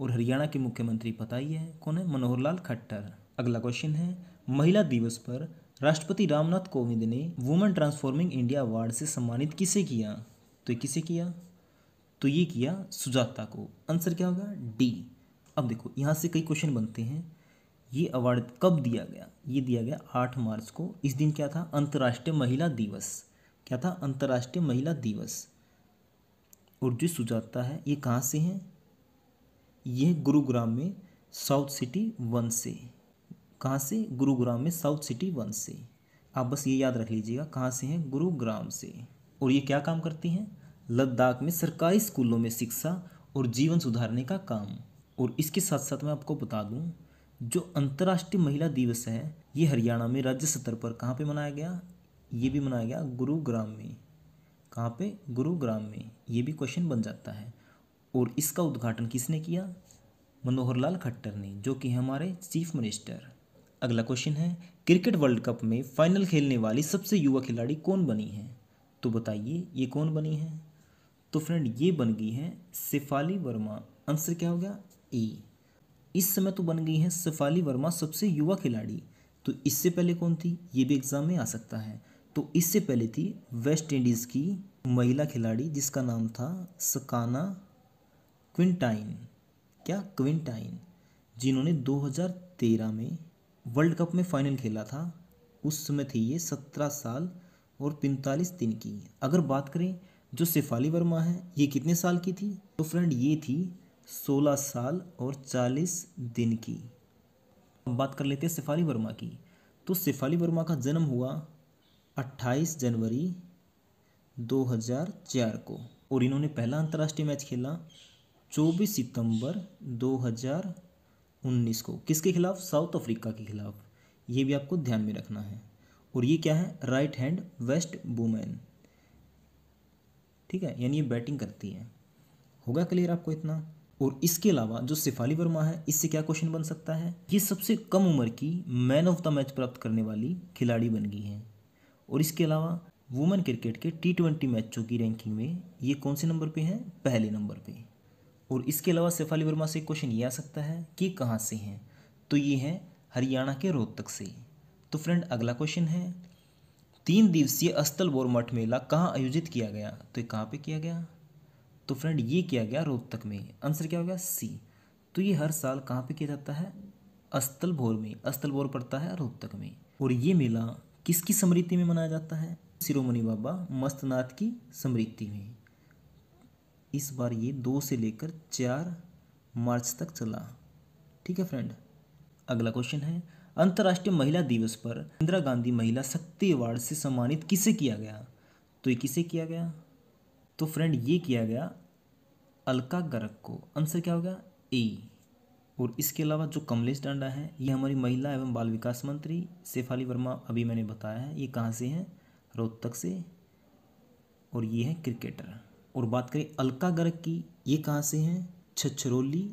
और हरियाणा के मुख्यमंत्री पता ही है कौन है मनोहर लाल खट्टर अगला क्वेश्चन है महिला दिवस पर राष्ट्रपति रामनाथ कोविंद ने वुमेन ट्रांसफॉर्मिंग इंडिया अवार्ड से सम्मानित किसे किया तो किसे किया तो ये किया सुजाता को आंसर क्या होगा डी अब देखो यहाँ से कई क्वेश्चन बनते हैं ये अवार्ड कब दिया गया ये दिया गया आठ मार्च को इस दिन क्या था अंतर्राष्ट्रीय महिला दिवस क्या था अंतर्राष्ट्रीय महिला दिवस और जो सुजाता है ये कहाँ से हैं यह गुरुग्राम में साउथ सिटी वन से कहाँ से गुरुग्राम में साउथ सिटी वन से आप बस ये याद रख लीजिएगा कहाँ से हैं गुरुग्राम से और ये क्या काम करती हैं लद्दाख में सरकारी स्कूलों में शिक्षा और जीवन सुधारने का काम और इसके साथ साथ मैं आपको बता दूँ जो अंतर्राष्ट्रीय महिला दिवस है ये हरियाणा में राज्य स्तर पर कहाँ पे मनाया गया ये भी मनाया गया गुरुग्राम में कहाँ पे गुरुग्राम में ये भी क्वेश्चन बन जाता है और इसका उद्घाटन किसने किया मनोहर लाल खट्टर ने जो कि हमारे चीफ मिनिस्टर अगला क्वेश्चन है क्रिकेट वर्ल्ड कप में फाइनल खेलने वाली सबसे युवा खिलाड़ी कौन बनी है तो बताइए ये कौन बनी है तो फ्रेंड ये बन गई है सिफाली वर्मा आंसर क्या हो गया ए इस समय तो बन गई है सिफाली वर्मा सबसे युवा खिलाड़ी तो इससे पहले कौन थी ये भी एग्ज़ाम में आ सकता है तो इससे पहले थी वेस्ट इंडीज़ की महिला खिलाड़ी जिसका नाम था सकाना क्विंटाइन क्या क्विंटाइन जिन्होंने 2013 में वर्ल्ड कप में फाइनल खेला था उस समय थी ये सत्रह साल और पैंतालीस दिन की अगर बात करें जो शेफाली वर्मा है ये कितने साल की थी तो फ्रेंड ये थी सोलह साल और चालीस दिन की अब बात कर लेते हैं शेफाली वर्मा की तो शेफाली वर्मा का जन्म हुआ अट्ठाईस जनवरी 2004 को और इन्होंने पहला अंतर्राष्ट्रीय मैच खेला 24 सितंबर 2019 को किसके खिलाफ साउथ अफ्रीका के खिलाफ ये भी आपको ध्यान में रखना है और ये क्या है राइट हैंड वेस्ट वुमेन ठीक है यानी ये बैटिंग करती है होगा क्लियर आपको इतना और इसके अलावा जो सिफाली वर्मा है इससे क्या क्वेश्चन बन सकता है ये सबसे कम उम्र की मैन ऑफ द मैच प्राप्त करने वाली खिलाड़ी बन गई है और इसके अलावा वुमेन क्रिकेट के टी ट्वेंटी मैचों की रैंकिंग में ये कौन से नंबर पे हैं पहले नंबर पे और इसके अलावा सैफ वर्मा से क्वेश्चन ये आ सकता है कि कहाँ से हैं तो ये हैं हरियाणा के रोहतक से तो फ्रेंड अगला क्वेश्चन है तीन दिवसीय अस्तल मठ मेला कहाँ आयोजित किया गया तो ये कहाँ पे किया गया तो फ्रेंड ये किया गया रोहतक में आंसर क्या हो गया सी तो ये हर साल कहाँ पे किया जाता है अस्तल भोर में अस्तल भोर पड़ता है रोहतक में और ये मेला किसकी स्मृति में मनाया जाता है शिरोमणि बाबा मस्तनाथ की स्मृति में इस बार ये दो से लेकर चार मार्च तक चला ठीक है फ्रेंड अगला क्वेश्चन है अंतर्राष्ट्रीय महिला दिवस पर इंदिरा गांधी महिला शक्ति अवार्ड से सम्मानित किसे किया गया तो ये किसे किया गया तो फ्रेंड ये किया गया अलका गर्ग को आंसर क्या होगा ए और इसके अलावा जो कमलेश डांडा है ये हमारी महिला एवं बाल विकास मंत्री शेफाली वर्मा अभी मैंने बताया है ये कहाँ से हैं रोहतक से और ये है क्रिकेटर और बात करें अलका गर्ग की ये कहाँ से हैं छछरौली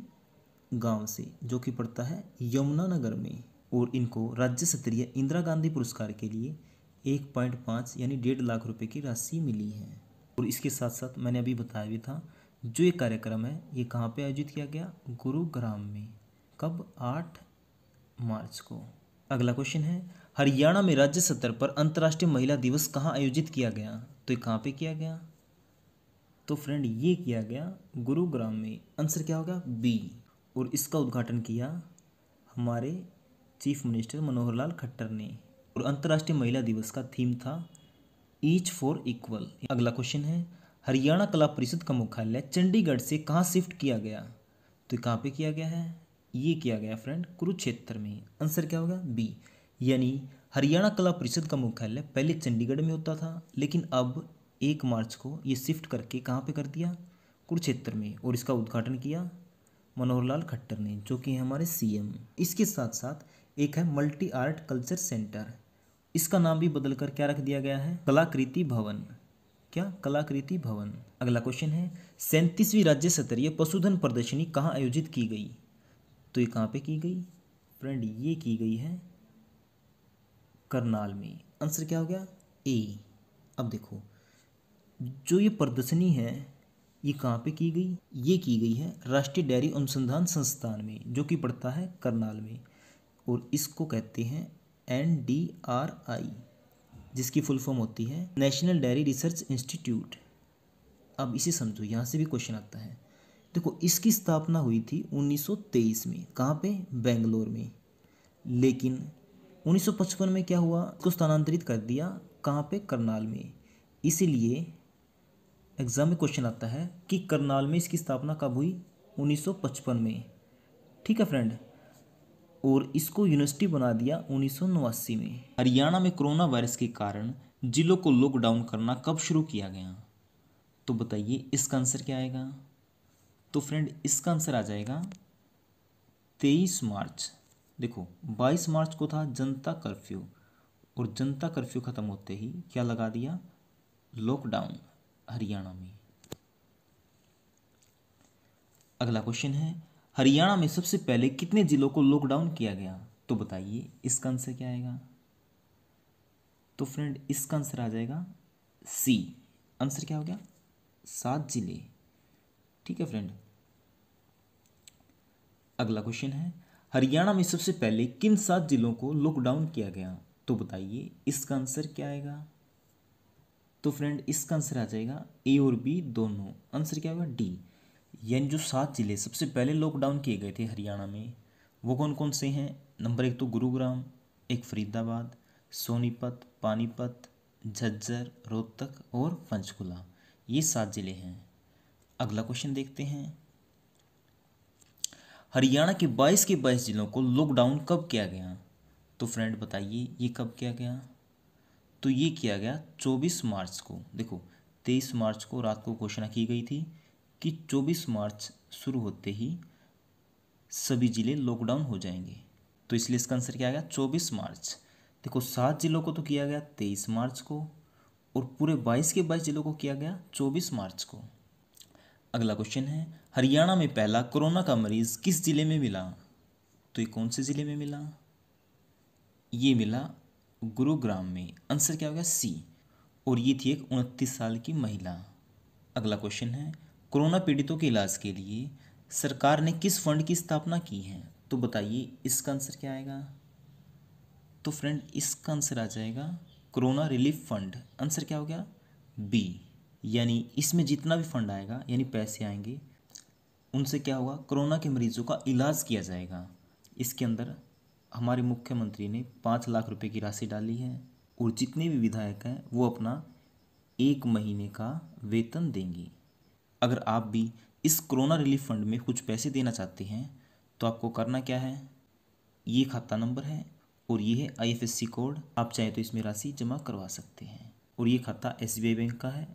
गांव से जो कि पड़ता है यमुनानगर में और इनको राज्य स्तरीय इंदिरा गांधी पुरस्कार के लिए एक पॉइंट पाँच यानी डेढ़ लाख रुपए की राशि मिली है और इसके साथ साथ मैंने अभी बताया भी था जो ये कार्यक्रम है ये कहाँ पे आयोजित किया गया गुरुग्राम में कब आठ मार्च को अगला क्वेश्चन है हरियाणा में राज्य स्तर पर अंतर्राष्ट्रीय महिला दिवस कहाँ आयोजित किया गया तो ये कहाँ पे किया गया तो फ्रेंड ये किया गया गुरुग्राम में आंसर क्या होगा बी और इसका उद्घाटन किया हमारे चीफ मिनिस्टर मनोहर लाल खट्टर ने और अंतर्राष्ट्रीय महिला दिवस का थीम था ईच फॉर इक्वल अगला क्वेश्चन है हरियाणा कला परिषद का मुख्यालय चंडीगढ़ से कहाँ शिफ्ट किया गया तो कहाँ पे किया गया है ये किया गया फ्रेंड कुरुक्षेत्र में आंसर क्या होगा बी यानी हरियाणा कला परिषद का मुख्यालय पहले चंडीगढ़ में होता था लेकिन अब एक मार्च को ये शिफ्ट करके कहाँ पे कर दिया कुरुक्षेत्र में और इसका उद्घाटन किया मनोहर लाल खट्टर ने जो कि हमारे सीएम इसके साथ साथ एक है मल्टी आर्ट कल्चर सेंटर इसका नाम भी बदल कर क्या रख दिया गया है कलाकृति भवन क्या कलाकृति भवन अगला क्वेश्चन है सैंतीसवीं राज्य स्तरीय पशुधन प्रदर्शनी कहाँ आयोजित की गई तो ये कहाँ पे की गई फ्रेंड ये की गई है करनाल में आंसर क्या हो गया ए अब देखो जो ये प्रदर्शनी है ये कहाँ पे की गई ये की गई है राष्ट्रीय डेयरी अनुसंधान संस्थान में जो कि पड़ता है करनाल में और इसको कहते हैं एन डी आर आई जिसकी फुल फॉर्म होती है नेशनल डेयरी रिसर्च इंस्टीट्यूट अब इसे समझो यहाँ से भी क्वेश्चन आता है देखो इसकी स्थापना हुई थी 1923 में कहाँ पे बेंगलोर में लेकिन 1955 में क्या हुआ इसको स्थानांतरित कर दिया कहाँ पे करनाल में इसीलिए एग्ज़ाम में क्वेश्चन आता है कि करनाल में इसकी स्थापना कब हुई 1955 में ठीक है फ्रेंड और इसको यूनिवर्सिटी बना दिया उन्नीस में हरियाणा में कोरोना वायरस के कारण जिलों को लॉकडाउन करना कब शुरू किया गया तो बताइए इसका आंसर क्या आएगा तो फ्रेंड इसका आंसर आ जाएगा तेईस मार्च देखो बाईस मार्च को था जनता कर्फ्यू और जनता कर्फ्यू ख़त्म होते ही क्या लगा दिया लॉकडाउन हरियाणा में अगला क्वेश्चन है हरियाणा में सबसे पहले कितने जिलों को लॉकडाउन किया गया तो बताइए इसका आंसर क्या आएगा तो फ्रेंड इसका आंसर आ जाएगा सी आंसर क्या हो गया सात जिले ठीक है फ्रेंड अगला क्वेश्चन है हरियाणा में सबसे पहले किन सात जिलों को लॉकडाउन किया गया तो बताइए इसका आंसर क्या आएगा तो फ्रेंड इसका आंसर आ जाएगा ए और बी दोनों आंसर क्या होगा डी यानी जो सात ज़िले सबसे पहले लॉकडाउन किए गए थे हरियाणा में वो कौन कौन से हैं नंबर एक तो गुरुग्राम एक फरीदाबाद सोनीपत पानीपत झज्जर रोहतक और पंचकुला ये सात ज़िले हैं अगला क्वेश्चन देखते हैं हरियाणा के 22 के 22 ज़िलों को लॉकडाउन कब किया गया तो फ्रेंड बताइए ये कब किया गया तो ये किया गया चौबीस मार्च को देखो तेईस मार्च को रात को घोषणा की गई थी कि चौबीस मार्च शुरू होते ही सभी ज़िले लॉकडाउन हो जाएंगे तो इसलिए इसका आंसर क्या आ गया चौबीस मार्च देखो सात ज़िलों को तो किया गया तेईस मार्च को और पूरे बाईस के बाईस ज़िलों को किया गया चौबीस मार्च को अगला क्वेश्चन है हरियाणा में पहला कोरोना का मरीज किस ज़िले में मिला तो ये कौन से ज़िले में मिला ये मिला गुरुग्राम में आंसर क्या होगा सी और ये थी एक उनतीस साल की महिला अगला क्वेश्चन है कोरोना पीड़ितों के इलाज के लिए सरकार ने किस फंड की स्थापना की है तो बताइए इसका आंसर क्या आएगा तो फ्रेंड इसका आंसर आ जाएगा कोरोना रिलीफ फंड आंसर क्या हो गया बी यानी इसमें जितना भी फंड आएगा यानी पैसे आएंगे उनसे क्या होगा कोरोना के मरीजों का इलाज किया जाएगा इसके अंदर हमारे मुख्यमंत्री ने पाँच लाख रुपए की राशि डाली है और जितने भी विधायक हैं वो अपना एक महीने का वेतन देंगे अगर आप भी इस कोरोना रिलीफ फंड में कुछ पैसे देना चाहते हैं तो आपको करना क्या है ये खाता नंबर है और ये है आईएफएससी कोड आप चाहें तो इसमें राशि जमा करवा सकते हैं और ये खाता एस बैंक का है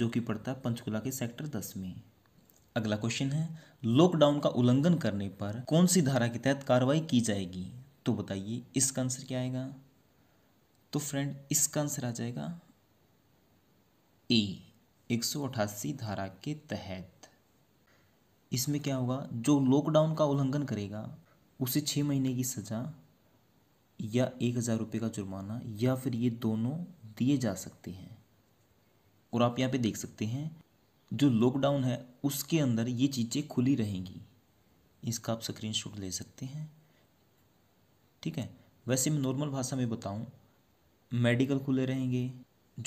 जो कि पड़ता है पंचकुला के सेक्टर दस में अगला क्वेश्चन है लॉकडाउन का उल्लंघन करने पर कौन सी धारा के तहत कार्रवाई की जाएगी तो बताइए इसका आंसर क्या आएगा तो फ्रेंड इसका आंसर आ जाएगा ए एक सौ अठासी धारा के तहत इसमें क्या होगा जो लॉकडाउन का उल्लंघन करेगा उसे छः महीने की सज़ा या एक हज़ार रुपये का जुर्माना या फिर ये दोनों दिए जा सकते हैं और आप यहाँ पे देख सकते हैं जो लॉकडाउन है उसके अंदर ये चीज़ें खुली रहेंगी इसका आप स्क्रीनशॉट ले सकते हैं ठीक है वैसे मैं नॉर्मल भाषा में बताऊँ मेडिकल खुले रहेंगे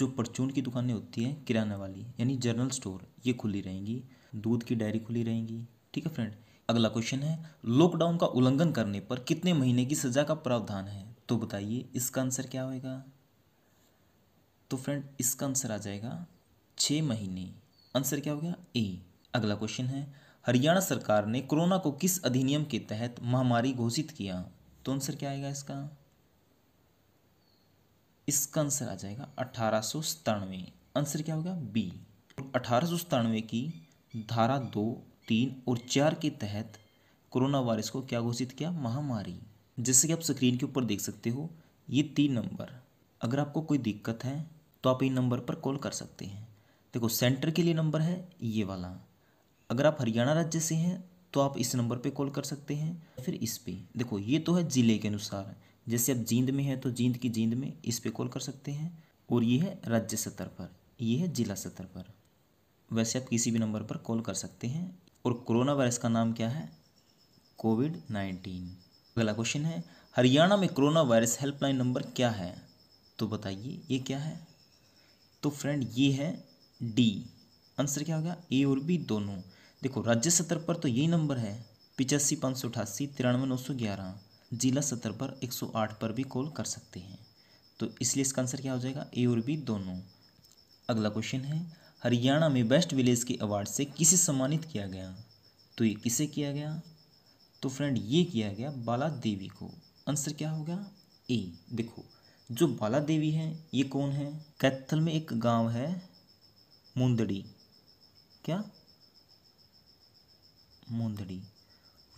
जो परचून की दुकानें होती हैं किराना वाली यानी जनरल स्टोर ये खुली रहेंगी दूध की डायरी खुली रहेंगी ठीक है फ्रेंड अगला क्वेश्चन है लॉकडाउन का उल्लंघन करने पर कितने महीने की सज़ा का प्रावधान है तो बताइए इसका आंसर क्या होएगा तो फ्रेंड इसका आंसर आ जाएगा छः महीने आंसर क्या हो गया ए अगला क्वेश्चन है हरियाणा सरकार ने कोरोना को किस अधिनियम के तहत महामारी घोषित किया तो आंसर क्या आएगा इसका इसका आंसर आ जाएगा अठारह सतानवे आंसर क्या होगा बी अठारह सतानवे की धारा दो तीन और चार के तहत कोरोना वायरस को क्या घोषित किया महामारी जैसे कि आप स्क्रीन के ऊपर देख सकते हो ये तीन नंबर अगर आपको कोई दिक्कत है तो आप इन नंबर पर कॉल कर सकते हैं देखो सेंटर के लिए नंबर है ये वाला अगर आप हरियाणा राज्य से हैं तो आप इस नंबर पे कॉल कर सकते हैं फिर इस पे देखो ये तो है ज़िले के अनुसार जैसे आप जींद में है तो जींद की जींद में इस पे कॉल कर सकते हैं और ये है राज्य स्तर पर ये है जिला स्तर पर वैसे आप किसी भी नंबर पर कॉल कर सकते हैं और कोरोना वायरस का नाम क्या है कोविड नाइन्टीन अगला क्वेश्चन है हरियाणा में कोरोना वायरस हेल्पलाइन नंबर क्या है तो बताइए ये क्या है तो फ्रेंड ये है डी आंसर क्या होगा ए और बी दोनों देखो राज्य स्तर पर तो यही नंबर है पिचासी पाँच सौ अठासी तिरानवे नौ सौ ग्यारह जिला स्तर पर एक सौ आठ पर भी कॉल कर सकते हैं तो इसलिए इसका आंसर क्या हो जाएगा ए और बी दोनों अगला क्वेश्चन है हरियाणा में बेस्ट विलेज के अवार्ड से किसे सम्मानित किया गया तो ये किसे किया गया तो फ्रेंड ये किया गया बाला देवी को आंसर क्या होगा ए देखो जो बाला देवी है ये कौन है कैथल में एक गांव है मुंदड़ी क्या मुंदड़ी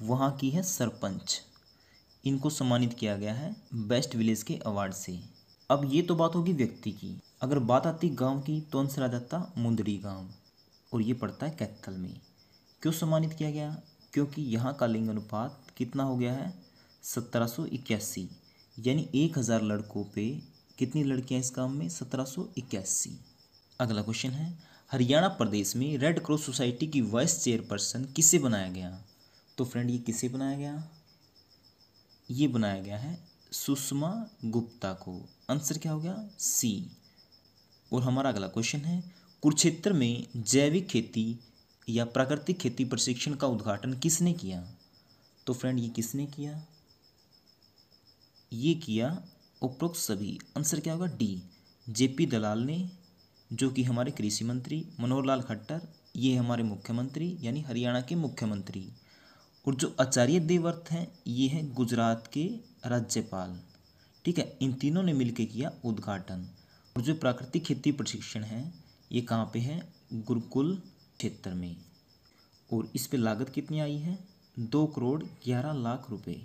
वहाँ की है सरपंच इनको सम्मानित किया गया है बेस्ट विलेज के अवार्ड से अब ये तो बात होगी व्यक्ति की अगर बात आती गांव की तो आंसर आ जाता मुंदड़ी गांव और ये पड़ता है कैथल में क्यों सम्मानित किया गया क्योंकि यहाँ का लिंग अनुपात कितना हो गया है सत्रह इक्यासी यानी एक हज़ार लड़कों पे कितनी लड़कियाँ इस काम में सत्रह इक्यासी अगला क्वेश्चन है हरियाणा प्रदेश में रेड क्रॉस सोसाइटी की वाइस चेयरपर्सन किसे बनाया गया तो फ्रेंड ये किसे बनाया गया ये बनाया गया है सुषमा गुप्ता को आंसर क्या हो गया सी और हमारा अगला क्वेश्चन है कुरुक्षेत्र में जैविक खेती या प्राकृतिक खेती प्रशिक्षण का उद्घाटन किसने किया तो फ्रेंड ये किसने किया ये किया उपरोक्त सभी आंसर क्या होगा डी जेपी दलाल ने जो कि हमारे कृषि मंत्री मनोहर लाल खट्टर ये हमारे मुख्यमंत्री यानी हरियाणा के मुख्यमंत्री और जो आचार्य देवव्रत हैं ये हैं गुजरात के राज्यपाल ठीक है इन तीनों ने मिलकर किया उद्घाटन और जो प्राकृतिक खेती प्रशिक्षण है ये कहाँ पे है गुरुकुल क्षेत्र में और इस पे लागत कितनी आई है दो करोड़ ग्यारह लाख रुपए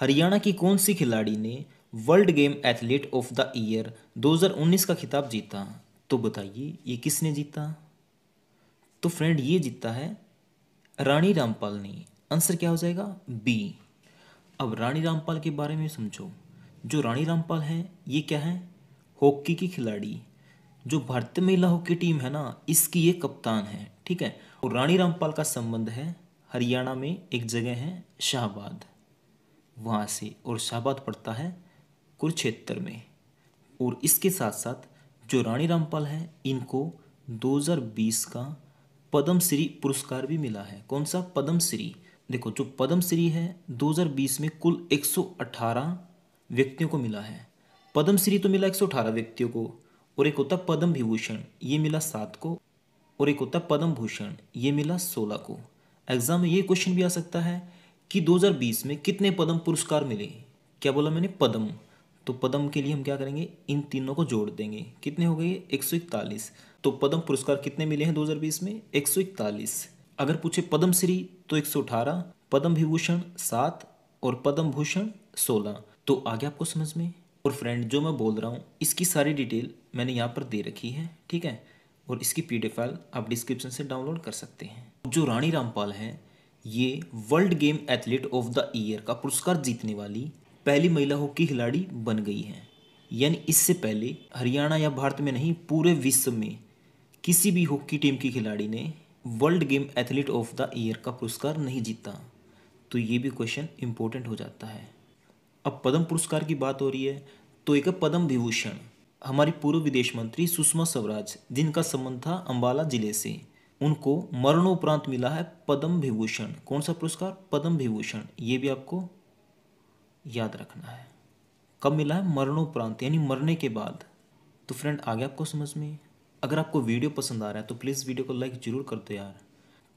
हरियाणा की कौन सी खिलाड़ी ने world game athlete of the year 2019 का खिताब जीता तो बताइए ये किसने जीता तो फ्रेंड ये जीता है रानी रामपाल ने आंसर क्या हो जाएगा बी अब रानी रामपाल के बारे में समझो जो रानी रामपाल है ये क्या है हॉकी की खिलाड़ी जो भारतीय महिला हॉकी टीम है ना इसकी ये कप्तान है ठीक है और रानी रामपाल का संबंध है हरियाणा में एक जगह है शाहबाद वहाँ से और शाहबाद पड़ता है कुरुक्षेत्र में और इसके साथ साथ जो रानी रामपाल है इनको 2020 का पद्मश्री पुरस्कार भी मिला है कौन सा पद्मश्री देखो जो पद्मश्री है 2020 में कुल 118 व्यक्तियों को मिला है पद्मश्री तो मिला 118 व्यक्तियों को और एक होता पद्म विभूषण ये मिला सात को और एक होता पद्म भूषण ये मिला सोलह को एग्जाम में ये क्वेश्चन भी आ सकता है कि 2020 में कितने पद्म पुरस्कार मिले क्या बोला मैंने पद्म तो पदम के लिए हम क्या करेंगे इन तीनों को जोड़ देंगे कितने हो गए एक सौ इकतालीस तो पदम पुरस्कार कितने मिले हैं 2020 में एक सौ इकतालीस अगर पूछे पद्म श्री तो एक सौ अठारह पद्म विभूषण सात और पद्म भूषण सोलह तो आगे आपको समझ में और फ्रेंड जो मैं बोल रहा हूँ इसकी सारी डिटेल मैंने यहाँ पर दे रखी है ठीक है और इसकी पी फाइल आप डिस्क्रिप्शन से डाउनलोड कर सकते हैं जो रानी रामपाल है ये world game athlete of the year का पुरस्कार जीतने वाली पहली महिला हॉकी खिलाड़ी बन गई हैं यानी इससे पहले हरियाणा या भारत में नहीं पूरे विश्व में किसी भी हॉकी टीम की खिलाड़ी ने world game athlete of the year का पुरस्कार नहीं जीता तो ये भी क्वेश्चन इम्पोर्टेंट हो जाता है अब पद्म पुरस्कार की बात हो रही है तो एक पद्म विभूषण हमारी पूर्व विदेश मंत्री सुषमा स्वराज जिनका संबंध था अम्बाला जिले से उनको मरणोपरांत मिला है पद्म विभूषण कौन सा पुरस्कार पद्म विभूषण ये भी आपको याद रखना है कब मिला है मरणोपरांत यानी मरने के बाद तो फ्रेंड आगे आपको समझ में अगर आपको वीडियो पसंद आ रहा है तो प्लीज़ वीडियो को लाइक जरूर कर दो यार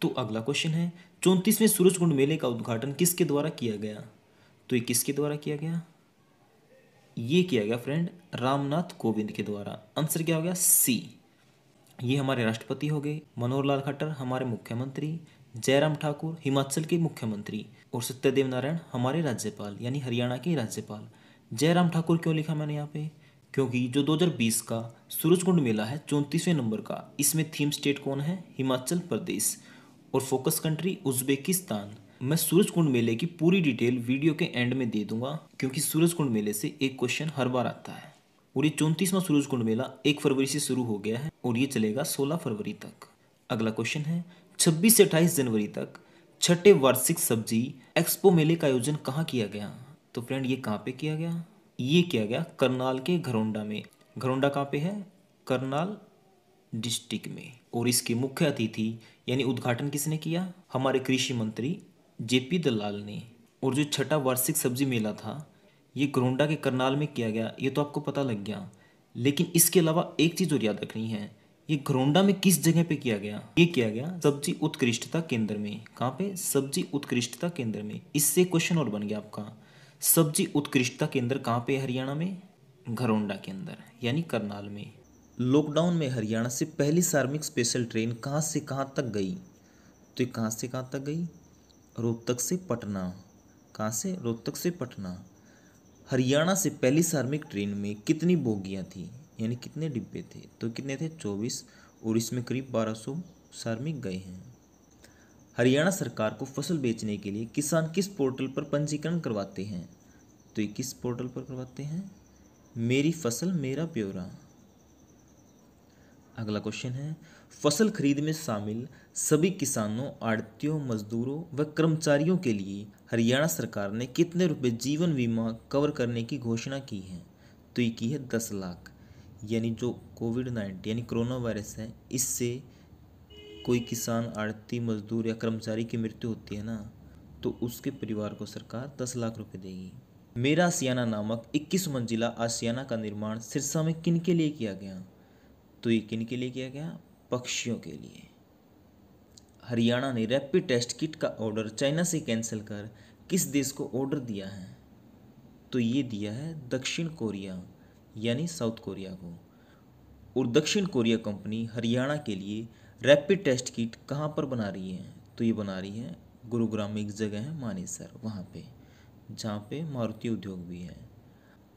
तो अगला क्वेश्चन है चौंतीसवें कुंड मेले का उद्घाटन किसके द्वारा किया गया तो ये किसके द्वारा किया गया ये किया गया फ्रेंड रामनाथ कोविंद के द्वारा आंसर क्या हो गया सी ये हमारे राष्ट्रपति हो गए मनोहर लाल खट्टर हमारे मुख्यमंत्री जयराम ठाकुर हिमाचल के मुख्यमंत्री और सत्यदेव नारायण हमारे राज्यपाल यानी हरियाणा के राज्यपाल जयराम ठाकुर क्यों लिखा मैंने यहाँ पे क्योंकि जो 2020 का सूरजकुंड मेला है चौंतीसवें नंबर का इसमें थीम स्टेट कौन है हिमाचल प्रदेश और फोकस कंट्री उज्बेकिस्तान मैं सूरजकुंड मेले की पूरी डिटेल वीडियो के एंड में दे दूंगा क्योंकि सूरजकुंड मेले से एक क्वेश्चन हर बार आता है और ये सूरज सूरजकुंड मेला एक फरवरी से शुरू हो गया है और ये चलेगा सोलह फरवरी तक अगला क्वेश्चन है छब्बीस से अट्ठाईस जनवरी तक छठे वार्षिक सब्जी एक्सपो मेले का आयोजन कहाँ किया गया तो फ्रेंड ये कहाँ पे किया गया ये किया गया करनाल के घरोंडा में घरोंडा कहाँ पे है करनाल डिस्ट्रिक्ट में और इसके मुख्य अतिथि यानी उद्घाटन किसने किया हमारे कृषि मंत्री जेपी दलाल ने और जो छठा वार्षिक सब्जी मेला था ये घरोंडा के करनाल में किया गया ये तो आपको पता लग गया लेकिन इसके अलावा एक चीज़ और याद रखनी है ये घरोंडा में किस जगह पे किया गया ये किया गया सब्जी उत्कृष्टता केंद्र में कहाँ पे सब्जी उत्कृष्टता केंद्र में इससे क्वेश्चन और बन गया आपका सब्जी उत्कृष्टता केंद्र कहाँ पे हरियाणा में घरोंडा के अंदर यानी करनाल में लॉकडाउन में हरियाणा से पहली सार्मिक स्पेशल ट्रेन कहाँ से कहाँ तक गई तो ये कहाँ से कहाँ तक गई रोहतक से पटना कहाँ से रोहतक से पटना हरियाणा से पहली सार्मिक ट्रेन में कितनी बोगियाँ थी यानी कितने डिब्बे थे तो कितने थे चौबीस और इसमें करीब बारह सौ श्रमिक गए हैं हरियाणा सरकार को फसल बेचने के लिए किसान किस पोर्टल पर पंजीकरण करवाते हैं तो ये किस पोर्टल पर करवाते हैं मेरी फसल मेरा ब्यौरा अगला क्वेश्चन है फसल खरीद में शामिल सभी किसानों आड़तियों मजदूरों व कर्मचारियों के लिए हरियाणा सरकार ने कितने रुपए जीवन बीमा कवर करने की घोषणा की है तो ये की है दस लाख यानी जो कोविड नाइन्टीन यानी कोरोना वायरस है इससे कोई किसान आड़ती मजदूर या कर्मचारी की मृत्यु होती है ना तो उसके परिवार को सरकार दस लाख रुपए देगी मेरा आसियाना नामक 21 मंजिला आसियाना का निर्माण सिरसा में किन के लिए किया गया तो ये किन के लिए किया गया पक्षियों के लिए हरियाणा ने रैपिड टेस्ट किट का ऑर्डर चाइना से कैंसिल कर किस देश को ऑर्डर दिया है तो ये दिया है दक्षिण कोरिया यानी साउथ कोरिया को और दक्षिण कोरिया कंपनी हरियाणा के लिए रैपिड टेस्ट किट कहाँ पर बना रही है तो ये बना रही है गुरुग्राम में एक जगह है मानेसर वहाँ पे जहाँ पे मारुति उद्योग भी है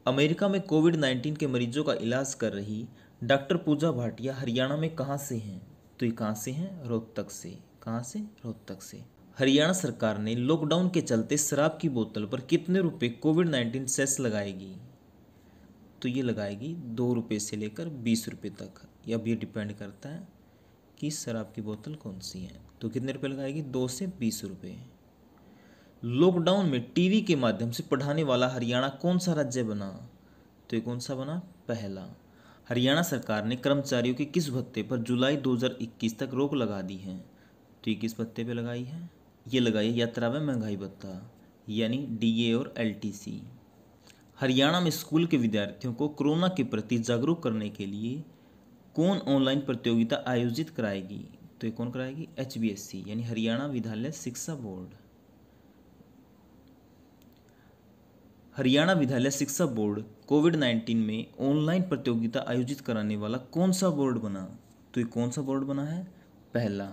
अमेरिका में कोविड नाइन्टीन के मरीजों का इलाज कर रही डॉक्टर पूजा भाटिया हरियाणा में कहाँ से हैं तो ये कहाँ से हैं रोहतक से कहाँ से रोहतक से हरियाणा सरकार ने लॉकडाउन के चलते शराब की बोतल पर कितने रुपए कोविड नाइन्टीन सेस लगाएगी तो ये लगाएगी दो रुपये से लेकर बीस रुपये तक ये अब ये डिपेंड करता है कि शराब की बोतल कौन सी है तो कितने रुपये लगाएगी दो से बीस रुपये लॉकडाउन में टीवी के माध्यम से पढ़ाने वाला हरियाणा कौन सा राज्य बना तो ये कौन सा बना पहला हरियाणा सरकार ने कर्मचारियों के किस भत्ते पर जुलाई 2021 तक रोक लगा दी है तो ये किस भत्ते पे लगाई है ये लगाई यात्रा में महंगाई भत्ता यानी डीए और एलटीसी हरियाणा में स्कूल के विद्यार्थियों को कोरोना के प्रति जागरूक करने के लिए कौन ऑनलाइन प्रतियोगिता आयोजित कराएगी तो ये कौन कराएगी एच यानी हरियाणा विद्यालय शिक्षा बोर्ड हरियाणा विद्यालय शिक्षा बोर्ड कोविड नाइन्टीन में ऑनलाइन प्रतियोगिता आयोजित कराने वाला कौन सा बोर्ड बना तो ये कौन सा बोर्ड बना है पहला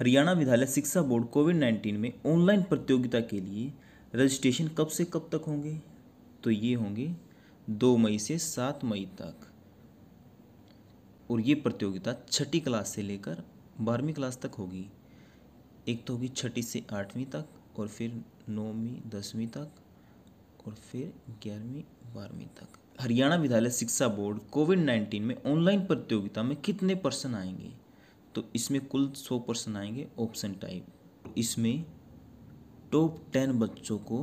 हरियाणा विद्यालय शिक्षा बोर्ड कोविड नाइन्टीन में ऑनलाइन प्रतियोगिता के लिए रजिस्ट्रेशन कब से कब तक होंगे तो ये होंगे दो मई से सात मई तक और ये प्रतियोगिता छठी क्लास से लेकर बारहवीं क्लास तक होगी एक तो होगी छठी से आठवीं तक और फिर नौवीं दसवीं तक और फिर ग्यारहवीं बारहवीं तक हरियाणा विद्यालय शिक्षा बोर्ड कोविड नाइन्टीन में ऑनलाइन प्रतियोगिता में कितने पर्सन आएंगे तो इसमें कुल सौ पर्सन आएंगे ऑप्शन टाइप इसमें टॉप टेन बच्चों को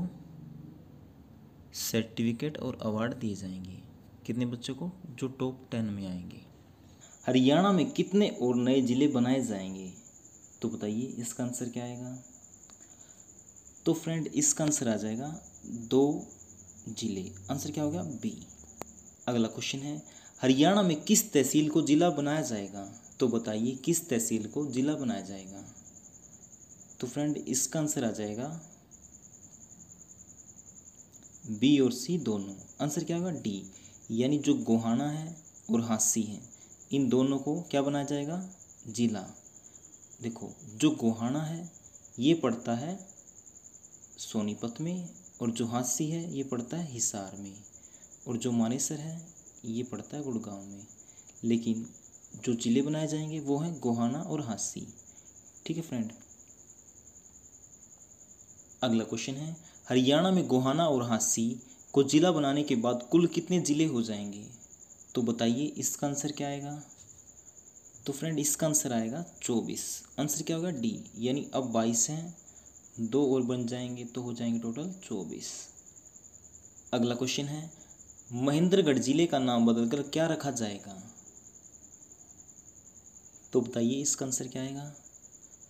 सर्टिफिकेट और अवार्ड दिए जाएंगे कितने बच्चों को जो टॉप टेन में आएंगे हरियाणा में कितने और नए ज़िले बनाए जाएंगे तो बताइए इसका आंसर क्या आएगा तो फ्रेंड इसका आंसर आ जाएगा दो ज़िले आंसर क्या हो गया बी अगला क्वेश्चन है हरियाणा में किस तहसील को ज़िला बनाया जाएगा तो बताइए किस तहसील को ज़िला बनाया जाएगा तो फ्रेंड इसका आंसर आ जाएगा बी और सी दोनों आंसर क्या होगा डी यानी जो गोहाना है और हाँसी है इन दोनों को क्या बनाया जाएगा जिला देखो जो गोहाना है ये पड़ता है सोनीपत में और जो हाँसी है ये पड़ता है हिसार में और जो मानेसर है ये पड़ता है गुड़गांव में लेकिन जो ज़िले बनाए जाएंगे वो हैं गोहाना और हाँसी ठीक है फ्रेंड अगला क्वेश्चन है हरियाणा में गोहाना और हांसी को ज़िला बनाने के बाद कुल कितने ज़िले हो जाएंगे तो बताइए इसका आंसर क्या आएगा तो फ्रेंड इसका आंसर आएगा चौबीस आंसर क्या होगा डी यानी अब बाईस हैं दो और बन जाएंगे तो हो जाएंगे टोटल चौबीस अगला क्वेश्चन है महेंद्रगढ़ ज़िले का नाम बदलकर क्या रखा जाएगा तो बताइए इसका आंसर क्या आएगा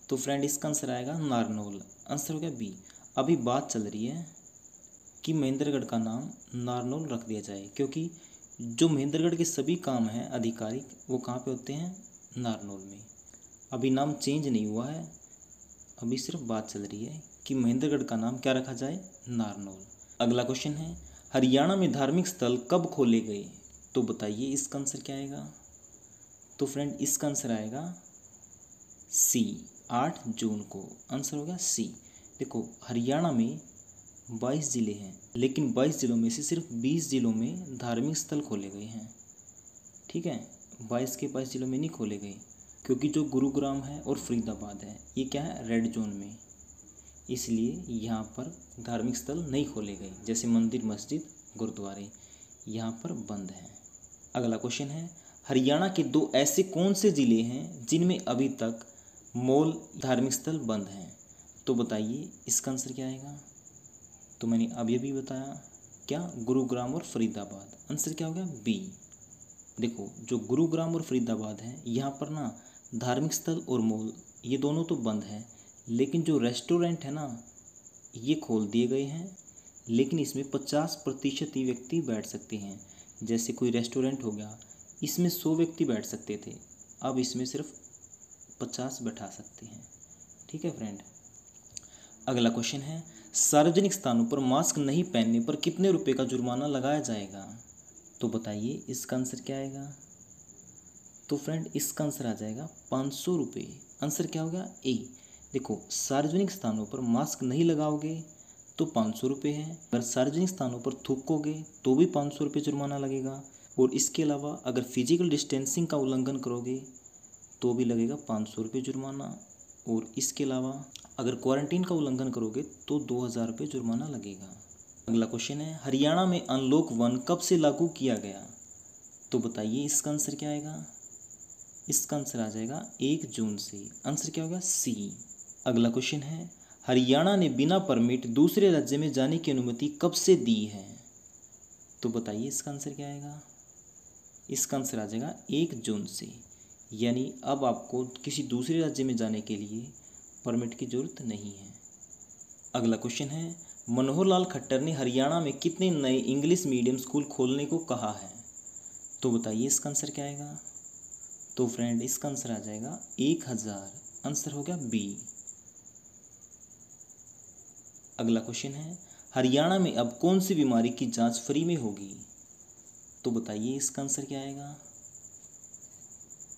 तो फ्रेंड इसका आंसर आएगा नारनोल आंसर हो गया बी अभी बात चल रही है कि महेंद्रगढ़ का नाम नारनौल रख दिया जाए क्योंकि जो महेंद्रगढ़ के सभी काम हैं आधिकारिक वो कहाँ पे होते हैं नारनौल में अभी नाम चेंज नहीं हुआ है अभी सिर्फ बात चल रही है कि महेंद्रगढ़ का नाम क्या रखा जाए नारनौल अगला क्वेश्चन है हरियाणा में धार्मिक स्थल कब खोले गए तो बताइए इसका आंसर क्या आएगा तो फ्रेंड इसका आंसर आएगा सी आठ जून को आंसर होगा सी देखो हरियाणा में बाईस ज़िले हैं लेकिन बाईस ज़िलों में से सिर्फ बीस ज़िलों में धार्मिक स्थल खोले गए हैं ठीक है बाईस के बाईस ज़िलों में नहीं खोले गए क्योंकि जो गुरुग्राम है और फरीदाबाद है ये क्या है रेड जोन में इसलिए यहाँ पर धार्मिक स्थल नहीं खोले गए जैसे मंदिर मस्जिद गुरुद्वारे यहाँ पर बंद हैं अगला क्वेश्चन है हरियाणा के दो ऐसे कौन से ज़िले हैं जिनमें अभी तक मॉल धार्मिक स्थल बंद हैं तो बताइए इसका आंसर क्या आएगा तो मैंने अभी अभी बताया क्या गुरुग्राम और फरीदाबाद आंसर क्या हो गया बी देखो जो गुरुग्राम और फरीदाबाद है यहाँ पर ना धार्मिक स्थल और मॉल ये दोनों तो बंद हैं लेकिन जो रेस्टोरेंट है ना ये खोल दिए गए हैं लेकिन इसमें पचास प्रतिशत ही व्यक्ति बैठ सकते हैं जैसे कोई रेस्टोरेंट हो गया इसमें सौ व्यक्ति बैठ सकते थे अब इसमें सिर्फ पचास बैठा सकते हैं ठीक है फ्रेंड अगला क्वेश्चन है सार्वजनिक स्थानों पर मास्क नहीं पहनने पर कितने रुपए का जुर्माना लगाया जाएगा तो बताइए इसका आंसर क्या आएगा तो फ्रेंड इसका आंसर आ जाएगा पाँच सौ रुपये आंसर क्या होगा ए देखो सार्वजनिक स्थानों पर मास्क नहीं लगाओगे तो पाँच सौ रुपये है अगर सार्वजनिक स्थानों पर थूकोगे तो भी पाँच सौ रुपये जुर्माना लगेगा और इसके अलावा अगर फिजिकल डिस्टेंसिंग का उल्लंघन करोगे तो भी लगेगा पाँच सौ रुपये जुर्माना और इसके अलावा अगर क्वारंटीन का उल्लंघन करोगे तो दो हज़ार रुपये जुर्माना लगेगा अगला क्वेश्चन है हरियाणा में अनलॉक वन कब से लागू किया गया तो बताइए इसका आंसर क्या आएगा इसका आंसर आ जाएगा एक जून से आंसर क्या होगा सी अगला क्वेश्चन है हरियाणा ने बिना परमिट दूसरे राज्य में जाने की अनुमति कब से दी है तो बताइए इसका आंसर क्या आएगा इसका आंसर आ जाएगा एक जून से यानी अब आपको किसी दूसरे राज्य में जाने के लिए परमिट की जरूरत नहीं है अगला क्वेश्चन है मनोहर लाल खट्टर ने हरियाणा में कितने नए इंग्लिश मीडियम स्कूल खोलने को कहा है तो बताइए इसका आंसर क्या आएगा तो फ्रेंड इसका आंसर आ जाएगा एक हज़ार आंसर हो गया बी अगला क्वेश्चन है हरियाणा में अब कौन सी बीमारी की जांच फ्री में होगी तो बताइए इसका आंसर क्या आएगा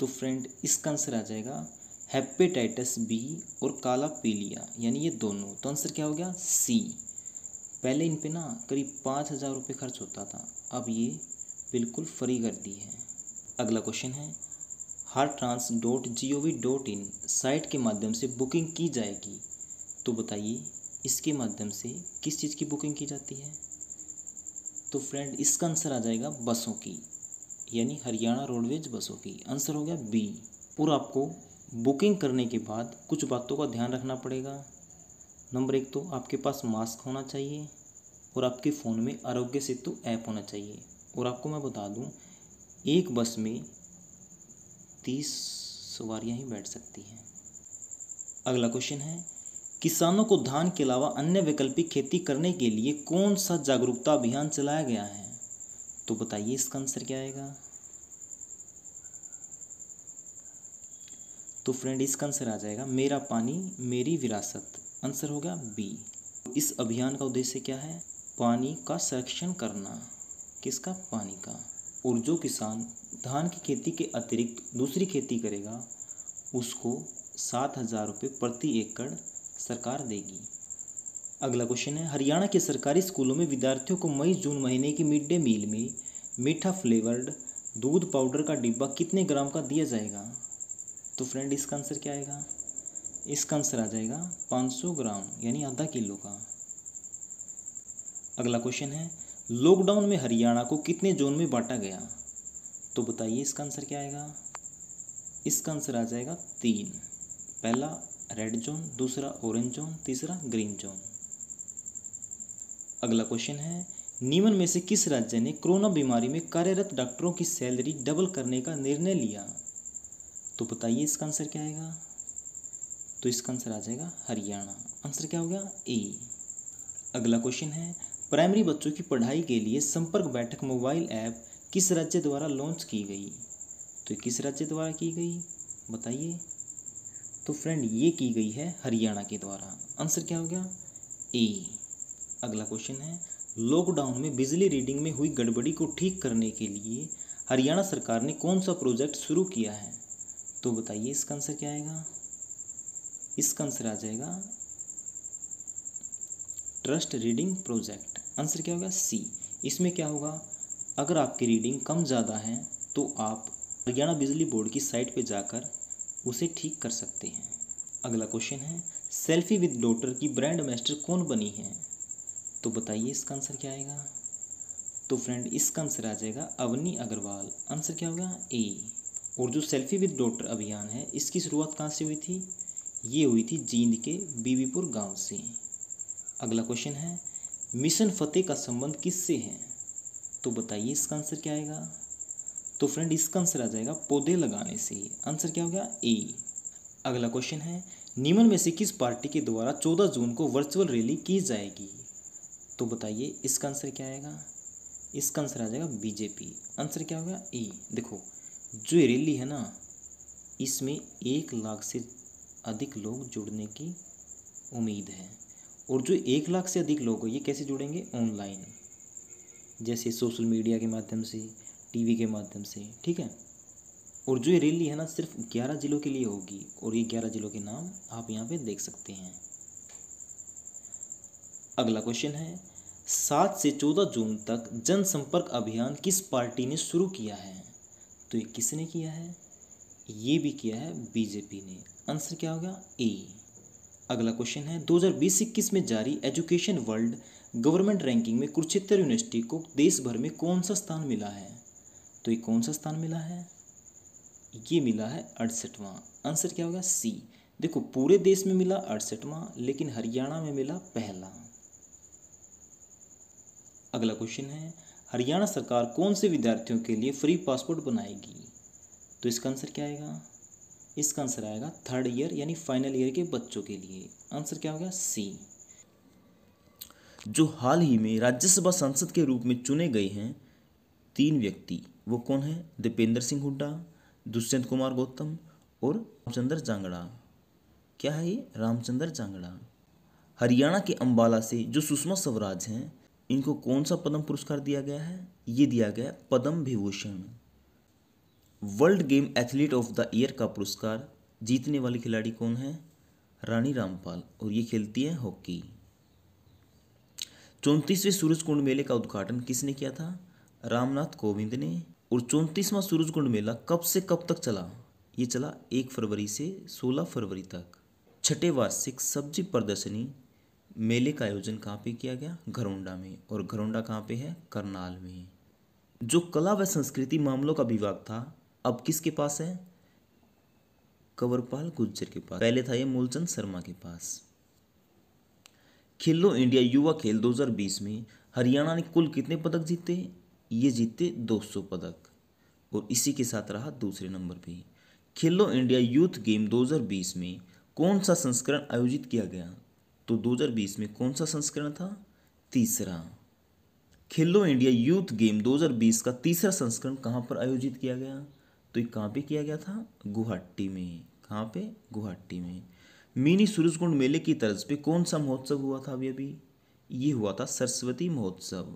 तो फ्रेंड इसका आंसर आ जाएगा हेपेटाइटिस बी और काला पीलिया यानी ये दोनों तो आंसर क्या हो गया सी पहले इन पे ना करीब पाँच हज़ार रुपये खर्च होता था अब ये बिल्कुल फ्री कर दी है अगला क्वेश्चन है hartrans dot G O V dot in site के माध्यम से बुकिंग की जाएगी तो बताइए इसके माध्यम से किस चीज़ की बुकिंग की जाती है तो फ्रेंड इसका आंसर आ जाएगा बसों की यानी हरियाणा रोडवेज बसों की आंसर हो गया बी और आपको बुकिंग करने के बाद कुछ बातों का ध्यान रखना पड़ेगा नंबर एक तो आपके पास मास्क होना चाहिए और आपके फ़ोन में आरोग्य सेतु ऐप होना चाहिए और आपको मैं बता दूं एक बस में तीस सवारियां ही बैठ सकती हैं अगला क्वेश्चन है किसानों को धान के अलावा अन्य वैकल्पिक खेती करने के लिए कौन सा जागरूकता अभियान चलाया गया है तो बताइए इसका आंसर क्या आएगा तो फ्रेंड इसका आंसर आ जाएगा मेरा पानी मेरी विरासत आंसर हो गया बी इस अभियान का उद्देश्य क्या है पानी का संरक्षण करना किसका पानी का और जो किसान धान की खेती के अतिरिक्त दूसरी खेती करेगा उसको सात हज़ार रुपये प्रति एकड़ सरकार देगी अगला क्वेश्चन है हरियाणा के सरकारी स्कूलों में विद्यार्थियों को मई जून महीने की मिड डे मील में मीठा फ्लेवर्ड दूध पाउडर का डिब्बा कितने ग्राम का दिया जाएगा तो फ्रेंड इसका आंसर क्या आएगा इसका आंसर आ जाएगा 500 ग्राम यानी आधा किलो का अगला क्वेश्चन है लॉकडाउन में हरियाणा को कितने जोन में बांटा गया तो बताइए इसका आंसर क्या आएगा इसका आंसर आ जाएगा तीन पहला रेड जोन दूसरा ऑरेंज जोन तीसरा ग्रीन जोन अगला क्वेश्चन है नीमन में से किस राज्य ने कोरोना बीमारी में कार्यरत डॉक्टरों की सैलरी डबल करने का निर्णय लिया तो बताइए इसका आंसर क्या आएगा तो इसका आंसर आ जाएगा हरियाणा आंसर क्या हो गया ए अगला क्वेश्चन है प्राइमरी बच्चों की पढ़ाई के लिए संपर्क बैठक मोबाइल ऐप किस राज्य द्वारा लॉन्च की गई तो किस राज्य द्वारा की गई बताइए तो फ्रेंड ये की गई है हरियाणा के द्वारा आंसर क्या हो गया ए अगला क्वेश्चन है लॉकडाउन में बिजली रीडिंग में हुई गड़बड़ी को ठीक करने के लिए हरियाणा सरकार ने कौन सा प्रोजेक्ट शुरू किया है तो बताइए इसका आंसर क्या आएगा इसका आंसर आ जाएगा ट्रस्ट रीडिंग प्रोजेक्ट आंसर क्या होगा सी इसमें क्या होगा अगर आपकी रीडिंग कम ज़्यादा है तो आप हरियाणा बिजली बोर्ड की साइट पर जाकर उसे ठीक कर सकते हैं अगला क्वेश्चन है सेल्फी विद डॉटर की ब्रांड एम्बेसडर कौन बनी है तो बताइए इसका आंसर क्या आएगा तो फ्रेंड इसका आंसर आ जाएगा अवनी अग्रवाल आंसर क्या होगा ए और जो सेल्फी विद डॉक्टर अभियान है इसकी शुरुआत कहाँ से हुई थी ये हुई थी जींद के बीबीपुर गांव से अगला क्वेश्चन है मिशन फतेह का संबंध किससे है तो बताइए इसका आंसर क्या आएगा तो फ्रेंड इसका आंसर आ जाएगा पौधे लगाने से आंसर क्या हो गया ए अगला क्वेश्चन है निम्न में से किस पार्टी के द्वारा चौदह जून को वर्चुअल रैली की जाएगी तो बताइए इसका आंसर क्या आएगा इसका आंसर आ जाएगा बीजेपी आंसर क्या होगा ए देखो जो ये रैली है ना इसमें एक लाख से अधिक लोग जुड़ने की उम्मीद है और जो एक लाख से अधिक लोग ये कैसे जुड़ेंगे ऑनलाइन जैसे सोशल मीडिया के माध्यम से टीवी के माध्यम से ठीक है और जो ये रैली है ना सिर्फ ग्यारह ज़िलों के लिए होगी और ये ग्यारह ज़िलों के नाम आप यहाँ पे देख सकते हैं अगला क्वेश्चन है सात से चौदह जून तक जनसंपर्क अभियान किस पार्टी ने शुरू किया है तो ये किसने किया है ये भी किया है बीजेपी ने आंसर क्या होगा ए अगला क्वेश्चन है दो हज़ार में जारी एजुकेशन वर्ल्ड गवर्नमेंट रैंकिंग में कुरुक्षेत्र यूनिवर्सिटी को देश भर में कौन सा स्थान मिला है तो ये कौन सा स्थान मिला है ये मिला है अड़सठवां आंसर क्या होगा सी देखो पूरे देश में मिला अड़सठवां लेकिन हरियाणा में मिला पहला अगला क्वेश्चन है हरियाणा सरकार कौन से विद्यार्थियों के लिए फ्री पासपोर्ट बनाएगी तो इसका आंसर क्या आएगा इसका आंसर आएगा थर्ड ईयर यानी फाइनल ईयर के बच्चों के लिए आंसर क्या होगा सी जो हाल ही में राज्यसभा सांसद के रूप में चुने गए हैं तीन व्यक्ति वो कौन है दीपेंद्र सिंह हुड्डा दुष्यंत कुमार गौतम और रामचंद्र जांगड़ा क्या है ये रामचंद्र जांगड़ा हरियाणा के अंबाला से जो सुषमा स्वराज हैं इनको कौन सा पद्म पुरस्कार दिया गया है ये दिया गया Padma Vibhushan world game athlete of the year का पुरस्कार जीतने वाले खिलाड़ी कौन है रानी रामपाल और ये खेलती है हॉकी चौंतीसवें कुंड मेले का उद्घाटन किसने किया था रामनाथ कोविंद ने और सूरज कुंड मेला कब से कब तक चला ये चला एक फरवरी से सोलह फरवरी तक छठे वार्षिक सब्जी प्रदर्शनी मेले का आयोजन कहाँ पे किया गया घरोंडा में और घरोंडा कहाँ पे है करनाल में जो कला व संस्कृति मामलों का विभाग था अब किसके पास है कंवरपाल गुज्जर के पास पहले था ये मूलचंद शर्मा के पास खेलो इंडिया युवा खेल 2020 में हरियाणा ने कुल कितने पदक जीते ये जीते 200 पदक और इसी के साथ रहा दूसरे नंबर पे खेलो इंडिया यूथ गेम 2020 में कौन सा संस्करण आयोजित किया गया तो 2020 में कौन सा संस्करण था तीसरा खेलो इंडिया यूथ गेम 2020 का तीसरा संस्करण कहाँ पर आयोजित किया गया तो ये कहाँ पे किया गया था गुवाहाटी में कहाँ पे गुवाहाटी में मिनी सूरजकुंड मेले की तर्ज पे कौन सा महोत्सव हुआ था अभी अभी ये हुआ था सरस्वती महोत्सव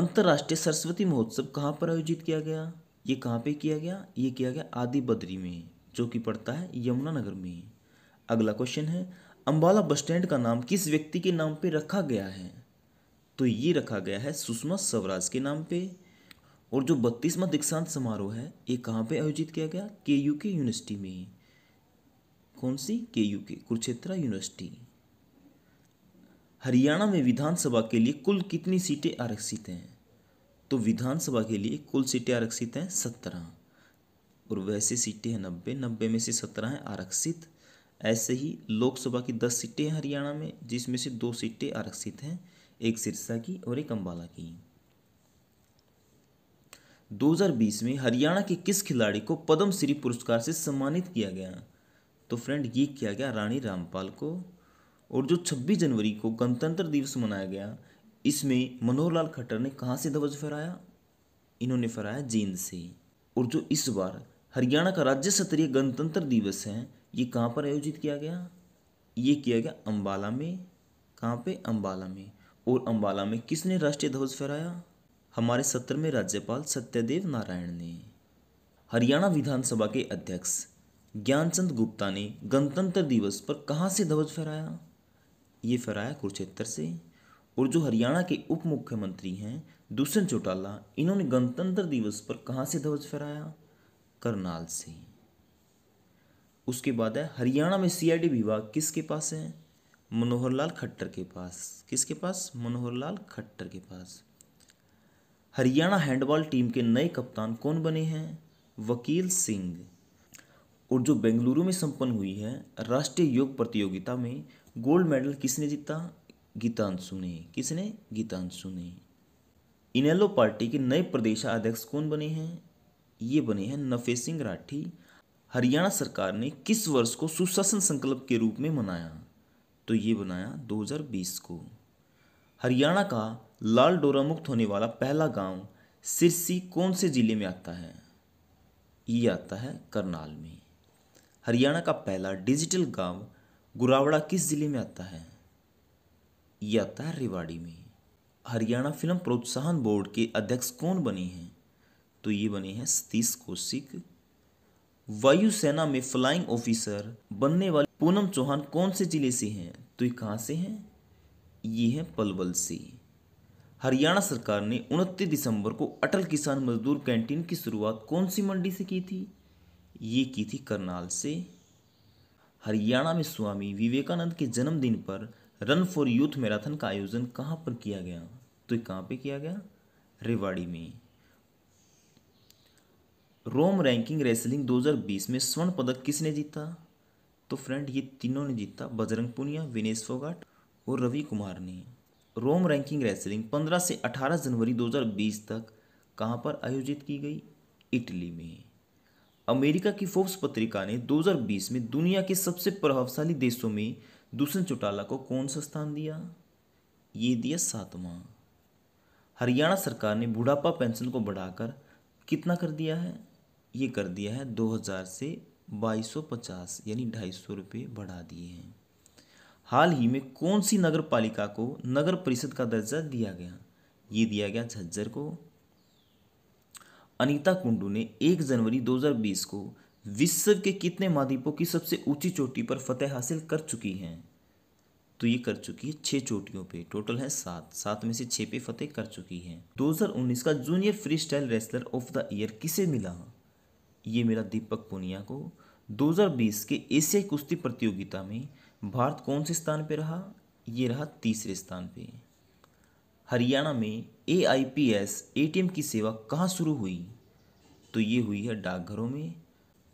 अंतर्राष्ट्रीय सरस्वती महोत्सव कहाँ पर आयोजित किया गया ये कहाँ पे किया गया ये किया गया आदि बद्री में जो कि पड़ता है यमुना नगर में अगला क्वेश्चन है अम्बाला बस स्टैंड का नाम किस व्यक्ति के नाम पे रखा गया है तो ये रखा गया है सुषमा स्वराज के नाम पे और जो बत्तीसवा दीक्षांत समारोह है ये कहाँ पे आयोजित किया गया के यू के यूनिवर्सिटी में कौन सी के यू के कुरुक्षेत्रा यूनिवर्सिटी हरियाणा में विधानसभा के लिए कुल कितनी सीटें आरक्षित हैं तो विधानसभा के लिए कुल सीटें आरक्षित हैं सत्रह और वैसे सीटें हैं नब्बे नब्बे में से सत्रह हैं आरक्षित ऐसे ही लोकसभा की दस सीटें हैं हरियाणा में जिसमें से दो सीटें आरक्षित हैं एक सिरसा की और एक अम्बाला की 2020 में हरियाणा के किस खिलाड़ी को पद्म श्री पुरस्कार से सम्मानित किया गया तो फ्रेंड ये किया गया रानी रामपाल को और जो 26 जनवरी को गणतंत्र दिवस मनाया गया इसमें मनोहर लाल खट्टर ने कहाँ से ध्वज फहराया इन्होंने फहराया जींद से और जो इस बार हरियाणा का राज्य स्तरीय गणतंत्र दिवस है ये कहाँ पर आयोजित किया गया ये किया गया अम्बाला में कहाँ पे अम्बाला में और अम्बाला में किसने राष्ट्रीय ध्वज फहराया हमारे सत्र में राज्यपाल सत्यदेव नारायण ने हरियाणा विधानसभा के अध्यक्ष ज्ञानचंद गुप्ता ने गणतंत्र दिवस पर कहाँ से ध्वज फहराया ये फहराया कुरुक्षेत्र से और जो हरियाणा के उप मुख्यमंत्री हैं दुष्यंत चौटाला इन्होंने गणतंत्र दिवस पर कहाँ से ध्वज फहराया करनाल से उसके बाद है हरियाणा में सीआईडी विभाग किसके पास है मनोहर लाल खट्टर के पास किसके पास मनोहर लाल खट्टर के पास हरियाणा हैंडबॉल टीम के नए कप्तान कौन बने हैं वकील सिंह और जो बेंगलुरु में संपन्न हुई है राष्ट्रीय योग प्रतियोगिता में गोल्ड मेडल किसने जीता गीतांशु ने किसने गीतांशु ने इनेलो पार्टी के नए प्रदेशाध्यक्ष कौन बने हैं ये बने हैं नफे सिंह राठी हरियाणा सरकार ने किस वर्ष को सुशासन संकल्प के रूप में मनाया तो ये बनाया 2020 को हरियाणा का लाल डोरा मुक्त होने वाला पहला गांव सिरसी कौन से ज़िले में आता है ये आता है करनाल में हरियाणा का पहला डिजिटल गांव गुरावड़ा किस ज़िले में आता है ये आता है रेवाड़ी में हरियाणा फिल्म प्रोत्साहन बोर्ड के अध्यक्ष कौन बने हैं तो ये बने हैं सतीश कौशिक वायुसेना में फ्लाइंग ऑफिसर बनने वाले पूनम चौहान कौन से जिले से हैं तो ये कहाँ से हैं ये हैं पलवल से हरियाणा सरकार ने उनतीस दिसंबर को अटल किसान मजदूर कैंटीन की शुरुआत कौन सी मंडी से की थी ये की थी करनाल से हरियाणा में स्वामी विवेकानंद के जन्मदिन पर रन फॉर यूथ मैराथन का आयोजन कहाँ पर किया गया तो कहाँ पे किया गया रेवाड़ी में रोम रैंकिंग रेसलिंग 2020 में स्वर्ण पदक किसने जीता तो फ्रेंड ये तीनों ने जीता बजरंग पुनिया विनेश फोगाट और रवि कुमार ने रोम रैंकिंग रेसलिंग 15 से 18 जनवरी 2020 तक कहाँ पर आयोजित की गई इटली में अमेरिका की फोर्ब्स पत्रिका ने 2020 में दुनिया के सबसे प्रभावशाली देशों में दूसरे चौटाला को कौन सा स्थान दिया ये दिया सातवां हरियाणा सरकार ने बुढ़ापा पेंशन को बढ़ाकर कितना कर दिया है ये कर दिया है दो हज़ार से 2250 पचास यानी ढाई सौ रुपये बढ़ा दिए हैं हाल ही में कौन सी नगर पालिका को नगर परिषद का दर्जा दिया गया ये दिया गया झज्जर को अनीता कुंडू ने 1 जनवरी 2020 को विश्व के कितने महाद्वीपों की सबसे ऊंची चोटी पर फतेह हासिल कर चुकी हैं तो ये कर चुकी है छह चोटियों पे टोटल है सात सात में से छह पे फतेह कर चुकी हैं 2019 का junior free style wrestler of the year किसे मिला ये मेरा दीपक पुनिया को 2020 के एशियाई कुश्ती प्रतियोगिता में भारत कौन से स्थान पर रहा ये रहा तीसरे स्थान पे हरियाणा में A I P S A T M की सेवा कहाँ शुरू हुई तो ये हुई है डाकघरों में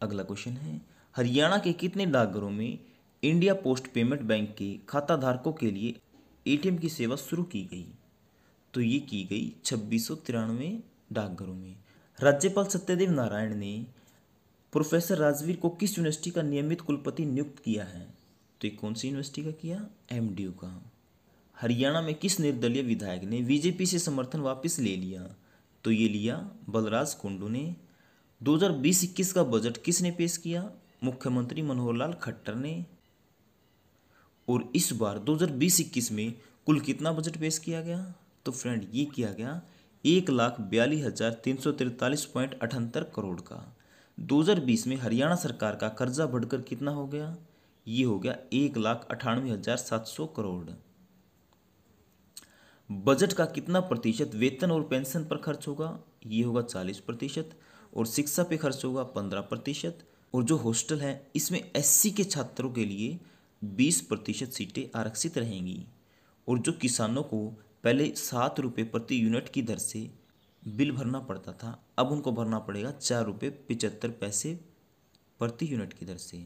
अगला क्वेश्चन है हरियाणा के कितने डाकघरों में इंडिया पोस्ट पेमेंट बैंक के खाता धारकों के लिए ए टी एम की सेवा शुरू की गई तो ये की गई छब्बीस सौ तिरानवे डाकघरों में राज्यपाल सत्यदेव नारायण ने प्रोफेसर राजवीर को किस यूनिवर्सिटी का नियमित कुलपति नियुक्त किया है तो ये कौन सी यूनिवर्सिटी का किया एम का हरियाणा में किस निर्दलीय विधायक ने बीजेपी से समर्थन वापस ले लिया तो ये लिया बलराज कुंडू ने 2020 का बजट किसने पेश किया मुख्यमंत्री मनोहर लाल खट्टर ने और इस बार 2020 में कुल कितना बजट पेश किया गया तो फ्रेंड ये किया गया एक लाख बयालीस हज़ार तीन सौ तिरतालीस पॉइंट अठहत्तर करोड़ का 2020 में हरियाणा सरकार का कर्जा बढ़कर कितना हो गया ये हो गया एक लाख अठानवे हजार सात सौ करोड़ बजट का कितना प्रतिशत वेतन और पेंशन पर खर्च होगा ये होगा चालीस प्रतिशत और शिक्षा पे खर्च होगा पंद्रह प्रतिशत और जो हॉस्टल हैं इसमें एस के छात्रों के लिए बीस प्रतिशत सीटें आरक्षित रहेंगी और जो किसानों को पहले सात रुपये प्रति यूनिट की दर से बिल भरना पड़ता था अब उनको भरना पड़ेगा चार रुपये पिचहत्तर पैसे प्रति यूनिट की दर से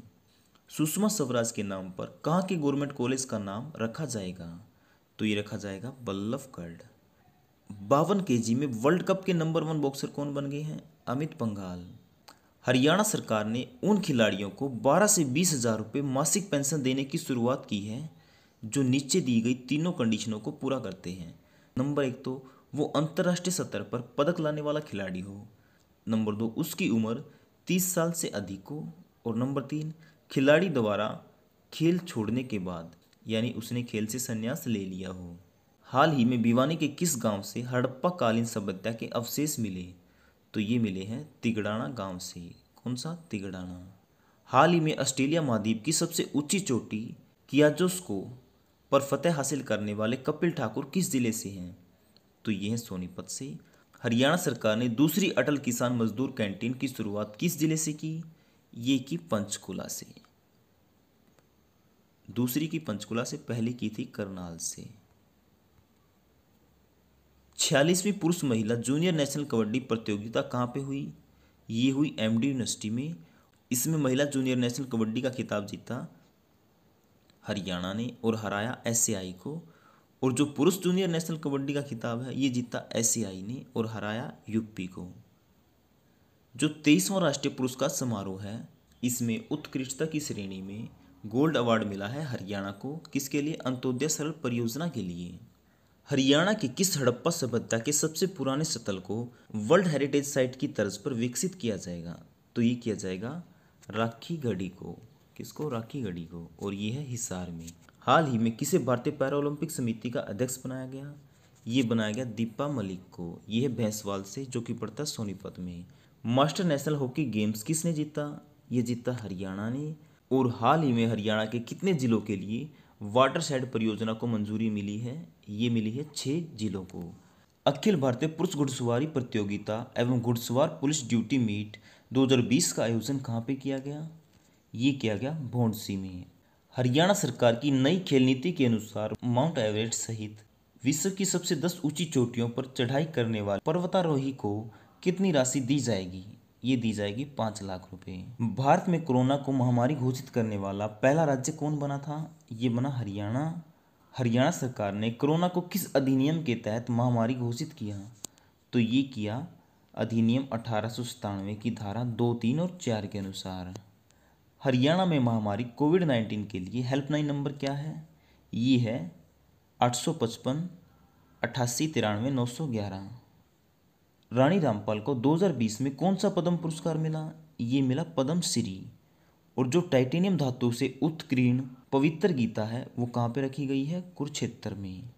सुषमा स्वराज के नाम पर कहाँ के गवर्नमेंट कॉलेज का नाम रखा जाएगा तो ये रखा जाएगा बल्लभगढ़ बावन के जी में वर्ल्ड कप के नंबर वन बॉक्सर कौन बन गए हैं अमित पंघाल हरियाणा सरकार ने उन खिलाड़ियों को 12 से बीस हज़ार रुपये मासिक पेंशन देने की शुरुआत की है जो नीचे दी गई तीनों कंडीशनों को पूरा करते हैं नंबर एक तो वो अंतर्राष्ट्रीय स्तर पर पदक लाने वाला खिलाड़ी हो नंबर दो उसकी उम्र तीस साल से अधिक हो और नंबर तीन खिलाड़ी द्वारा खेल छोड़ने के बाद यानी उसने खेल से संन्यास ले लिया हो हाल ही में भिवानी के किस गांव से हड़प्पा कालीन सभ्यता के अवशेष मिले तो ये मिले हैं तिगड़ाना गांव से कौन सा तिगड़ाना हाल ही में ऑस्ट्रेलिया महाद्वीप की सबसे ऊंची चोटी कियाजोस को पर फतेह हासिल करने वाले कपिल ठाकुर किस जिले से हैं तो ये है सोनीपत से हरियाणा सरकार ने दूसरी अटल किसान मजदूर कैंटीन की शुरुआत किस जिले से की ये की पंचकुला से दूसरी की पंचकुला से पहले की थी करनाल से छियालीसवीं पुरुष महिला जूनियर नेशनल कबड्डी प्रतियोगिता कहाँ पे हुई ये हुई एमडी यूनिवर्सिटी में इसमें महिला जूनियर नेशनल कबड्डी का खिताब जीता हरियाणा ने और हराया एस को और जो पुरुष जूनियर नेशनल कबड्डी का खिताब है ये जीता एस ने और हराया यूपी को जो तेईसवां राष्ट्रीय पुरस्कार समारोह है इसमें उत्कृष्टता की श्रेणी में गोल्ड अवार्ड मिला है हरियाणा को किसके लिए अंत्योदय सरल परियोजना के लिए हरियाणा के किस हड़प्पा सभ्यता के सबसे पुराने स्थल को वर्ल्ड हेरिटेज साइट की तर्ज पर विकसित किया जाएगा तो ये किया जाएगा राखी गढ़ी को किसको राखी गढ़ी को और ये है हिसार में हाल ही में किसे भारतीय पैरालंपिक समिति का अध्यक्ष बनाया गया ये बनाया गया दीपा मलिक को यह है भैंसवाल से जो कि पड़ता सोनीपत में मास्टर नेशनल हॉकी गेम्स किसने जीता ये जीता हरियाणा ने और हाल ही में हरियाणा के कितने जिलों के लिए वाटर शेड परियोजना को मंजूरी मिली है ये मिली है छः जिलों को अखिल भारतीय पुरुष घुड़सवारी प्रतियोगिता एवं घुड़सवार पुलिस ड्यूटी मीट 2020 का आयोजन कहाँ पे किया गया ये किया गया भोंडसी में हरियाणा सरकार की नई खेल नीति के अनुसार माउंट एवरेस्ट सहित विश्व की सबसे दस ऊंची चोटियों पर चढ़ाई करने वाले पर्वतारोही को कितनी राशि दी जाएगी ये दी जाएगी पाँच लाख रुपए भारत में कोरोना को महामारी घोषित करने वाला पहला राज्य कौन बना था ये बना हरियाणा हरियाणा सरकार ने कोरोना को किस अधिनियम के तहत महामारी घोषित किया तो ये किया अधिनियम अठारह की धारा दो तीन और चार के अनुसार हरियाणा में महामारी कोविड नाइन्टीन के लिए हेल्पलाइन नंबर क्या है ये है आठ सौ पचपन अट्ठासी तिरानवे नौ सौ ग्यारह रानी रामपाल को 2020 में कौन सा पद्म पुरस्कार मिला ये मिला पद्म श्री और जो टाइटेनियम धातु से उत्कीर्ण पवित्र गीता है वो कहाँ पे रखी गई है कुरुक्षेत्र में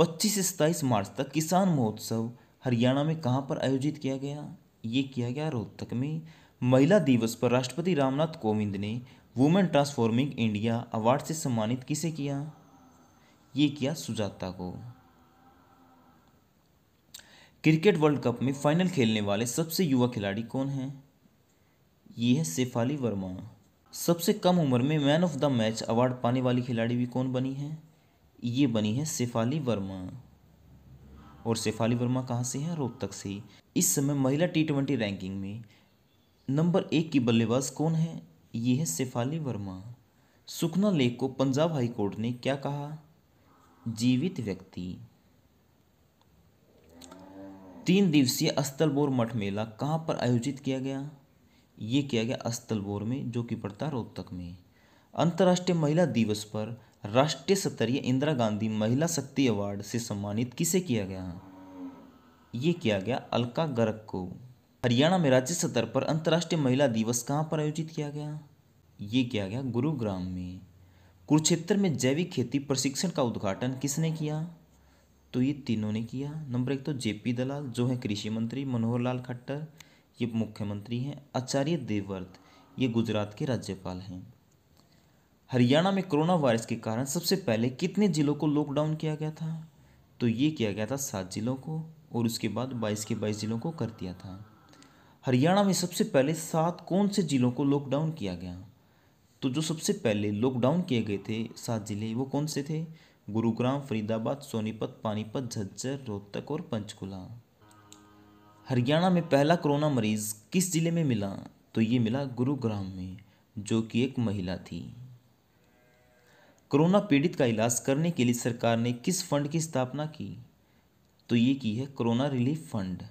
25 से सत्ताईस मार्च तक किसान महोत्सव हरियाणा में कहाँ पर आयोजित किया गया ये किया गया रोहतक में महिला दिवस पर राष्ट्रपति रामनाथ कोविंद ने वुमेन ट्रांसफॉर्मिंग इंडिया अवार्ड से सम्मानित किसे किया ये किया सुजाता को क्रिकेट वर्ल्ड कप में फाइनल खेलने वाले सबसे युवा खिलाड़ी कौन हैं ये है शेफाली वर्मा सबसे कम उम्र में man of the match award पाने वाली खिलाड़ी भी कौन बनी है ये बनी है शेफाली वर्मा और शेफाली वर्मा कहाँ से है रोहतक से इस समय महिला टी ट्वेंटी रैंकिंग में नंबर एक की बल्लेबाज कौन है ये है शेफाली वर्मा सुखना लेख को पंजाब हाई कोर्ट ने क्या कहा जीवित व्यक्ति तीन दिवसीय अस्तलबोर मठ मेला कहाँ पर आयोजित किया गया ये किया गया अस्तलबोर में जो कि पड़ता रोहतक में अंतर्राष्ट्रीय महिला दिवस पर राष्ट्रीय स्तरीय इंदिरा गांधी महिला शक्ति अवार्ड से सम्मानित किसे किया गया ये किया गया अलका गर्ग को हरियाणा में राज्य स्तर पर अंतर्राष्ट्रीय महिला दिवस कहाँ पर आयोजित किया गया ये किया गया गुरुग्राम में कुरुक्षेत्र में जैविक खेती प्रशिक्षण का उद्घाटन किसने किया तो ये तीनों ने किया नंबर एक तो जेपी दलाल जो है कृषि मंत्री मनोहर लाल खट्टर ये मुख्यमंत्री हैं आचार्य देवव्रत ये गुजरात के राज्यपाल हैं हरियाणा में कोरोना वायरस के कारण सबसे पहले कितने जिलों को लॉकडाउन किया गया था तो ये किया गया था सात जिलों को और उसके बाद बाईस के बाईस जिलों को कर दिया था हरियाणा में सबसे पहले सात कौन से ज़िलों को लॉकडाउन किया गया तो जो सबसे पहले लॉकडाउन किए गए थे सात ज़िले वो कौन से थे गुरुग्राम फरीदाबाद सोनीपत पानीपत झज्जर रोहतक और पंचकुला हरियाणा में पहला कोरोना मरीज किस ज़िले में मिला तो ये मिला गुरुग्राम में जो कि एक महिला थी कोरोना पीड़ित का इलाज करने के लिए सरकार ने किस फंड की स्थापना की तो ये की है कोरोना रिलीफ फंड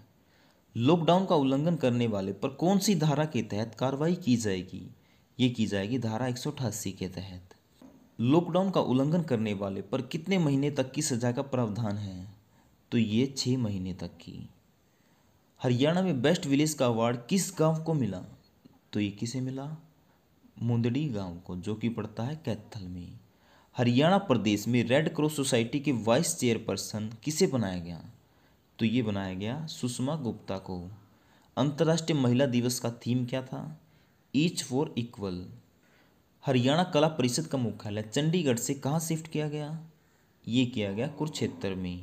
लॉकडाउन का उल्लंघन करने वाले पर कौन सी धारा के तहत कार्रवाई की जाएगी ये की जाएगी धारा एक के तहत लॉकडाउन का उल्लंघन करने वाले पर कितने महीने तक की सजा का प्रावधान है तो ये छः महीने तक की हरियाणा में बेस्ट विलेज का अवार्ड किस गांव को मिला तो ये किसे मिला मुंदड़ी गांव को जो कि पड़ता है कैथल में हरियाणा प्रदेश में रेड क्रॉस सोसाइटी के वाइस चेयरपर्सन किसे बनाया गया तो ये बनाया गया सुषमा गुप्ता को अंतर्राष्ट्रीय महिला दिवस का थीम क्या था ईच फॉर इक्वल हरियाणा कला परिषद का मुख्यालय चंडीगढ़ से कहाँ शिफ्ट किया गया ये किया गया कुरुक्षेत्र में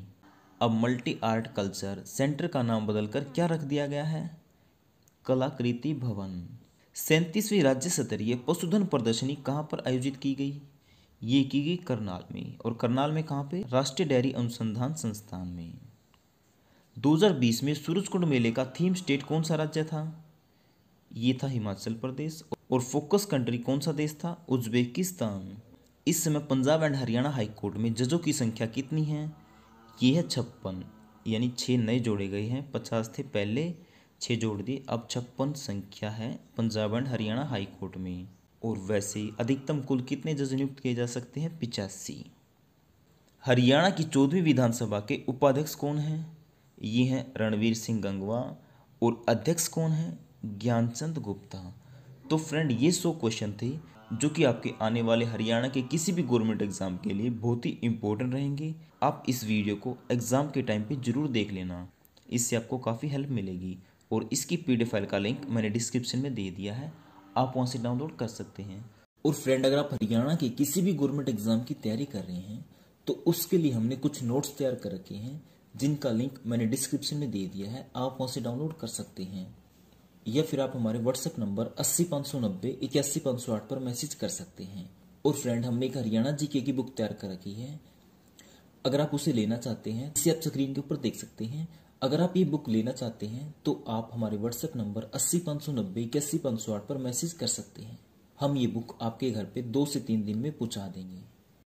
अब मल्टी आर्ट कल्चर सेंटर का नाम बदलकर क्या रख दिया गया है कलाकृति भवन सैंतीसवीं राज्य स्तरीय पशुधन प्रदर्शनी कहाँ पर आयोजित की गई ये की गई करनाल में और करनाल में कहाँ पे राष्ट्रीय डेयरी अनुसंधान संस्थान में 2020 में सूरजकुंड मेले का थीम स्टेट कौन सा राज्य था ये था हिमाचल प्रदेश और फोकस कंट्री कौन सा देश था उज्बेकिस्तान इस समय पंजाब एंड हरियाणा हाईकोर्ट में जजों की संख्या कितनी है ये है छप्पन यानी छः नए जोड़े गए हैं पचास थे पहले छः जोड़ दिए अब छप्पन संख्या है पंजाब एंड हरियाणा हाईकोर्ट में और वैसे अधिकतम कुल कितने जज नियुक्त किए जा सकते हैं पिचासी हरियाणा की चौदहवीं विधानसभा के उपाध्यक्ष कौन हैं ये हैं रणवीर सिंह गंगवा और अध्यक्ष कौन है ज्ञानचंद गुप्ता तो फ्रेंड ये सौ क्वेश्चन थे जो कि आपके आने वाले हरियाणा के किसी भी गवर्नमेंट एग्जाम के लिए बहुत ही इंपॉर्टेंट रहेंगे आप इस वीडियो को एग्ज़ाम के टाइम पे ज़रूर देख लेना इससे आपको काफ़ी हेल्प मिलेगी और इसकी पी फाइल का लिंक मैंने डिस्क्रिप्शन में दे दिया है आप वहाँ से डाउनलोड कर सकते हैं और फ्रेंड अगर आप हरियाणा के किसी भी गवर्नमेंट एग्ज़ाम की तैयारी कर रहे हैं तो उसके लिए हमने कुछ नोट्स तैयार कर रखे हैं जिनका लिंक मैंने डिस्क्रिप्शन में दे दिया है आप वहां से डाउनलोड कर सकते हैं या फिर आप हमारे व्हाट्सएप नंबर अस्सी पांच सौ नब्बे इक्यासी पांच सौ आठ पर मैसेज कर सकते हैं और फ्रेंड हमने एक हरियाणा जीके की बुक तैयार कर रखी है अगर आप उसे लेना चाहते हैं इसे आप स्क्रीन के ऊपर देख सकते हैं अगर आप ये बुक लेना चाहते हैं तो आप हमारे व्हाट्सएप नंबर अस्सी पांच सौ नब्बे इक्यासी पांच सौ आठ पर मैसेज कर सकते हैं हम ये बुक आपके घर पे दो से तीन दिन में पहुंचा देंगे